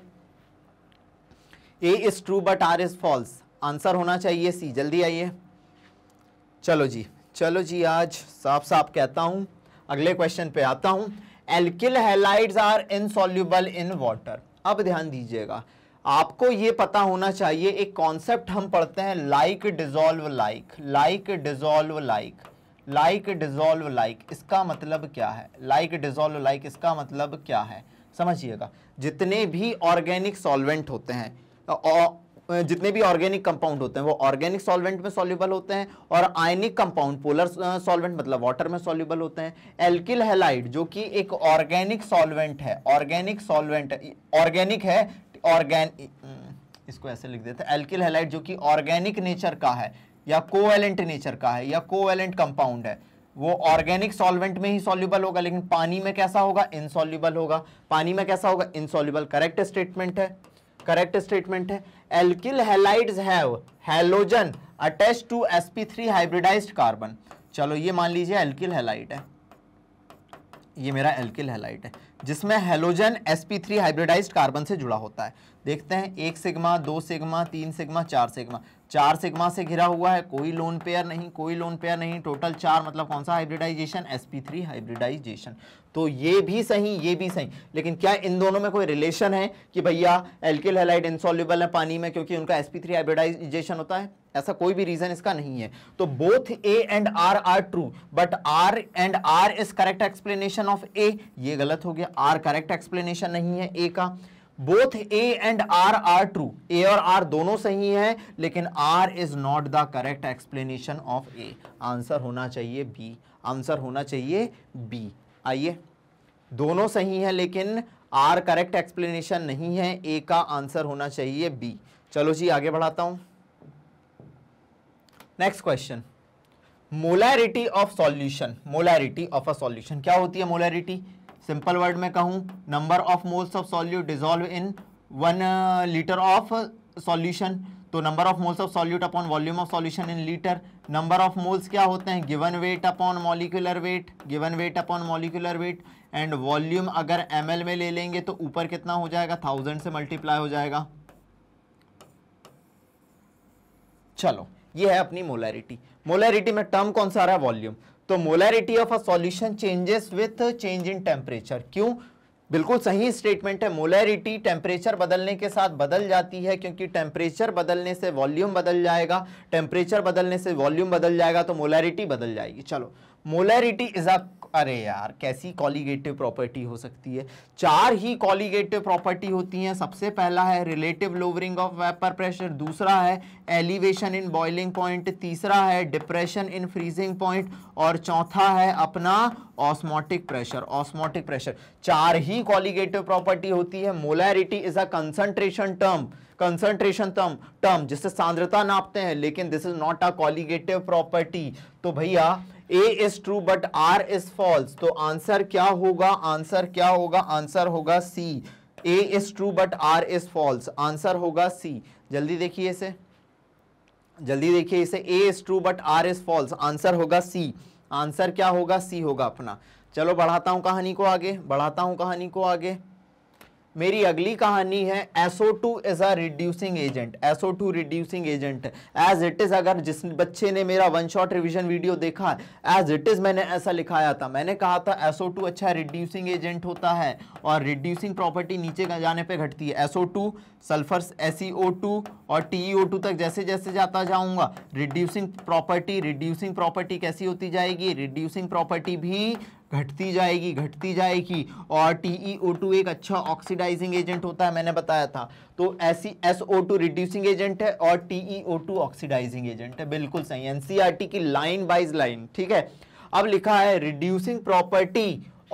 A is true but R is false answer होना चाहिए सी जल्दी आइए चलो जी चलो जी आज साफ साफ कहता हूँ अगले क्वेश्चन पे आता हूँ alkyl halides are insoluble in water अब ध्यान दीजिएगा आपको ये पता होना चाहिए एक कॉन्सेप्ट हम पढ़ते हैं like dissolve like like dissolve like like dissolve like इसका मतलब क्या है लाइक डिजोल्व लाइक इसका मतलब क्या है समझिएगा जितने भी ऑर्गेनिक सॉल्वेंट होते हैं जितने भी ऑर्गेनिक कंपाउंड होते हैं वो ऑर्गेनिक सॉल्वेंट में सॉल्युबल होते हैं और आयनिक कंपाउंड पोलर सॉल्वेंट मतलब वाटर में सॉल्युबल होते हैं एल्किल हेलाइड जो कि एक ऑर्गेनिक सॉल्वेंट है ऑर्गेनिक सॉल्वेंट ऑर्गेनिक है ऑर्गेन इसको ऐसे लिख देते हैं एल्किल हेलाइड जो कि ऑर्गेनिक नेचर का है या कोवेलेंट नेचर का है या कोवेलेंट कंपाउंड है वो ऑर्गेनिक सॉल्वेंट में ही सॉल्युबल होगा लेकिन पानी में कैसा होगा इनसॉल्युबल होगा पानी में कैसा होगा इनसॉल्युबल करेक्ट स्टेटमेंट है करेक्ट स्टेटमेंट है alkyl halides have halogen attach to sp3 hybridised carbon चलो ये मान लीजिए एल्किल हेलाइट है ये मेरा एल्किल हेलाइट है जिसमें हेलोजन sp3 हाइब्रिडाइज्ड कार्बन से जुड़ा होता है देखते हैं एक सिग्मा दो सिग्मा तीन सिग्मा चार सिग्मा चार सिग्मा से घिरा हुआ है कोई लोन पेयर नहीं कोई लोन पेयर नहीं टोटल चार मतलब कौन सा हाइब्रिडाइजेशन sp3 हाइब्रिडाइजेशन तो ये भी सही ये भी सही लेकिन क्या इन दोनों में कोई रिलेशन है कि भैया एल्किल हेलाइड इंसॉल्यूबल है पानी में क्योंकि उनका एसपी थ्री हाइब्रिडाइजेशन होता है ऐसा कोई भी रीजन इसका नहीं है तो both A and R are true but R and R is correct explanation of A ये गलत हो गया आर करेक्ट एक्सप्लेनेशन नहीं है ए का both A and R are true A और आर दोनों सही हैं लेकिन R is not the correct explanation of A answer होना चाहिए बी आंसर होना चाहिए बी आइए दोनों सही हैं लेकिन आर करेक्ट एक्सप्लेनेशन नहीं है ए का आंसर होना चाहिए बी चलो जी आगे बढ़ाता हूं next question molarity of solution molarity of a solution क्या होती है मोलैरिटी सिंपल वर्ड में कहूं number of moles of solute dissolve in one litre of solution तो number of moles of solute upon volume of solution in litre number of moles क्या होते हैं given weight upon molecular weight given weight upon molecular weight and volume अगर M में ले लेंगे तो ऊपर कितना हो जाएगा थाउजेंड से मल्टीप्लाई हो जाएगा चलो ये है अपनी मोलैरिटी मोलैरिटी में टर्म कौन सा आ रहा है वॉल्यूम तो molarity of a solution changes with change in temperature क्यों बिल्कुल सही स्टेटमेंट है मोलैरिटी टेम्परेचर बदलने के साथ बदल जाती है क्योंकि टेम्परेचर बदलने से वॉल्यूम बदल जाएगा टेम्परेचर बदलने से वॉल्यूम बदल जाएगा तो मोलैरिटी बदल जाएगी चलो मोलैरिटी इज अ अरे यार कैसी कॉलीगेटिव प्रॉपर्टी हो सकती है चार ही कॉलीगेटिव प्रॉपर्टी होती हैं सबसे पहला है relative lowering of vapour pressure दूसरा है एलिवेशन इन बॉइलिंग पॉइंट तीसरा है डिप्रेशन इन फ्रीजिंग पॉइंट और चौथा है अपना ऑस्मोटिक प्रेशर ऑस्मोटिक प्रेशर चार ही कॉलीगेटिव प्रॉपर्टी होती है molarity is a concentration term concentration term term जिससे सांद्रता नापते हैं लेकिन this is not a colligative property तो भैया A is true but R is false तो आंसर क्या होगा आंसर क्या होगा आंसर होगा C A is true but R is false answer होगा सी जल्दी देखिए इसे जल्दी देखिए इसे A is true but R is false answer होगा सी आंसर क्या होगा सी होगा अपना चलो बढ़ाता हूँ कहानी को आगे बढ़ाता हूँ कहानी को आगे मेरी अगली कहानी है SO two is a reducing agent SO two reducing agent as it is अगर जिस बच्चे ने मेरा वन शॉट रिविजन वीडियो देखा एज इट इज मैंने ऐसा लिखाया था मैंने कहा था एसओ टू अच्छा रिड्यूसिंग एजेंट होता है और रिड्यूसिंग प्रॉपर्टी नीचे जाने पे घटती है एसओ टू सल्फर एस और टी टू e तक जैसे जैसे जाता जाऊंगा रिड्यूसिंग प्रॉपर्टी रिड्यूसिंग प्रॉपर्टी कैसी होती जाएगी रिड्यूसिंग प्रॉपर्टी भी घटती जाएगी घटती जाएगी और टी ई ओ टू एक अच्छा ऑक्सीडाइजिंग एजेंट होता है मैंने बताया था तो ऐसी S O two reducing agent है और T E O two oxidising agent है बिल्कुल सही एन सी आर टी की लाइन बाइज लाइन ठीक है अब लिखा है reducing property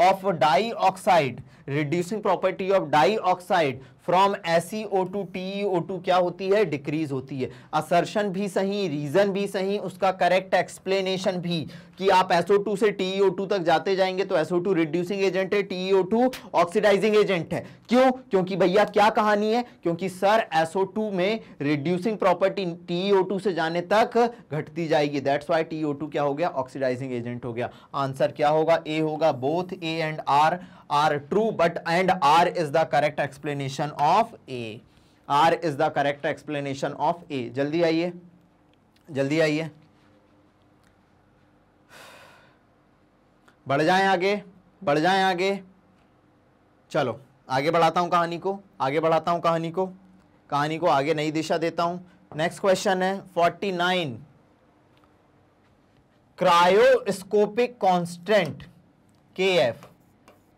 of dioxide reducing property of dioxide from S O two T O two क्या होती है डिक्रीज होती है असर्शन भी सही रीज़न भी सही उसका करेक्ट एक्सप्लेनेशन भी कि आप एस ओ टू से टी ओ टू तक जाते जाएंगे तो S O two reducing agent है T O two oxidising agent है क्यों क्योंकि भैया क्या कहानी है क्योंकि सर एस ओ टू में reducing property T O two से जाने तक घटती जाएगी that's why T O two क्या हो गया ऑक्सीडाइजिंग एजेंट हो गया आंसर क्या होगा ए होगा both A and R are true but and R is the correct explanation of A R is the correct explanation of A जल्दी आइए जल्दी आइए बढ़ जाएं आगे बढ़ जाएं आगे चलो आगे बढ़ाता हूं कहानी को आगे बढ़ाता हूं कहानी को कहानी को आगे नई दिशा देता हूं नेक्स्ट क्वेश्चन है forty nine cryoscopic constant K F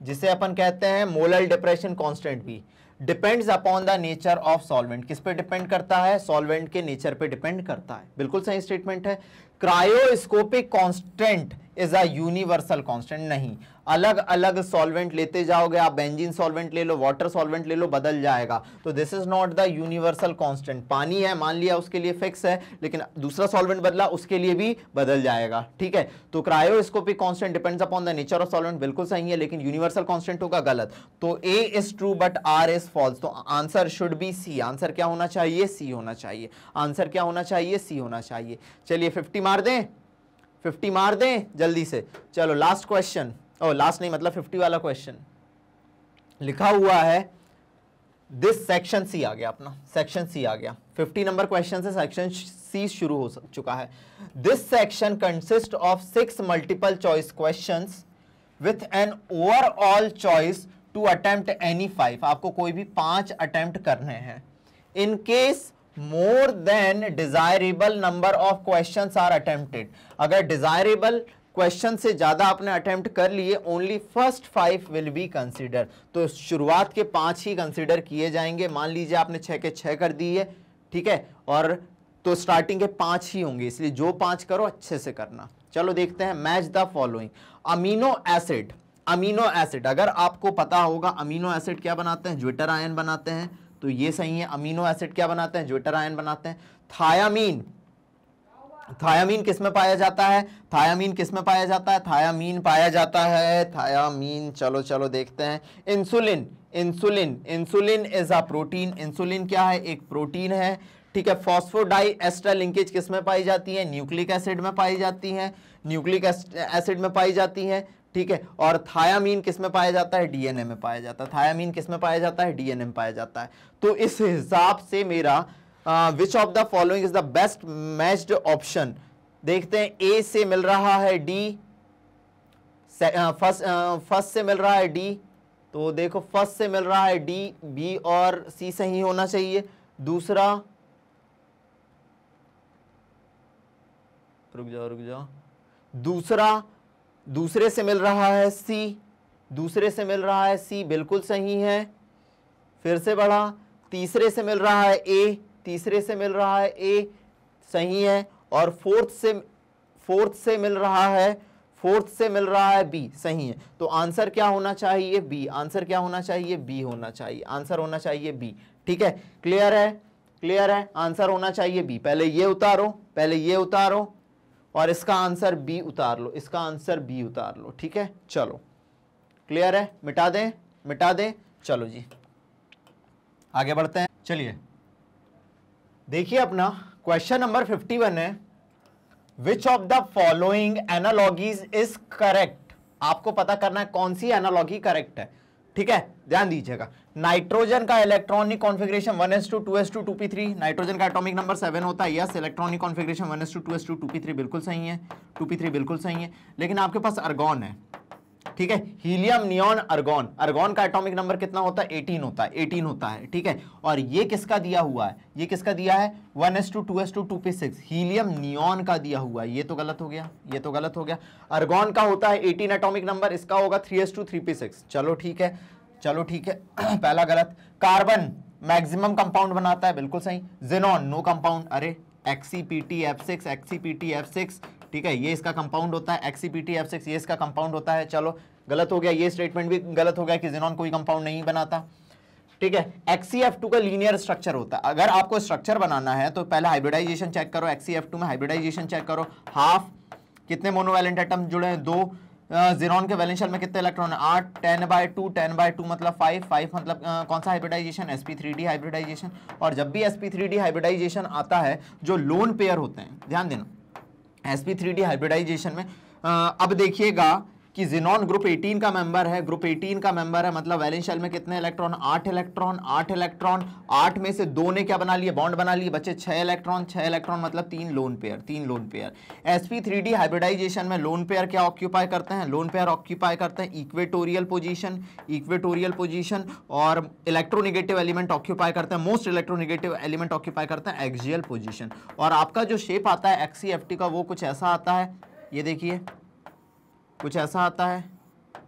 जिसे अपन कहते हैं मोलर डिप्रेशन कांस्टेंट भी depends upon the nature of solvent किस पे डिपेंड करता है सॉल्वेंट के नेचर पे डिपेंड करता है बिल्कुल सही स्टेटमेंट है cryoscopic constant is a universal constant नहीं अलग अलग सॉल्वेंट लेते जाओगे आप बेंजीन सॉल्वेंट ले लो वाटर सॉल्वेंट ले लो बदल जाएगा तो this is not the universal constant पानी है मान लिया उसके लिए फिक्स है लेकिन दूसरा सॉल्वेंट बदला उसके लिए भी बदल जाएगा ठीक है तो cryoscopic constant depends upon the nature of solvent बिल्कुल सही है लेकिन यूनिवर्सल कॉन्स्टेंट होगा गलत तो A is true but R is false तो answer should be C answer क्या होना चाहिए सी होना चाहिए आंसर क्या होना चाहिए सी होना चाहिए चलिए फिफ्टी मार दें फिफ्टी मार दें जल्दी से चलो लास्ट क्वेश्चन और लास्ट नहीं मतलब फिफ्टी वाला क्वेश्चन लिखा हुआ है दिस सेक्शन सी आ गया अपना सेक्शन सी आ गया 50 नंबर क्वेश्चन से सेक्शन सी शुरू हो चुका है this section consist of six multiple choice question with an overall choice to attempt any five आपको कोई भी पांच अटेम्प्ट करने हैं in case more than desirable number of question are attempted अगर डिजायरेबल क्वेश्चन से ज़्यादा आपने अटेम्प्ट कर लिए only first five will be consider तो शुरुआत के पाँच ही कंसिडर किए जाएंगे मान लीजिए आपने छः के छः कर दिए ठीक है और तो स्टार्टिंग के पाँच ही होंगे इसलिए जो पाँच करो अच्छे से करना चलो देखते हैं match the following amino acid amino acid अगर आपको पता होगा अमीनो एसिड क्या बनाते हैं ज्विटर आयन बनाते हैं तो ये सही है अमीनो एसिड क्या बनाते हैं ज्विटर आयन बनाते हैं थायामीन थायामीन किस में पाया जाता है थायामीन किस में पाया जाता है थायामीन पाया जाता है थायामीन चलो चलो देखते हैं insulin insulin insulin is a protein insulin क्या है एक प्रोटीन है ठीक है फॉस्फोडाई एस्टर लिंकेज किस में पाई जाती है न्यूक्लिक एसिड में पाई जाती है न्यूक्लिक एसिड में पाई जाती है ठीक है और थायामीन किस में पाया जाता है डीएनए में पाया जाता है थायामीन किस में पाया जाता है डीएनए में पाया जाता है तो इस हिसाब से मेरा which of the following is the best matched option देखते हैं ए से मिल रहा है डी फर्स्ट फर्स्ट से मिल रहा है डी तो देखो फर्स्ट से मिल रहा है डी बी और सी सही होना चाहिए दूसरा रुक जाओ रुक जाओ दूसरा दूसरे से मिल रहा है सी दूसरे से मिल रहा है सी बिल्कुल सही है फिर से बढ़ा तीसरे से मिल रहा है ए तीसरे से मिल रहा है ए सही है और फोर्थ से फोर्थ से मिल रहा है फोर्थ से मिल रहा है बी सही है तो आंसर क्या होना चाहिए बी आंसर क्या होना चाहिए बी होना चाहिए आंसर होना चाहिए बी ठीक है क्लियर है क्लियर है आंसर होना चाहिए बी पहले ये उतारो पहले ये उतारो और इसका आंसर बी उतार लो इसका आंसर बी उतार लो ठीक है चलो क्लियर है मिटा दें मिटा दें चलो जी आगे बढ़ते हैं चलिए देखिए अपना क्वेश्चन नंबर 51 है which of the following analogies is correct आपको पता करना है कौन सी एनालॉगी करेक्ट है ठीक है ध्यान दीजिएगा नाइट्रोजन का electronic configuration 1s2 2s2 2p3 nitrogen का एटॉमिक नंबर 7 होता है yes electronic configuration 1s2 2s2 2p3 बिल्कुल सही है 2p3 बिल्कुल सही है लेकिन आपके पास अर्गॉन है ठीक है हीलियम नियॉन अर्गोन अर्गोन का एटॉमिक नंबर कितना होता है 18 होता है 18 होता है ठीक है और ये किसका दिया हुआ है ये किसका दिया है 1s2 2s2 2p6 helium neon का दिया हुआ है ये तो गलत हो गया ये तो गलत हो गया अर्गोन का होता है 18 एटॉमिक नंबर इसका होगा 3s2 3p6 चलो ठीक है चलो ठीक है पहला गलत कार्बन मैक्सिमम कंपाउंड बनाता है बिल्कुल सही जेनॉन नो कंपाउंड अरे X E P T F six X E P T F six ठीक है ये इसका कंपाउंड होता है एक्सीपीटी एफ सिक्स ये इसका कंपाउंड होता है चलो गलत हो गया ये स्टेटमेंट भी गलत हो गया कि जिनॉन कोई कंपाउंड नहीं बनाता ठीक है एक्सीएफ टू का लीनियर स्ट्रक्चर होता है अगर आपको स्ट्रक्चर बनाना है तो पहले हाइब्रिडाइजेशन चेक करो एक्सीएफ टू में हाइब्रिडाइजेशन चेक करो हाफ कितने मोनोवैलेंट एटम जुड़े हैं दो जीरोन के वैलेंशियल में कितने इलेक्ट्रॉन है आठ ten by two ten by two मतलब फाइव फाइव मतलब आ, कौन सा hybridisation S P three D hybridisation और जब भी S P three D hybridisation आता है जो लोन पेयर होते हैं ध्यान देना S P three D hybridisation में आ, अब देखिएगा कि जिनॉन ग्रुप 18 का मेंबर है ग्रुप 18 का मेंबर है मतलब वैलेंस शेल में कितने इलेक्ट्रॉन आठ इलेक्ट्रॉन आठ इलेक्ट्रॉन आठ में से दो ने क्या बना लिए बॉन्ड बना लिए बच्चे छह इलेक्ट्रॉन छह इलेक्ट्रॉन मतलब तीन लोन पेयर तीन लोन पेयर sp3d हाइब्रिडाइजेशन में लोन पेयर क्या ऑक्यूपाई करते हैं लोन पेयर ऑक्यूपाई करते हैं इक्वेटोरियल पोजीशन इक्वेटोरियल पोजीशन और इलेक्ट्रोनिगेटिव एलिमेंट ऑक्यूपाई करते हैं मोस्ट इलेक्ट्रोनिगेटिव एलिमेंट ऑक्यूपाई करते हैं एक्जियल पोजिशन और आपका जो शेप आता है एक्सी का वो कुछ ऐसा आता है ये देखिए कुछ ऐसा आता है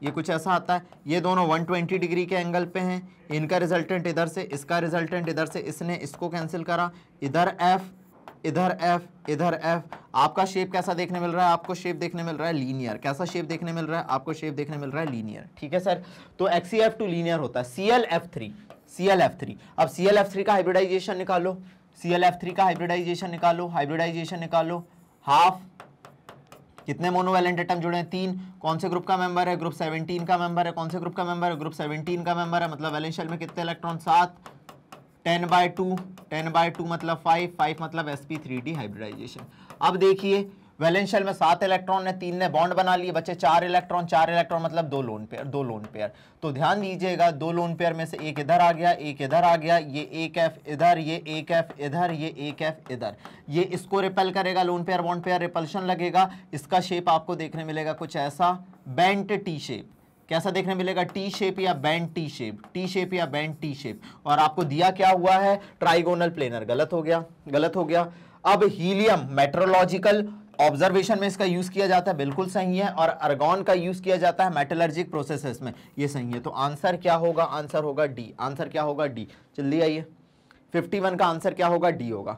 ये कुछ ऐसा आता है ये दोनों 120 डिग्री के एंगल पे हैं इनका रिजल्टेंट इधर से इसका रिजल्टेंट इधर से इसने इसको कैंसिल करा इधर एफ इधर एफ इधर एफ आपका शेप कैसा देखने मिल रहा है आपको शेप देखने मिल रहा है लीनियर कैसा शेप देखने मिल रहा है आपको शेप देखने मिल रहा है लीनियर ठीक है सर तो एक्सी एफ टू लीनियर होता है C L F three C L F three अब सी एल एफ थ्री का हाइब्रिडाइजेशन निकालो सी एल एफ थ्री का हाइब्रिडाइजेशन निकालो हाइब्रिडाइजेशन निकालो हाफ कितने मोनोवैलेंट एटम जुड़े हैं तीन कौन से ग्रुप का मेंबर है ग्रुप 17 का मेंबर है कौन से ग्रुप का मेंबर है ग्रुप 17 का मेंबर है मतलब वैलेंशियल में कितने इलेक्ट्रॉन सात ten by two ten by two मतलब फाइव फाइव मतलब S P three D hybridisation अब देखिए वैलेंशियल में सात इलेक्ट्रॉन ने तीन ने बॉन्ड बना लिए बच्चे चार इलेक्ट्रॉन चार इलेक्ट्रॉन मतलब दो लोन पेयर दो लोन पेयर तो ध्यान दीजिएगा दो लोन पेयर में से एक इधर आ गया एक इधर आ गया ये एक एफ इधर ये एक एफ इधर ये एक एफ इधर ये इसको रिपेल करेगा lone pair bond pair repulsion लगेगा इसका शेप आपको देखने मिलेगा कुछ ऐसा बेंट टी शेप कैसा देखने मिलेगा टी शेप या bent T shape T shape या बैंड टी शेप और आपको दिया क्या हुआ है ट्राइगोनल प्लेनर गलत हो गया गलत हो गया अब हीलियम मेट्रोलॉजिकल ऑब्जर्वेशन में इसका यूज किया जाता है बिल्कुल सही है और अर्गॉन का यूज किया जाता है मेटलर्जिक प्रोसेसेस में ये सही है तो आंसर क्या होगा आंसर होगा डी आंसर क्या होगा डी जल्दी आइए 51 का आंसर क्या होगा डी होगा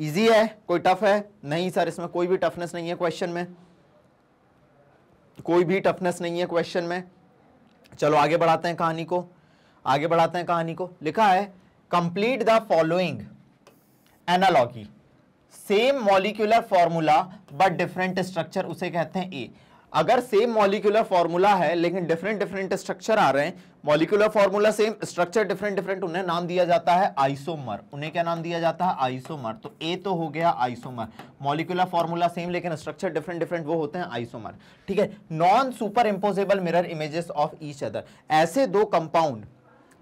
इजी है कोई टफ है नहीं सर इसमें कोई भी टफनेस नहीं है क्वेश्चन में कोई भी टफनेस नहीं है क्वेश्चन में चलो आगे बढ़ाते हैं कहानी को आगे बढ़ाते हैं कहानी को लिखा है complete the following analogy same molecular formula but different structure उसे कहते हैं ए अगर सेम मॉलिक्यूलर फॉर्मूला है लेकिन डिफरेंट डिफरेंट स्ट्रक्चर आ रहे हैं molecular formula same structure different different उन्हें नाम दिया जाता है आइसोमर उन्हें क्या नाम दिया जाता है आइसोमर तो ए तो हो गया आइसोमर मॉलिक्यूलर फॉर्मूला सेम लेकिन स्ट्रक्चर डिफरेंट डिफरेंट वो होते हैं आइसोमर ठीक है non superimposable mirror images of each other ऐसे दो कंपाउंड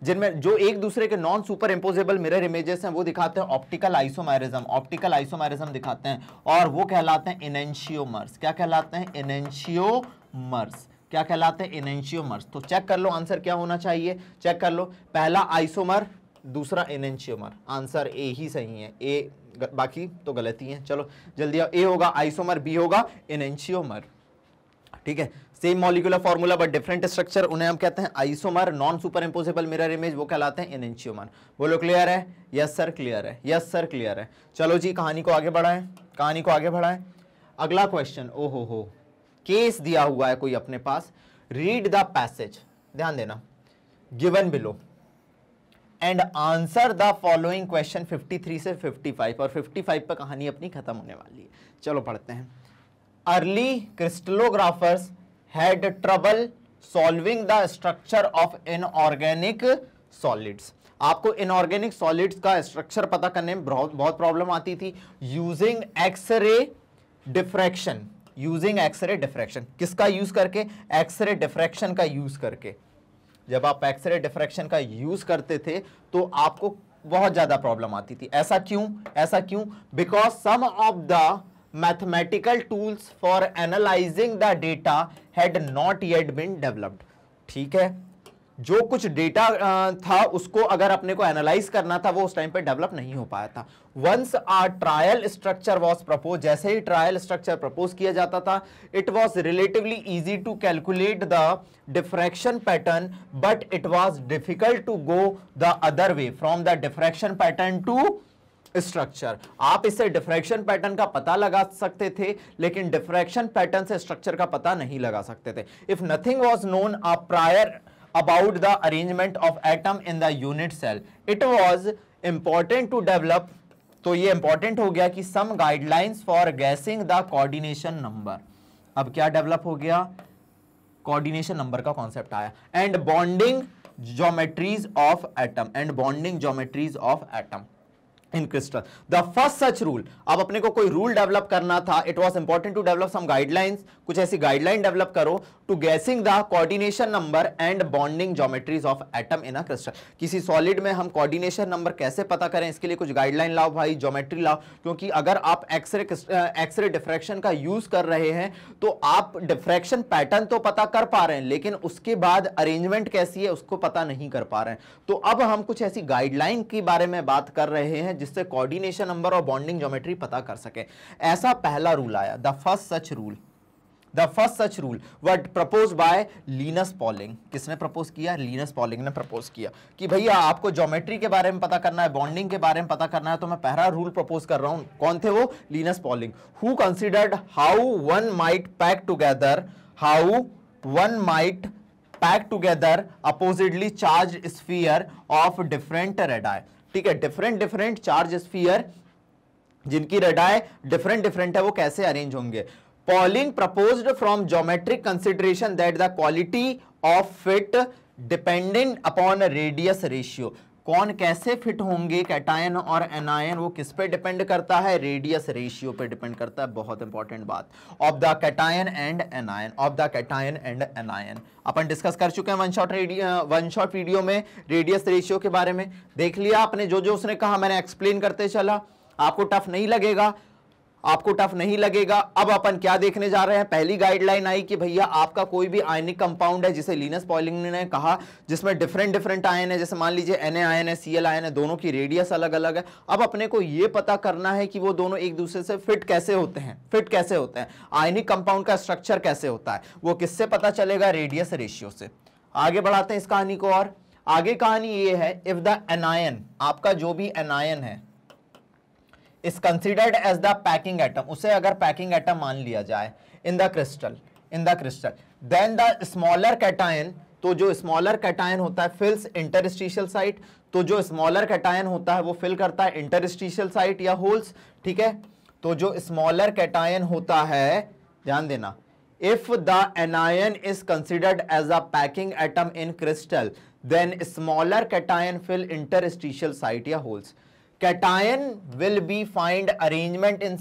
जिनमें जो एक दूसरे के non superimposable mirror images हैं वो दिखाते हैं ऑप्टिकल आइसोमायरिज्म ऑप्टिकल आइसोमायरिज्म दिखाते हैं और वो कहलाते हैं इनेंशियोमर्स क्या कहलाते हैं इनेंशियोमर्स क्या कहलाते हैं इनेंशियोमर्स तो चेक कर लो आंसर क्या होना चाहिए चेक कर लो पहला आइसोमर दूसरा इनेंशियोमर आंसर ए ही सही है ए बाकी तो गलत ही है चलो जल्दी ए होगा आइसोमर बी होगा इनेंशियोमर ठीक है same molecular formula but different structure उन्हें हम कहते हैं isomer non superimposable mirror image वो कहलाते हैं इनशियोमर बोलो क्लियर है यस सर क्लियर है यस सर क्लियर है चलो जी कहानी को आगे बढ़ाएं कहानी को आगे बढ़ाएं अगला क्वेश्चन ओ हो हो केस दिया हुआ है कोई अपने पास रीड द पैसेज ध्यान देना given below and answer the following question 53 से 55 और 55 पर कहानी अपनी खत्म होने वाली है चलो पढ़ते हैं early crystallographers had trouble solving the structure of inorganic solids आपको इनऑर्गेनिक सॉलिड्स का स्ट्रक्चर पता करने में बहुत बहुत प्रॉब्लम आती थी using X-ray diffraction using X-ray diffraction किसका यूज करके एक्सरे डिफ्रैक्शन का यूज करके जब आप एक्सरे डिफ्रैक्शन का यूज करते थे तो आपको बहुत ज्यादा प्रॉब्लम आती थी ऐसा क्यों ऐसा क्यों because some of the mathematical tools for analysing the data had not yet been developed ठीक है जो कुछ डेटा था उसको अगर अपने को एनालाइज करना था वो उस टाइम पे डेवलप नहीं हो पाया था once a trial structure was propose जैसे ही ट्रायल स्ट्रक्चर प्रपोज किया जाता था it was relatively easy to calculate the diffraction pattern but it was difficult to go the other way from the diffraction pattern to structure आप इससे diffraction pattern का पता लगा सकते थे लेकिन डिफ्रैक्शन पैटर्न से स्ट्रक्चर का पता नहीं लगा सकते थे if nothing was known a priori about the arrangement of atom in the unit cell it was important to develop तो ये इंपॉर्टेंट हो गया कि some guidelines for guessing the coordination number अब क्या डेवलप हो गया कोऑर्डिनेशन नंबर का कॉन्सेप्ट आया and bonding geometries of atom and bonding geometries of atom in crystal the first such rule अब अपने को कोई रूल डेवलप करना था it was important to develop some guidelines कुछ ऐसी गाइडलाइन डेवलप करो to guessing the coordination number and bonding geometries of atom in a crystal किसी सॉलिड में हम कोऑर्डिनेशन नंबर कैसे पता करें इसके लिए कुछ गाइडलाइन लाओ भाई ज्योमेट्री लाओ क्योंकि अगर आप एक्सरे एक्सरे डिफ्रैक्शन का यूज कर रहे हैं तो आप डिफ्रैक्शन पैटर्न तो पता कर पा रहे हैं लेकिन उसके बाद अरेंजमेंट कैसी है उसको पता नहीं कर पा रहे हैं तो अब हम कुछ ऐसी गाइडलाइन के बारे में बात कर रहे हैं जिससे कोऑर्डिनेशन नंबर और बॉन्डिंग ज्योमेट्री पता कर सके ऐसा पहला रूल आया the first such rule the first such rule what propose by Linus Pauling किसने प्रपोज किया लीनस पॉलिंग ने प्रपोज किया कि भैया आपको ज्योमेट्री के बारे में पता करना है बॉन्डिंग के बारे में पता करना है तो मैं पहला रूल प्रपोज कर रहा हूं कौन थे वो Linus Pauling who considered how one might pack together how one might pack together oppositely charged sphere of different radii ठीक है डिफरेंट डिफरेंट चार्ज स्फीयर जिनकी रडाएं डिफरेंट डिफरेंट है वो कैसे अरेंज होंगे Pauling proposed from geometric consideration that the quality of fit dependent upon radius ratio कौन कैसे fit होंगे कैटायन और एनायन वो किस पे डिपेंड करता है रेडियस रेशियो पे डिपेंड करता है बहुत इंपॉर्टेंट बात of the cation and anion of the cation and anion अपन डिस्कस कर चुके हैं one shot radio one shot video में रेडियस रेशियो के बारे में देख लिया आपने जो जो उसने कहा मैंने एक्सप्लेन करते चला आपको टफ नहीं लगेगा आपको टफ नहीं लगेगा अब अपन क्या देखने जा रहे हैं पहली गाइडलाइन आई कि भैया आपका कोई भी आयनिक कंपाउंड है जिसे लीनस पॉलिंग ने कहा जिसमें डिफरेंट डिफरेंट आयन है जैसे मान लीजिए एन ए आयन है सी एल आयन है दोनों की रेडियस अलग अलग है अब अपने को ये पता करना है कि वो दोनों एक दूसरे से फिट कैसे होते हैं फिट कैसे होते हैं आयनिक कंपाउंड का स्ट्रक्चर कैसे होता है वो किससे पता चलेगा रेडियस रेशियो से आगे बढ़ाते हैं इस कहानी को और आगे कहानी ये है इफ द एनायन आपका जो भी एनायन है is considered as the packing atom उसे अगर पैकिंग एटम मान लिया जाए in the crystal in the crystal then the smaller cation तो जो स्मॉलर कैटायन होता है फिल्स इंटरस्टिशियल साइट तो जो स्मॉलर कैटायन होता है वो फिल करता है इंटरस्टिशियल साइट या होल्स ठीक है तो जो स्मॉलर कैटायन होता है ध्यान देना if the anion is considered as a packing atom in crystal then smaller cation fill interstitial site या holes cation will be find arrangement in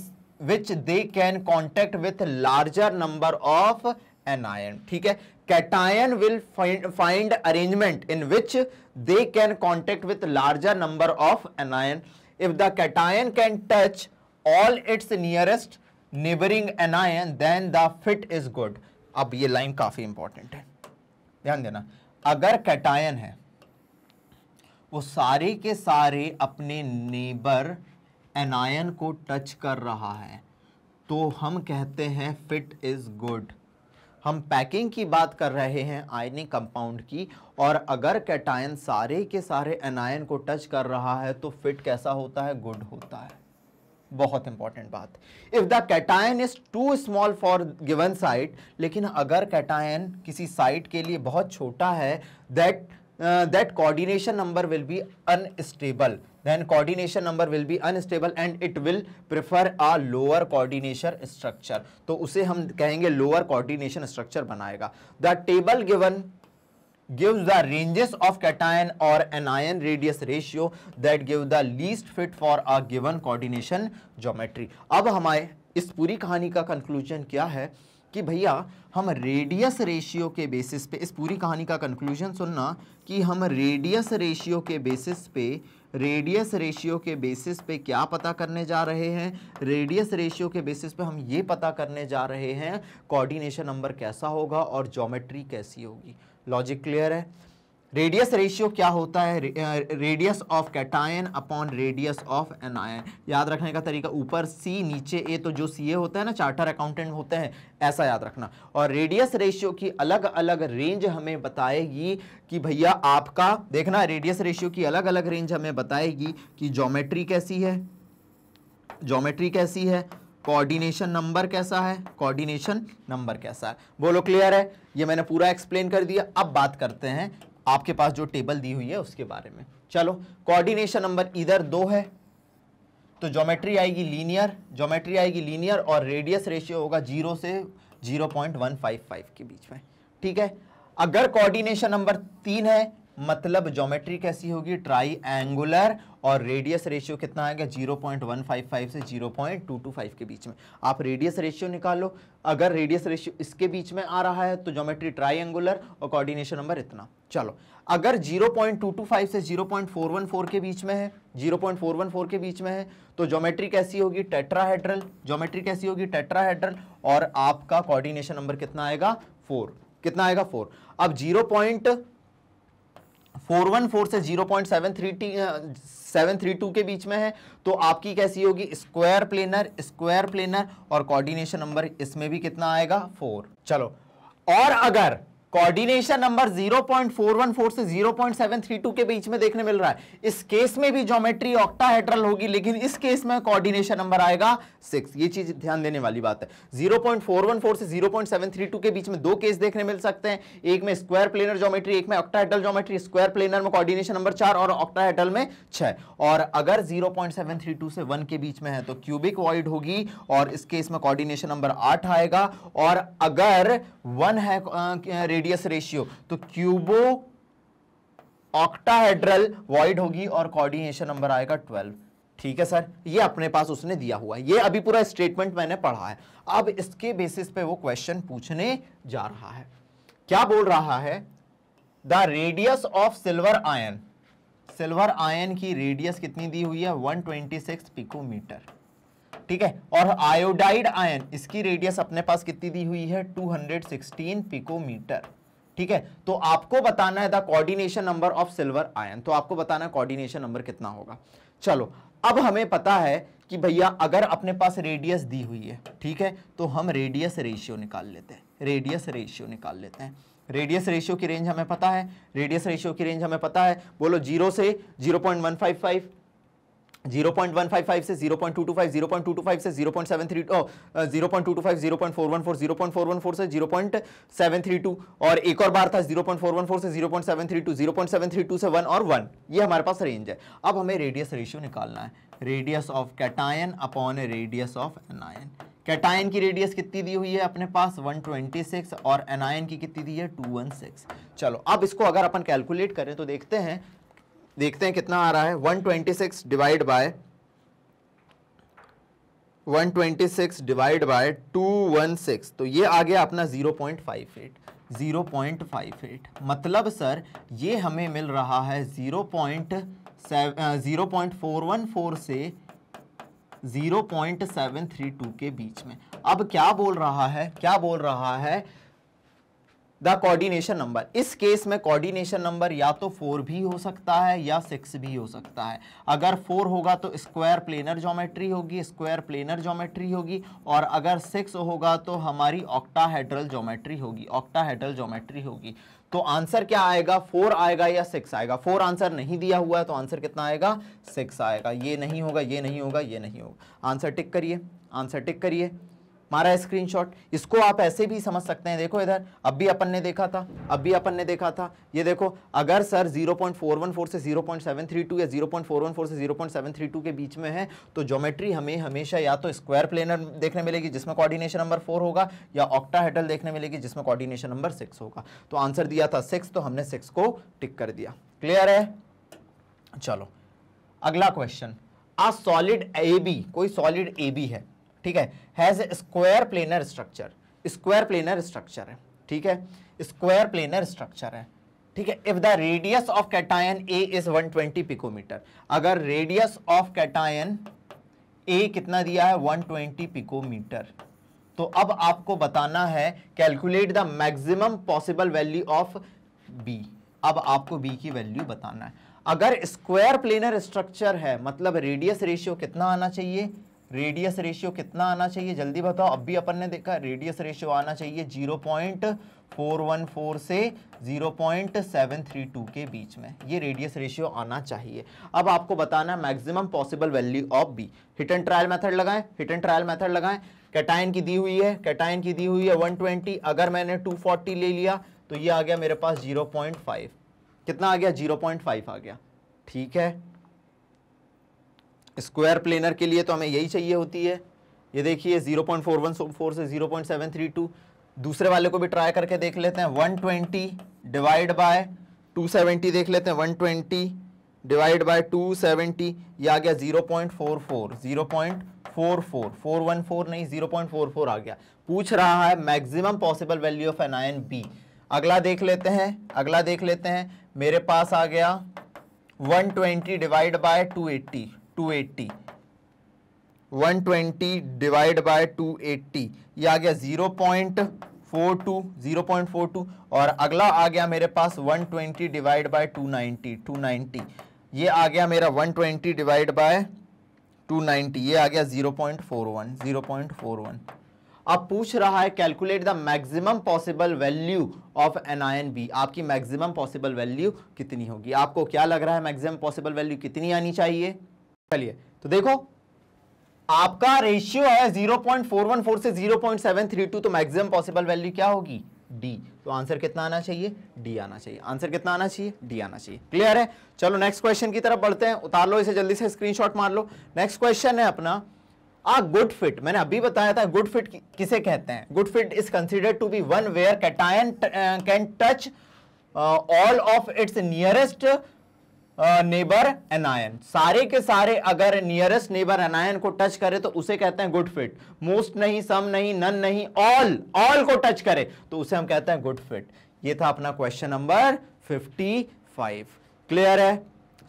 which they can contact with larger number of anion ठीक है cation will find arrangement in which they can contact with larger number of anion if the cation can touch all its nearest neighbouring anion then the fit is good अब ये line काफी important है ध्यान देना अगर cation है वो सारे के सारे अपने नेबर एनायन को टच कर रहा है तो हम कहते हैं फिट इज़ गुड हम पैकिंग की बात कर रहे हैं आयनिक कंपाउंड की और अगर कैटायन सारे के सारे एनायन को टच कर रहा है तो फिट कैसा होता है गुड होता है बहुत इंपॉर्टेंट बात if the cation is too small for given site लेकिन अगर कैटायन किसी साइट के लिए बहुत छोटा है that uh, that coordination number will be unstable then coordination number will be unstable and it will prefer a lower coordination structure तो उसे हम कहेंगे lower coordination structure बनाएगा the table given gives the ranges of cation or anion radius ratio that give the least fit for a given coordination geometry अब हमारे इस पूरी कहानी का conclusion क्या है कि भैया हम रेडियस रेशियो के बेसिस पे इस पूरी कहानी का कंक्लूजन सुनना कि हम रेडियस रेशियो के बेसिस पे रेडियस रेशियो के बेसिस पे क्या पता करने जा रहे हैं रेडियस रेशियो के बेसिस पे हम ये पता करने जा रहे हैं कोऑर्डिनेशन नंबर कैसा होगा और जोमेट्री कैसी होगी लॉजिक क्लियर है रेडियस रेशियो क्या होता है radius of cation upon radius of anion याद रखने का तरीका ऊपर सी नीचे ए तो जो सी ए होता है ना चार्टर अकाउंटेंट होते हैं ऐसा याद रखना और रेडियस रेशियो की अलग अलग रेंज हमें बताएगी कि भैया आपका देखना रेडियस रेशियो की अलग अलग रेंज हमें बताएगी कि जोमेट्री कैसी है जोमेट्री कैसी है कोऑर्डिनेशन नंबर कैसा है कोऑर्डिनेशन नंबर कैसा है बोलो क्लियर है ये मैंने पूरा एक्सप्लेन कर दिया अब बात करते हैं आपके पास जो टेबल दी हुई है उसके बारे में चलो कोऑर्डिनेशन नंबर इधर दो है तो ज्योमेट्री आएगी लीनियर ज्योमेट्री आएगी लीनियर और रेडियस रेशियो होगा जीरो से zero point one five five के बीच में ठीक है अगर कोऑर्डिनेशन नंबर तीन है मतलब ज्योमेट्री कैसी होगी ट्राई एंगुलर और रेडियस रेशियो कितना आएगा 0.155 से 0.225 के बीच में आप रेडियस रेशियो निकालो अगर रेडियस रेशियो इसके बीच में आ रहा है तो ज्योमेट्री ट्राई एंगुलर और कोऑर्डिनेशन नंबर इतना चलो अगर 0.225 से 0.414 के बीच में है 0.414 के बीच में है तो ज्योमेट्री कैसी होगी टेट्राहेड्रल ज्योमेट्री कैसी होगी टेट्राहेड्रल और आपका कोऑर्डिनेशन नंबर कितना आएगा फोर कितना आएगा फोर अब zero point four one four से जीरो पॉइंट सेवन थ्री टी सेवन थ्री टू के बीच में है तो आपकी कैसी होगी स्क्वायर प्लेनर स्क्वायर प्लेनर और कोऑर्डिनेशन नंबर इसमें भी कितना आएगा फोर चलो और अगर कोऑर्डिनेशन नंबर 0.414 से 0.732 के बीच में देखने मिल रहा है इस केस में भी ज्योमेट्री ऑक्टाहेड्रल होगी लेकिन इस केस में कोऑर्डिनेशन नंबर आएगा सिक्स ये चीज ध्यान देने वाली बात है 0.414 से 0.732 के बीच में दो केस देखने मिल सकते हैं एक में स्क्वायर प्लेनर ज्योमेट्री एक में ऑक्टाहेड्रल ज्योमेट्री स्क्वायर प्लेनर में कोऑर्डिनेशन नंबर चार और ऑक्टाहेड्रल में छह और अगर 0.732 से वन के बीच में है तो क्यूबिक वॉइड होगी और इस केस में कोऑर्डिनेशन नंबर आठ आएगा और अगर वन है रेडियो रेडियस रेशियो तो क्यूबो ऑक्टाहेड्रल वॉइड होगी और कोऑर्डिनेशन नंबर आएगा ट्वेल्व ठीक है सर ये अपने पास उसने दिया हुआ है ये अभी पूरा स्टेटमेंट मैंने पढ़ा है अब इसके बेसिस पे वो क्वेश्चन पूछने जा रहा है क्या बोल रहा है the radius of silver ion silver ion की रेडियस कितनी दी हुई है 126 पिकोमीटर ठीक है और आयोडाइड आयन इसकी रेडियस अपने पास कितनी दी हुई है 216 पिकोमीटर ठीक है तो आपको बताना है the coordination number of silver ion तो आपको बताना है कोऑर्डिनेशन नंबर कितना होगा चलो अब हमें पता है कि भैया अगर अपने पास रेडियस दी हुई है ठीक है तो हम रेडियस रेशियो निकाल लेते हैं रेडियस रेशियो निकाल लेते हैं रेडियस रेशियो की रेंज हमें पता है रेडियस रेशियो की रेंज हमें पता है बोलो जीरो से zero point one five five 0.155 से 0.225 0.225 से 0.73 ओ 0.225 0.414 0.414 से 0.732 और एक और बार था 0.414 से 0.732 0.732 से 1 और 1 ये हमारे पास रेंज है अब हमें रेडियस रेशियो निकालना है radius of cation upon radius of anion cation की रेडियस कितनी दी हुई है अपने पास 126 और एनायन की कितनी दी है 216 चलो अब इसको अगर अपन कैलकुलेट करें तो देखते हैं देखते हैं कितना आ रहा है 126 डिवाइड बाय 126 डिवाइड बाय 216 तो ये आ गया अपना 0.58 0.58 मतलब सर ये हमें मिल रहा है 0.414 से 0.732 के बीच में अब क्या बोल रहा है क्या बोल रहा है द कोऑर्डिनेशन नंबर इस केस में कोऑर्डिनेशन नंबर या तो फोर भी हो सकता है या सिक्स भी हो सकता है अगर फोर होगा तो स्क्वायर प्लेनर ज्योमेट्री होगी स्क्वायर प्लेनर ज्योमेट्री होगी और अगर सिक्स होगा तो हमारी ऑक्टाहेड्रल ज्योमेट्री होगी ऑक्टाहेड्रल ज्योमेट्री होगी तो आंसर क्या आएगा फोर आएगा या सिक्स आएगा फोर आंसर नहीं दिया हुआ है तो आंसर कितना आएगा सिक्स आएगा ये नहीं होगा ये नहीं होगा ये नहीं होगा आंसर टिक करिए आंसर टिक करिए मारा है स्क्रीनशॉट इसको आप ऐसे भी समझ सकते हैं देखो इधर अब भी अपन ने देखा था अब भी अपन ने देखा था ये देखो अगर सर 0.414 से 0.732 या 0.414 से 0.732 के बीच में है तो ज्योमेट्री हमें हमेशा या तो स्क्वायर प्लेनर देखने मिलेगी जिसमें कोऑर्डिनेशन नंबर फोर होगा या हेटल देखने मिलेगी जिसमें कॉर्डिनेशन नंबर सिक्स होगा तो आंसर दिया था सिक्स तो हमने सिक्स को टिक कर दिया क्लियर है चलो अगला क्वेश्चन आ सॉलिड ए बी कोई सॉलिड ए बी है ठीक है has square planar structure square planar structure है ठीक है स्क्वायर प्लेनर स्ट्रक्चर है ठीक है if the radius of cation A is 120 picometre अगर रेडियस ऑफ कैटायन ए कितना दिया है 120 पिकोमीटर तो अब आपको बताना है calculate the maximum possible value of B अब आपको बी की वैल्यू बताना है अगर स्क्वायर प्लेनर स्ट्रक्चर है मतलब रेडियस रेशियो कितना आना चाहिए रेडियस रेशियो कितना आना चाहिए जल्दी बताओ अब भी अपन ने देखा रेडियस रेशियो आना चाहिए 0.414 से 0.732 के बीच में ये रेडियस रेशियो आना चाहिए अब आपको बताना है maximum possible value of B hit and trial method लगाएं हिट एंड ट्रायल मेथड लगाएं कैटाइन की दी हुई है कैटाइन की दी हुई है 120 अगर मैंने 240 ले लिया तो ये आ गया मेरे पास 0.5 कितना आ गया 0.5 आ गया ठीक है स्क्वायर प्लेनर के लिए तो हमें यही चाहिए होती है ये देखिए 0.414 से 0.732 दूसरे वाले को भी ट्राई करके देख लेते हैं 120 डिवाइड बाय 270 देख लेते हैं 120 डिवाइड बाय 270 ये आ गया 0.44 0.44 414 नहीं 0.44 आ गया पूछ रहा है maximum possible value of anion B अगला देख लेते हैं अगला देख लेते हैं मेरे पास आ गया 120 divide by 280 one twenty divide by 280 ये आ गया 0.42 0.42 और अगला आ गया मेरे पास 120 डिवाइड बाय 290 290 ये आ गया मेरा 120 डिवाइड बाय 290 ये आ गया 0.41 0.41 अब पूछ रहा है calculate the maximum possible value of anion B आपकी मैक्सिमम पॉसिबल वैल्यू कितनी होगी आपको क्या लग रहा है मैक्सिमम पॉसिबल वैल्यू कितनी आनी चाहिए चलिए तो देखो आपका रेशियो है 0.414 से 0.732 तो मैक्सिमम पॉसिबल वैल्यू क्या होगी डी तो आंसर कितना आना चाहिए डी आना चाहिए आंसर कितना आना चाहिए डी आना चाहिए क्लियर है चलो नेक्स्ट क्वेश्चन की तरफ बढ़ते हैं उतार लो इसे जल्दी से स्क्रीनशॉट मार लो नेक्स्ट क्वेश्चन है अपना आ गुड फिट मैंने अभी बताया था गुड फिट किसे कहते हैं good fit is consider to be one where cation can touch all of its nearest neighbour anion सारे के सारे अगर नियरेस्ट नेबर एनायन को टच करे तो उसे कहते हैं गुड फिट मोस्ट नहीं सम नहीं नन नहीं ऑल ऑल को टच करे तो उसे हम कहते हैं गुड फिट ये था अपना क्वेश्चन नंबर 55 क्लियर है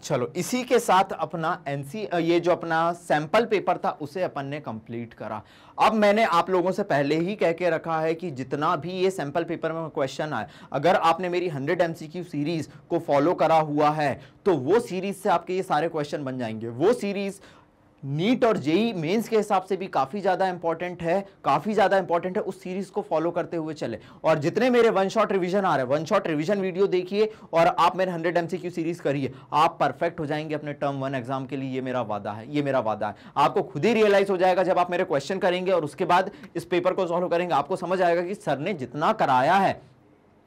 चलो इसी के साथ अपना एन ये जो अपना सैंपल पेपर था उसे अपन ने कंप्लीट करा अब मैंने आप लोगों से पहले ही कह के रखा है कि जितना भी ये सैंपल पेपर में क्वेश्चन आए अगर आपने मेरी 100 एम सीरीज़ को फॉलो करा हुआ है तो वो सीरीज़ से आपके ये सारे क्वेश्चन बन जाएंगे वो सीरीज़ नीट और जेई मेंस के हिसाब से भी काफ़ी ज़्यादा इंपॉर्टेंट है काफ़ी ज़्यादा इंपॉर्टेंट है उस सीरीज़ को फॉलो करते हुए चले और जितने मेरे वन शॉट रिवीजन आ रहे हैं वन शॉट रिवीजन वीडियो देखिए और आप मेरे हंड्रेड एमसीक्यू सीरीज़ करिए आप परफेक्ट हो जाएंगे अपने टर्म वन एग्जाम के लिए ये मेरा वादा है ये मेरा वादा है आपको खुद ही रियलाइज़ हो जाएगा जब आप मेरे क्वेश्चन करेंगे और उसके बाद इस पेपर को सॉल्व करेंगे आपको समझ आएगा कि सर ने जितना कराया है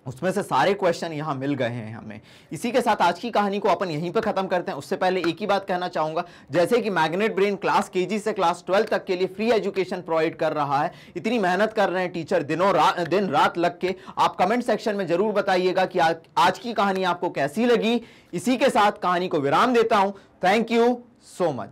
उसमें से सारे क्वेश्चन यहाँ मिल गए हैं हमें इसी के साथ आज की कहानी को अपन यहीं पर खत्म करते हैं उससे पहले एक ही बात कहना चाहूंगा जैसे कि मैग्नेट ब्रेन क्लास केजी से क्लास ट्वेल्व तक के लिए फ्री एजुकेशन प्रोवाइड कर रहा है इतनी मेहनत कर रहे हैं टीचर दिनों रा, दिन रात लग के आप कमेंट सेक्शन में जरूर बताइएगा कि आ, आज की कहानी आपको कैसी लगी इसी के साथ कहानी को विराम देता हूँ थैंक यू सो मच